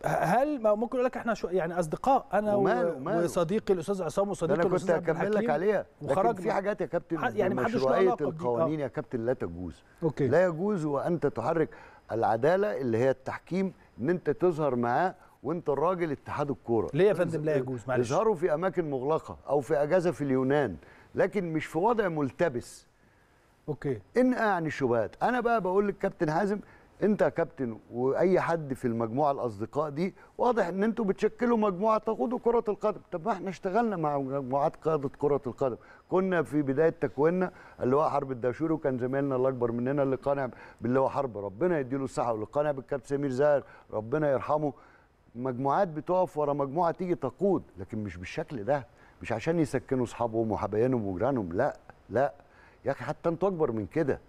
A: هل ممكن اقول لك احنا شو يعني اصدقاء انا ومالو ومالو. وصديقي الاستاذ عصام وصديقي الاستاذ انا كنت هكمل لك عليها وخرج في حاجات يا كابتن يعني مشروعيه القوانين
D: يا كابتن لا تجوز أوكي. لا يجوز وانت تحرك العداله اللي هي التحكيم ان انت تظهر معاه وانت الراجل اتحاد الكوره ليه يا فندم لا يجوز معلش يظهروا في اماكن مغلقه او في اجازه في اليونان لكن مش في وضع ملتبس اوكي ان عن الشبهات انا بقى بقول للكابتن حازم انت يا كابتن واي حد في المجموعه الاصدقاء دي واضح ان انتوا بتشكلوا مجموعه تقودوا كره القدم طب ما احنا اشتغلنا مع مجموعات قاده كره القدم كنا في بدايه تكويننا اللي هو حرب الداشور وكان زميلنا الاكبر مننا اللي قانع باللي هو حرب ربنا يديله الصحه واللي قانع بالكابتن سمير زاهر ربنا يرحمه مجموعات بتقف ورا مجموعه تيجي تقود لكن مش بالشكل ده مش عشان يسكنوا اصحابهم وحبايبهم وجيرانهم لا لا يا اخي حتى انتوا اكبر من كده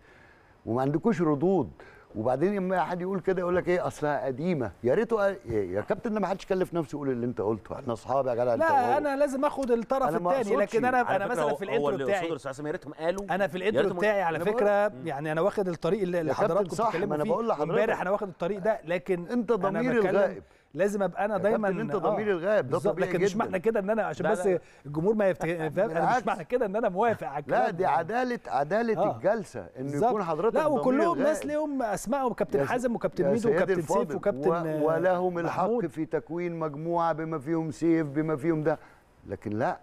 D: وما عندكوش ردود وبعدين لما حد يقول كده يقول لك ايه اصلها قديمه يا ريته إيه يا كابتن ما حدش كلف نفسه يقول اللي انت قلته احنا اصحاب يا جدع لا انا لازم اخد الطرف
A: الثاني لكن انا انا مثلا في الانترو بتاعي يا ريتهم قالوا انا في الانترو بتاعي على فكره يعني انا واخد الطريق اللي حضراتكم بتتكلموا فيه امبارح انا واخد الطريق ده لكن انت ضمير الغائب لازم ابقى انا يعني دايما انت ضمير آه، الغائب ده طبيعي لكن جداً. مش معنى كده ان انا عشان بس الجمهور ما يفهمش انا مش معنى كده ان انا موافق على الكلام لا دي يعني.
D: عداله عداله آه. الجلسه ان يكون حضرتك لا وكلهم ناس ليهم اسمائهم كابتن حازم وكابتن ميدو وكابتن سيف وكابتن ولهم الحق في تكوين مجموعه بما فيهم سيف بما فيهم ده لكن لا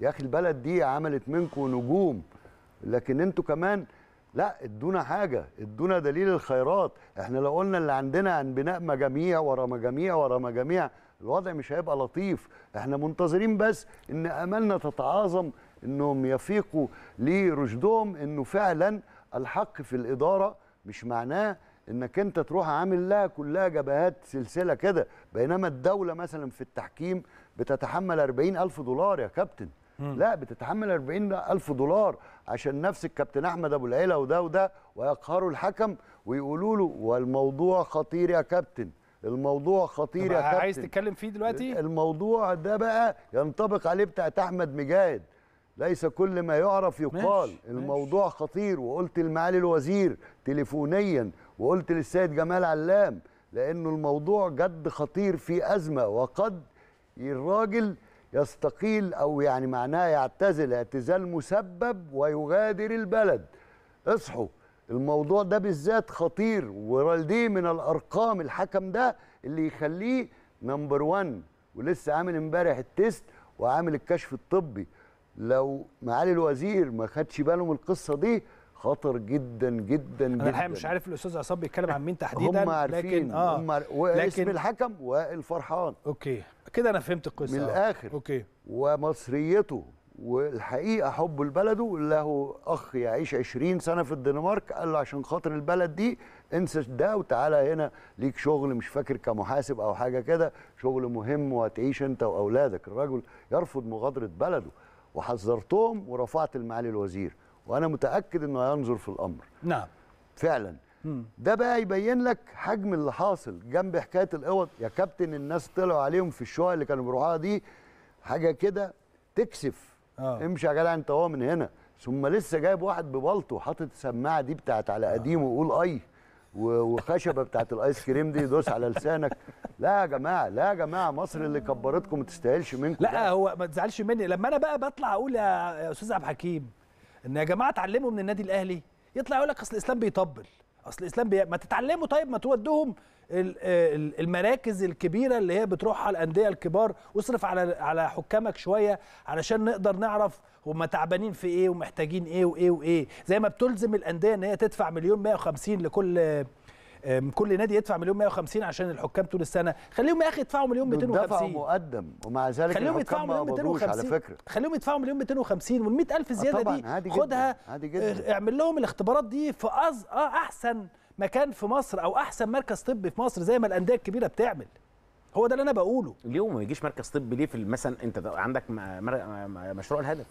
D: يا اخي البلد دي عملت منكم نجوم لكن انتوا كمان لا ادونا حاجه ادونا دليل الخيرات احنا لو قلنا اللي عندنا عن بناء مجاميع ورا مجاميع ورا مجاميع الوضع مش هيبقى لطيف احنا منتظرين بس ان املنا تتعاظم انهم يفيقوا لرشدهم انه فعلا الحق في الاداره مش معناه انك انت تروح عامل لها كلها جبهات سلسله كده بينما الدوله مثلا في التحكيم بتتحمل 40000 دولار يا كابتن لا بتتحمل 40000 دولار عشان نفس الكابتن أحمد أبو العيلة وده وده ويقهروا الحكم ويقولوا له والموضوع خطير يا كابتن الموضوع خطير يا كابتن عايز تتكلم فيه دلوقتي الموضوع ده بقى ينطبق عليه بتاعت أحمد مجاهد ليس كل ما يعرف يقال ماشي الموضوع ماشي خطير وقلت لمعالي الوزير تليفونيا وقلت للسيد جمال علام لانه الموضوع جد خطير في ازمه وقد الراجل يستقيل أو يعني معناه يعتزل اعتزال مسبب ويغادر البلد اصحوا الموضوع ده بالذات خطير ورالدي من الأرقام الحكم ده اللي يخليه نمبر 1 ولسه عامل امبارح التيست وعامل الكشف الطبي لو معالي الوزير ما خدش باله من القصه دي خطر جدا جدا أنا جدا انا مش
A: عارف الاستاذ عصام بيتكلم عن مين تحديدا هم عارفين لكن اه هم عارف... واسم لكن... الحكم
D: وائل فرحان اوكي كده انا فهمت القصه من آه. الاخر اوكي ومصريته والحقيقه حب لبلده له اخ يعيش 20 سنه في الدنمارك قال له عشان خاطر البلد دي انسى ده وتعالى هنا ليك شغل مش فاكر كمحاسب او حاجه كده شغل مهم وهتعيش انت واولادك الراجل يرفض مغادره بلده وحذرتهم ورفعت المعالي الوزير وانا متاكد انه هينظر في الامر نعم فعلا ده بقى يبين لك حجم اللي حاصل جنب حكايه الاوض يا كابتن الناس طلعوا عليهم في الشقق اللي كانوا بيروحوها دي حاجه كده تكسف آه. امشي يا جدع انت هو من هنا ثم لسه جايب واحد ببلطو حاطط السماعه دي بتاعت على آه. قديم وقول اي وخشبه بتاعت الايس كريم دي دوس على لسانك لا يا جماعه لا يا جماعه مصر اللي كبرتكم ما تستاهلش منكم لا ده.
A: هو ما تزعلش مني لما انا بقى بطلع اقول يا استاذ عبد الحكيم ان يا جماعه اتعلموا من النادي الاهلي يطلع يقول لك اصل الاسلام بيطبل اصل الاسلام بي... ما تتعلموا طيب ما تودوهم المراكز الكبيره اللي هي بتروحها الانديه الكبار اصرف على على حكامك شويه علشان نقدر نعرف هما تعبانين في ايه ومحتاجين ايه وايه وايه زي ما بتلزم الانديه ان هي تدفع مليون 150 لكل كل نادي يدفع مليون 150 عشان الحكام طول السنه خليهم يا اخي يدفعوا مليون 250 دفعوا
D: مقدم ومع ذلك خليهم يدفعوا مليون 250 على فكره
A: خليهم يدفعوا مليون 250 وال 100000 زياده دي خدها آه، اعمل لهم الاختبارات دي في أز... آه احسن مكان في مصر او
E: احسن مركز طبي في مصر زي ما الانديه الكبيره بتعمل هو ده اللي انا بقوله اليوم ما يجيش مركز طبي ليه في مثلا انت عندك مشروع الهدف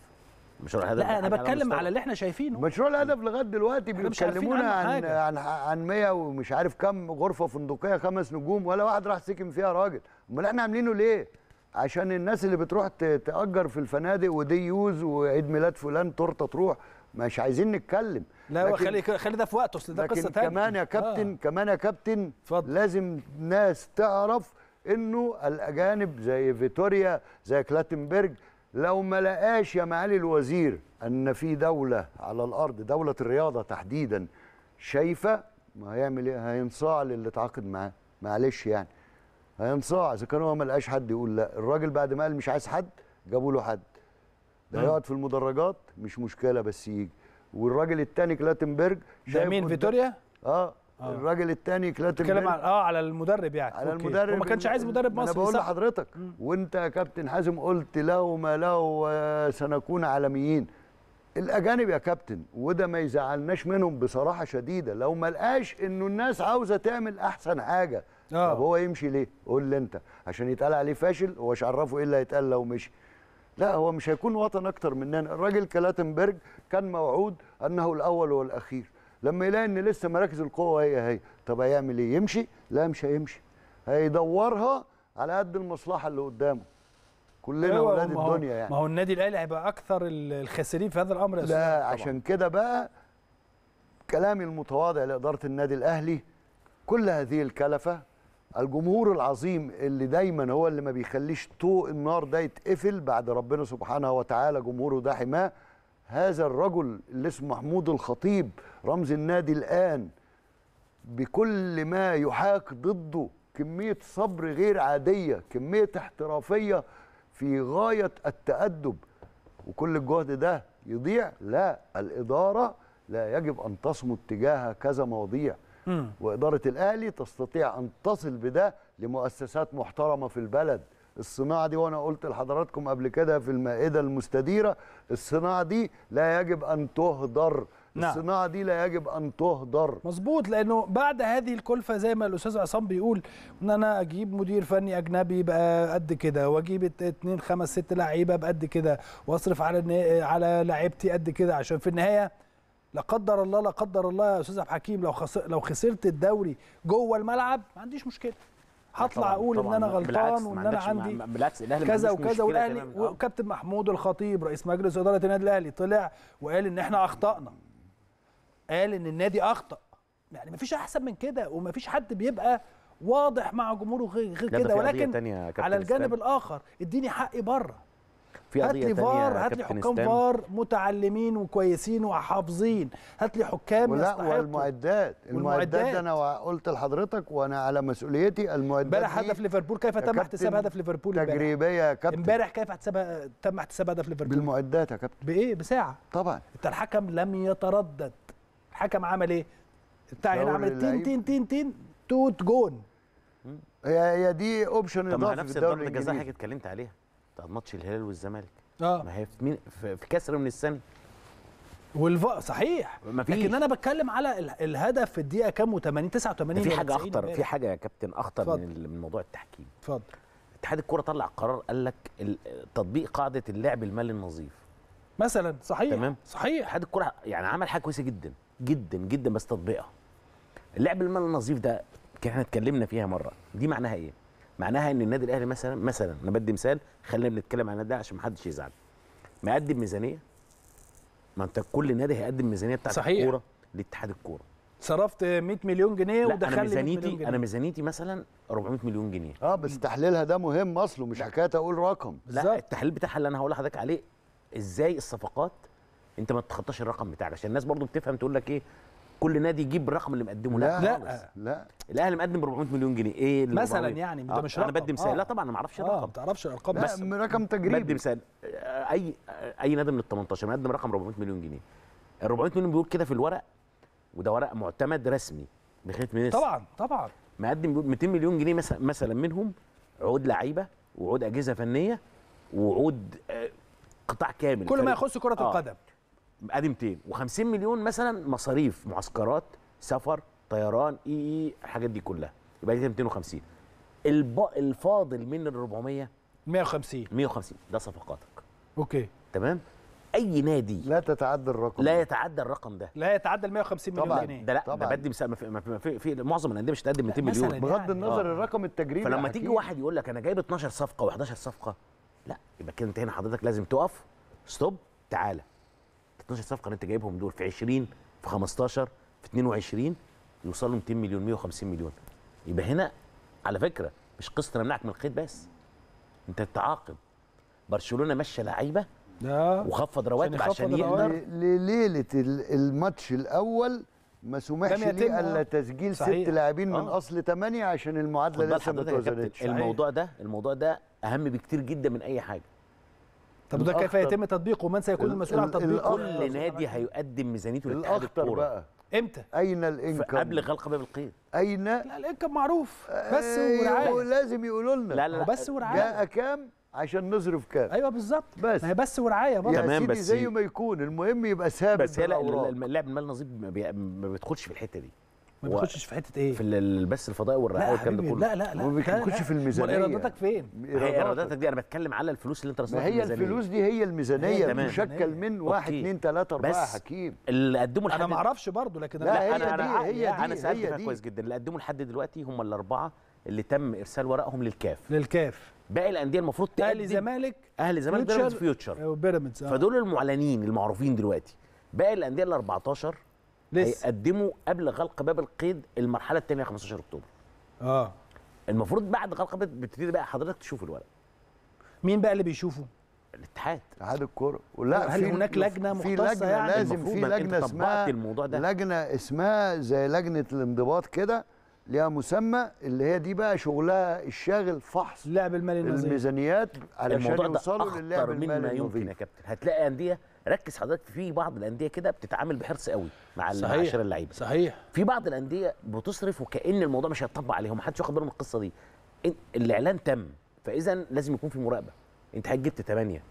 E: مشروع الهدف لا انا بتكلم على, على اللي
D: احنا شايفينه مشروع الهدف لغايه دلوقتي
A: بيتكلمونا عن عن عن
E: 100 ومش عارف كم
D: غرفه فندقيه خمس نجوم ولا واحد راح سكن فيها راجل امال احنا عاملينه ليه عشان الناس اللي بتروح تاجر في الفنادق ودي يوز وعيد ميلاد فلان تورته تروح مش عايزين نتكلم لا خلي
A: خلي ده في وقته اصل ده قصه ثانيه كمان يا كابتن
D: آه. كمان يا كابتن فضل. لازم ناس تعرف انه الاجانب زي فيتوريا زي كلاتنبرج لو ما لقاش يا معالي الوزير ان في دوله على الارض دوله الرياضه تحديدا شايفه ما هيعمل ايه هينصاع للي اتعاقد معاه معلش يعني هينصاع اذا كان هو ما لقاش حد يقول لا الراجل بعد ما قال مش عايز حد جابوا له حد ده نعم. يقعد في المدرجات مش مشكله بس يجي والراجل الثاني كلاتنبرج ده مين فيتوريا اه آه. الراجل الثاني كلاتن بتتكلم على
A: اه على المدرب يعني على أوكي. المدرب وما كانش عايز مدرب مصري انا بقول
D: لحضرتك وانت يا كابتن حازم قلت له ما له آه، سنكون عالميين الاجانب يا كابتن وده ما يزعلناش منهم بصراحه شديده لو ما لقاش انه الناس عاوزه تعمل احسن حاجه آه. طب هو يمشي ليه قول لي انت عشان يتقال عليه فاشل هو عرفه ايه اللي هيتقال لو مشي لا هو مش هيكون وطن اكتر مننا الراجل كلاتنبرج كان موعود انه الاول والاخير لما يلاقي ان لسه مراكز القوه هي هي طب هيعمل ايه يمشي لا مش هيمشي هيدورها على قد المصلحه اللي قدامه كلنا أيوة اولاد الدنيا يعني ما هو
A: النادي الاهلي هيبقى اكثر الخاسرين في هذا الامر يا لا طبعا. عشان
D: كده بقى كلامي المتواضع لاداره النادي الاهلي كل هذه الكلفه الجمهور العظيم اللي دايما هو اللي ما بيخليش طوق النار ده يتقفل بعد ربنا سبحانه وتعالى جمهوره ده حماه هذا الرجل اللي اسمه محمود الخطيب رمز النادي الآن بكل ما يحاك ضده كمية صبر غير عادية كمية احترافية في غاية التأدب وكل الجهد ده يضيع لا الإدارة لا يجب أن تصمت تجاه كذا مواضيع وإدارة الأهلي تستطيع أن تصل بده لمؤسسات محترمة في البلد الصناعه دي وانا قلت لحضراتكم قبل كده في المائده المستديره الصناعه دي لا يجب ان تهدر نعم. الصناعه دي لا يجب ان تهدر مظبوط لانه بعد هذه الكلفه
A: زي ما الاستاذ عصام بيقول ان انا اجيب مدير فني اجنبي بقى قد كده واجيب اتنين خمس ست لعيبه بقد كده واصرف على على لعيبتي قد كده عشان في النهايه لا قدر الله لا قدر الله يا استاذ عبد الحكيم لو خسرت الدوري جوه الملعب ما عنديش مشكله آه، هطلع اقول ان انا غلطان وان انا عندي كذا وكذا والاهلي وكابتن محمود الخطيب رئيس مجلس اداره النادي الاهلي طلع وقال ان احنا اخطانا قال ان النادي اخطا يعني مفيش احسن من كده ومفيش حد بيبقى واضح مع جمهوره غير كده ولكن على الجانب الاخر اديني حقي بره
E: في قضيه هات لي فار هات لي حكام فار
A: متعلمين وكويسين
D: وحافظين هات لي حكام لا والمعدات المعدات انا قلت لحضرتك وانا على مسؤوليتي المعدات امبارح هدف ليفربول كيف تم احتساب هدف ليفربول تجريبيه يا كابتن امبارح كيف احتساب تم احتساب هدف ليفربول بالمعدات يا كابتن بايه بساعه طبعا انت الحكم
A: لم يتردد الحكم عمل ايه بتاع يعني عمل تين تين تين تين
D: توت جون هي هي دي اوبشن
A: اضافي في الدوري الانجليزي طب نفس ضربه الجزاء حضرتك
E: اتكلمت عليها ماتش الهلال والزمالك اه ما هي في مين في كسر من السن
A: والف صحيح مفيش. لكن انا بتكلم على الهدف في الدقيقه كام و80 89 في حاجه اخطر في حاجه
E: يا كابتن اخطر فضل. من موضوع التحكيم اتفضل اتحاد الكره طلع قرار قال لك تطبيق قاعده اللعب المالي النظيف مثلا صحيح تمام صحيح اتحاد الكره يعني عمل حاجه كويسه جدا جدا جدا بس تطبيقها اللعب المالي النظيف ده احنا اتكلمنا فيها مره دي معناها ايه معناها ان النادي الاهلي مثلا مثلا انا بدي مثال خلينا بنتكلم عن النادي عشان ما حدش يزعل مقدم ميزانيه ما انت كل نادي هيقدم ميزانيه بتاعت صحيح. الكوره لاتحاد الكوره صرفت 100 مليون جنيه ودخلت انا ميزانيتي انا ميزانيتي مثلا 400 مليون جنيه اه بس تحليلها ده مهم اصله مش حكايه اقول رقم لا بالزبط. التحليل بتاعها اللي انا هقول لحضرتك عليه ازاي الصفقات انت ما تتخطاش الرقم بتاعك عشان الناس برضو بتفهم تقول لك ايه كل نادي يجيب الرقم اللي مقدمه لا لا خالص. لا الاهلي مقدم ب 400 مليون جنيه ايه مثلا يعني ده مش رقم انا بدي مثال لا آه. طبعا انا ما اعرفش آه، الرقم ما تعرفش الارقام بس رقم تجريبي بدي مثال آه، اي اي نادي من ال 18 مقدم رقم 400 مليون جنيه ال 400 مليون بيقول كده في الورق وده ورق معتمد رسمي من طبعا طبعا مقدم 200 مليون جنيه مثلا مثلا منهم عقود لعيبه وعقود اجهزه فنيه وعقود قطاع كامل كل ما يخص كره آه. القدم ادي 200 و50 مليون مثلا مصاريف معسكرات سفر طيران اي اي الحاجات دي كلها يبقى دي 250 الب... الفاضل من ال 400 150 150 ده صفقاتك اوكي تمام اي نادي لا تتعدى الرقم لا يتعدى الرقم ده لا يتعدى ال 150 مليون جنيه ده لا طبعا. ده بدي مثال في, في, في, في معظم الانديه مش هتقدم 200 مليون يعني. بغض النظر آه. الرقم
D: التجريبي
A: فلما حكيم. تيجي
E: واحد يقول لك انا جايب 12 صفقه و11 صفقه لا يبقى كده انت هنا حضرتك لازم تقف ستوب تعالى 12 صفقه اللي انت جايبهم دول في 20 في 15 في 22 يوصلوا 200 مليون 150 مليون يبقى هنا على فكره مش قصه نمنعك من القيد بس انت تعاقب برشلونه ماشيه لعيبه وخفض رواتب عشان يقدر
D: لليله الماتش الاول ما سمحش ليه الا آه. تسجيل ست لاعبين من آه.
E: اصل ثمانيه عشان المعادله لسه ما الموضوع ده الموضوع ده اهم بكتير جدا من اي حاجه طب ده كيف يتم
A: تطبيقه ومن سيكون المسؤول عن تطبيقه كل نادي
E: هيقدم ميزانيته للاتحاد الكوره بقى امتى اين الانكم قبل غلق باب القيد اين لا
A: الانكم معروف بس أيوة، ورعايه لازم
D: يقولوا لنا لا لا بس ورعايه جاء كام عشان نصرف كام ايوه بالظبط بس ما هي بس ورعايه
A: برضه تمام بس زي ما
E: يكون المهم يبقى ثابت بس هي لا اللاعب المال النظيف ما بيدخلش في الحته دي ما بيخشش في حته ايه في البث الفضائي والرعايه والكلام ده كله لا لا لا ما بيخشش في الميزانيه ايراداتك فين ايراداتك دي انا بتكلم على الفلوس اللي انت رصدتها هي الفلوس دي هي الميزانيه مشكل من 1 2 3 4 حكيم اللي قدموا لحد انا ما اعرفش برضه لكن لا هي أنا دي هي يعني دي انا سالت كويس جدا اللي قدموا لحد دلوقتي هم الاربعه اللي تم ارسال ورقهم للكاف للكاف باقي الانديه المفروض تقدم اهلي الزمالك اهلي الزمالك بيراميدز فيوتشر آه. فدول المعلنين المعروفين دلوقتي باقي الانديه ال 14 لسه هيقدموا قبل غلق باب القيد المرحله الثانيه 15 اكتوبر اه المفروض بعد غلق باب بتبتدي بقى حضرتك تشوف الورق مين بقى اللي بيشوفه الاتحاد اتحاد الكوره ولا هل هناك لجنه مختصه لجنة يعني لازم في لجنه اسمها الموضوع ده
D: لجنه اسمها زي لجنه الانضباط كده ليها مسمى اللي هي دي بقى شغلها الشاغل فحص اللعب المالي النظيف الميزانيات علشان يوصلوا للعب المالي النظيف الموضوع ده اخطر مما يمكن يا
E: كابتن هتلاقي انديه ركز حضرتك في بعض الانديه كده بتتعامل بحرص قوي مع صحيح مع اللعيبه صحيح في بعض الانديه بتصرف وكان الموضوع مش هيتطبق عليهم محدش واخد باله من القصه دي الاعلان تم فاذا لازم يكون في مراقبه انت جبت 8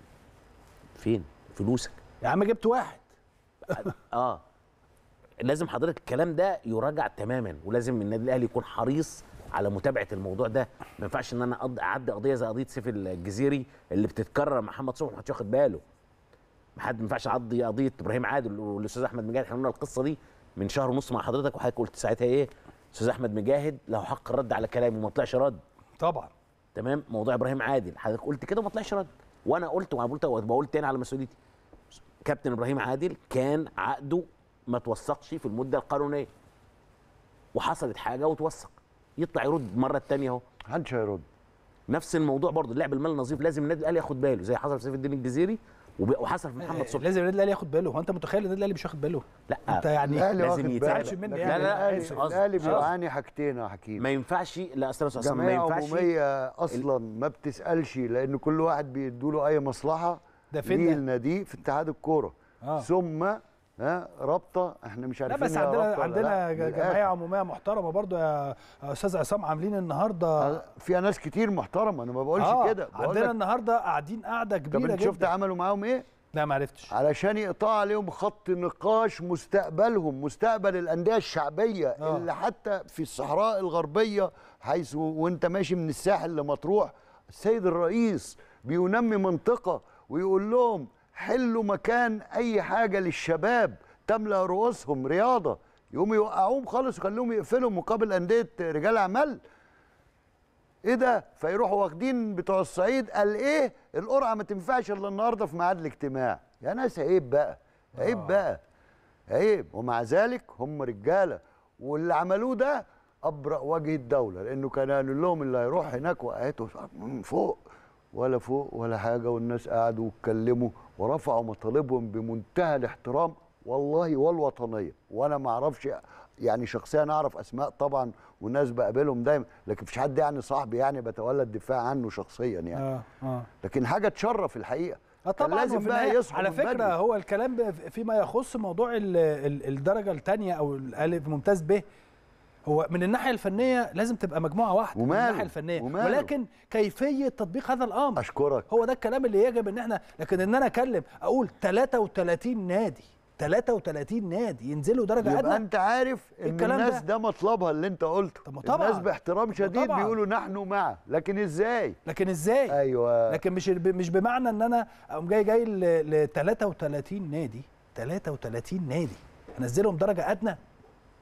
E: فين فلوسك يا عم جبت واحد اه لازم حضرتك الكلام ده يراجع تماما ولازم النادي الاهلي يكون حريص على متابعه الموضوع ده ما ينفعش ان انا اعدي قضيه زي قضيه سيف الجزيري اللي بتتكرر محمد صبحي ما حدش واخد باله حد ما ينفعش يعضي قضيه ابراهيم عادل والاستاذ احمد مجاهد احنا قلنا القصه دي من شهر ونص مع حضرتك وحضرتك قلت ساعتها ايه استاذ احمد مجاهد له حق الرد على كلامه وما طلعش رد طبعا تمام موضوع ابراهيم عادل حضرتك قلت كده وما طلعش رد وانا قلت وانا قلت تاني على مسؤوليتي كابتن ابراهيم عادل كان عقده ما توثقش في المده القانونيه وحصلت حاجه وتوثق يطلع يرد المره الثانيه اهو محدش هيرد نفس الموضوع برضه اللعب المال النظيف لازم النادي الاهلي ياخد باله زي حصل في سيف الدين الجزيري وحصل في محمد آه، صبحي لازم النادي الاهلي ياخد باله هو انت متخيل النادي الاهلي مش واخد باله لا انت يعني لازم يتعالج مني يعني لا لا الاهلي آه. بيعاني حاجتين يا حكيم ما ينفعش لا استنى استاذ ما ينفعش الجمعيه
D: اصلا ما بتسالش لان كل واحد بيدوا له اي مصلحه ده فين ده؟ في اتحاد الكوره آه. ثم ها رابطه احنا مش عارفين لا بس عندنا عندنا جمعيه
A: عموميه محترمه برضو يا استاذ عصام عاملين النهارده أه، في ناس كتير محترمه انا ما بقولش آه كده بقول عندنا
D: النهارده قاعدين قاعده كبيره جدا طب انت شفت عملوا معاهم ايه؟ لا ما عرفتش علشان يقطع عليهم خط نقاش مستقبلهم مستقبل الانديه الشعبيه آه. اللي حتى في الصحراء الغربيه حيث وانت ماشي من الساحل لمطروح السيد الرئيس بينمي منطقه ويقول لهم حلوا مكان اي حاجه للشباب تملا رؤوسهم رياضه يقوموا يوقعوهم خالص ويخلوهم يقفلوا مقابل انديه رجال اعمال ايه ده فيروحوا واخدين بتوع الصعيد قال ايه القرعه ما تنفعش الا النهارده في ميعاد الاجتماع يا ناس عيب بقى عيب آه. بقى عيب ومع ذلك هم رجاله واللي عملوه ده ابرأ وجه الدوله لانه كان قالوا لهم اللي هيروح هناك وقعته من فوق ولا فوق ولا حاجه والناس قعدوا واتكلموا ورفعوا مطالبهم بمنتهى الاحترام والله والوطنيه وانا ما اعرفش يعني شخصيا اعرف اسماء طبعا وناس بقابلهم دايما لكن فيش حد يعني صاحبي يعني بتولى الدفاع عنه شخصيا يعني آه آه. لكن حاجه تشرف الحقيقه آه طبعا لازم بقى يصحى على فكره
A: هو الكلام فيما يخص موضوع الدرجه الثانيه او الالف ممتاز به هو من الناحيه الفنيه لازم تبقى مجموعه واحده وماله من الناحيه الفنيه وماله ولكن كيفيه تطبيق هذا الامر اشكرك هو ده الكلام اللي يجب ان احنا لكن ان انا اكلم اقول 33 نادي 33
D: نادي ينزلوا درجه ادنى انت عارف ان الكلام الناس ده, مطلبها اللي انت قلته طب طبعا الناس باحترام شديد طبعا. بيقولوا نحن مع لكن ازاي لكن ازاي ايوه لكن مش
A: مش بمعنى ان انا اقوم جاي جاي ل 33 نادي 33
D: نادي انزلهم درجه ادنى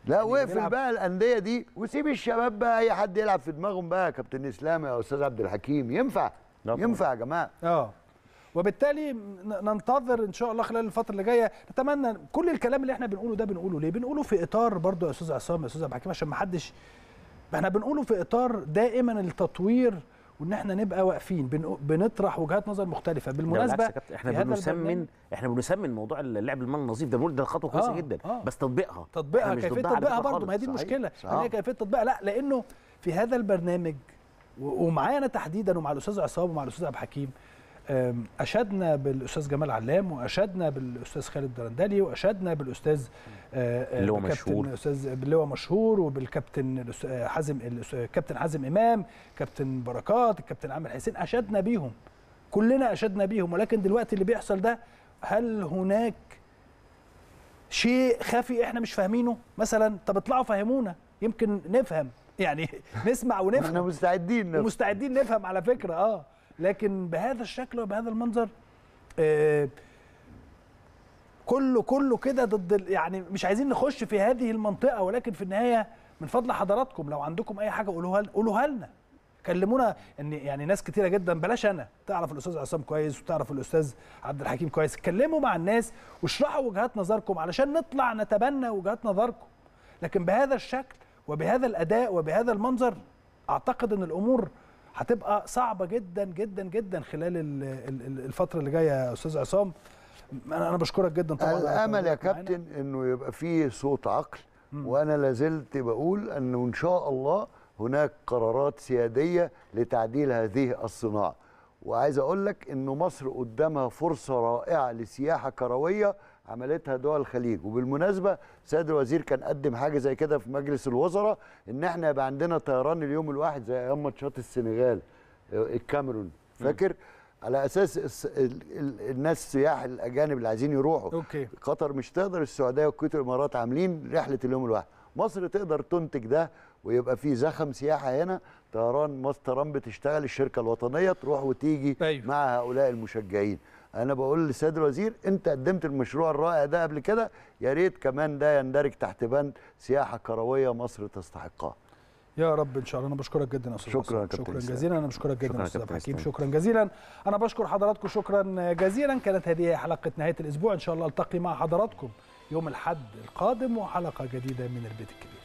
D: لا يعني واقفل بقى الانديه دي وسيب الشباب بقى اي حد يلعب في دماغهم بقى كابتن اسلام يا استاذ عبد الحكيم ينفع نعم. ينفع يا جماعه اه وبالتالي ننتظر ان شاء الله خلال الفتره اللي جايه نتمنى كل
A: الكلام اللي احنا بنقوله ده بنقوله ليه بنقوله في اطار برضو يا استاذ عصام يا استاذ عبد الحكيم عشان ما حدش احنا بنقوله في اطار دائما التطوير وان احنا نبقى واقفين بنطرح وجهات نظر
E: مختلفه بالمناسبه احنا بنسمن احنا بنسمن موضوع اللعب المال النظيف ده ده خطوه كويسه آه جدا آه بس تطبيقها تطبيقها كيفيه تطبيقها برضه ما هي دي المشكله ان هي آه.
A: كيفيه تطبيقها لا لانه في هذا البرنامج ومعانا تحديدا ومع الاستاذ عصام ومع الاستاذ عبد الحكيم اشدنا بالاستاذ جمال علام واشدنا بالاستاذ خالد درندلي واشدنا بالاستاذ آه، اللي هو مشهور استاذ اللي هو مشهور وبالكابتن آه، حازم الكابتن آه، حازم امام كابتن بركات الكابتن عامر حسين اشدنا بيهم كلنا اشدنا بيهم ولكن دلوقتي اللي بيحصل ده هل هناك شيء خفي احنا مش فاهمينه مثلا طب اطلعوا فهمونا يمكن نفهم يعني نسمع ونفهم احنا مستعدين نفهم. مستعدين نفهم على فكره اه لكن بهذا الشكل وبهذا المنظر آه كله كله كده ضد يعني مش عايزين نخش في هذه المنطقه ولكن في النهايه من فضل حضراتكم لو عندكم اي حاجه قولوها قولوها لنا كلمونا ان يعني ناس كتيره جدا بلاش انا تعرف الاستاذ عصام كويس وتعرف الاستاذ عبد الحكيم كويس اتكلموا مع الناس واشرحوا وجهات نظركم علشان نطلع نتبنى وجهات نظركم لكن بهذا الشكل وبهذا الاداء وبهذا المنظر اعتقد ان الامور هتبقى صعبه جدا جدا جدا خلال الفتره اللي جايه يا استاذ عصام انا انا بشكرك جدا طبعا الامل يا كابتن
D: انه يبقى فيه صوت عقل مم. وانا لازلت بقول انه ان شاء الله هناك قرارات سياديه لتعديل هذه الصناعه وعايز اقول لك انه مصر قدامها فرصه رائعه لسياحه كرويه عملتها دول الخليج وبالمناسبه سيد الوزير كان قدم حاجه زي كده في مجلس الوزراء ان احنا يبقى عندنا طيران اليوم الواحد زي ايام ماتشات السنغال آه، الكاميرون فاكر م. على اساس الناس السياح الاجانب اللي عايزين يروحوا أوكي. قطر مش تقدر السعوديه والكويت والامارات عاملين رحله اليوم الواحد مصر تقدر تنتج ده ويبقى في زخم سياحه هنا طيران مصر طيران بتشتغل الشركه الوطنيه تروح وتيجي أيوه. مع هؤلاء المشجعين انا بقول للسيد الوزير انت قدمت المشروع الرائع ده قبل كده يا ريت كمان ده يندرج تحت بند سياحه كرويه مصر تستحقها
A: يا رب ان شاء الله انا بشكرك جدا يا استاذ شكرا كابتن شكرا جزيلا انا بشكرك جدا استاذ حكيم شكرا جزيلا انا بشكر حضراتكم شكرا جزيلا كانت هذه حلقه نهايه الاسبوع ان شاء الله التقي مع حضراتكم يوم الاحد القادم وحلقه جديده من البيت الكبير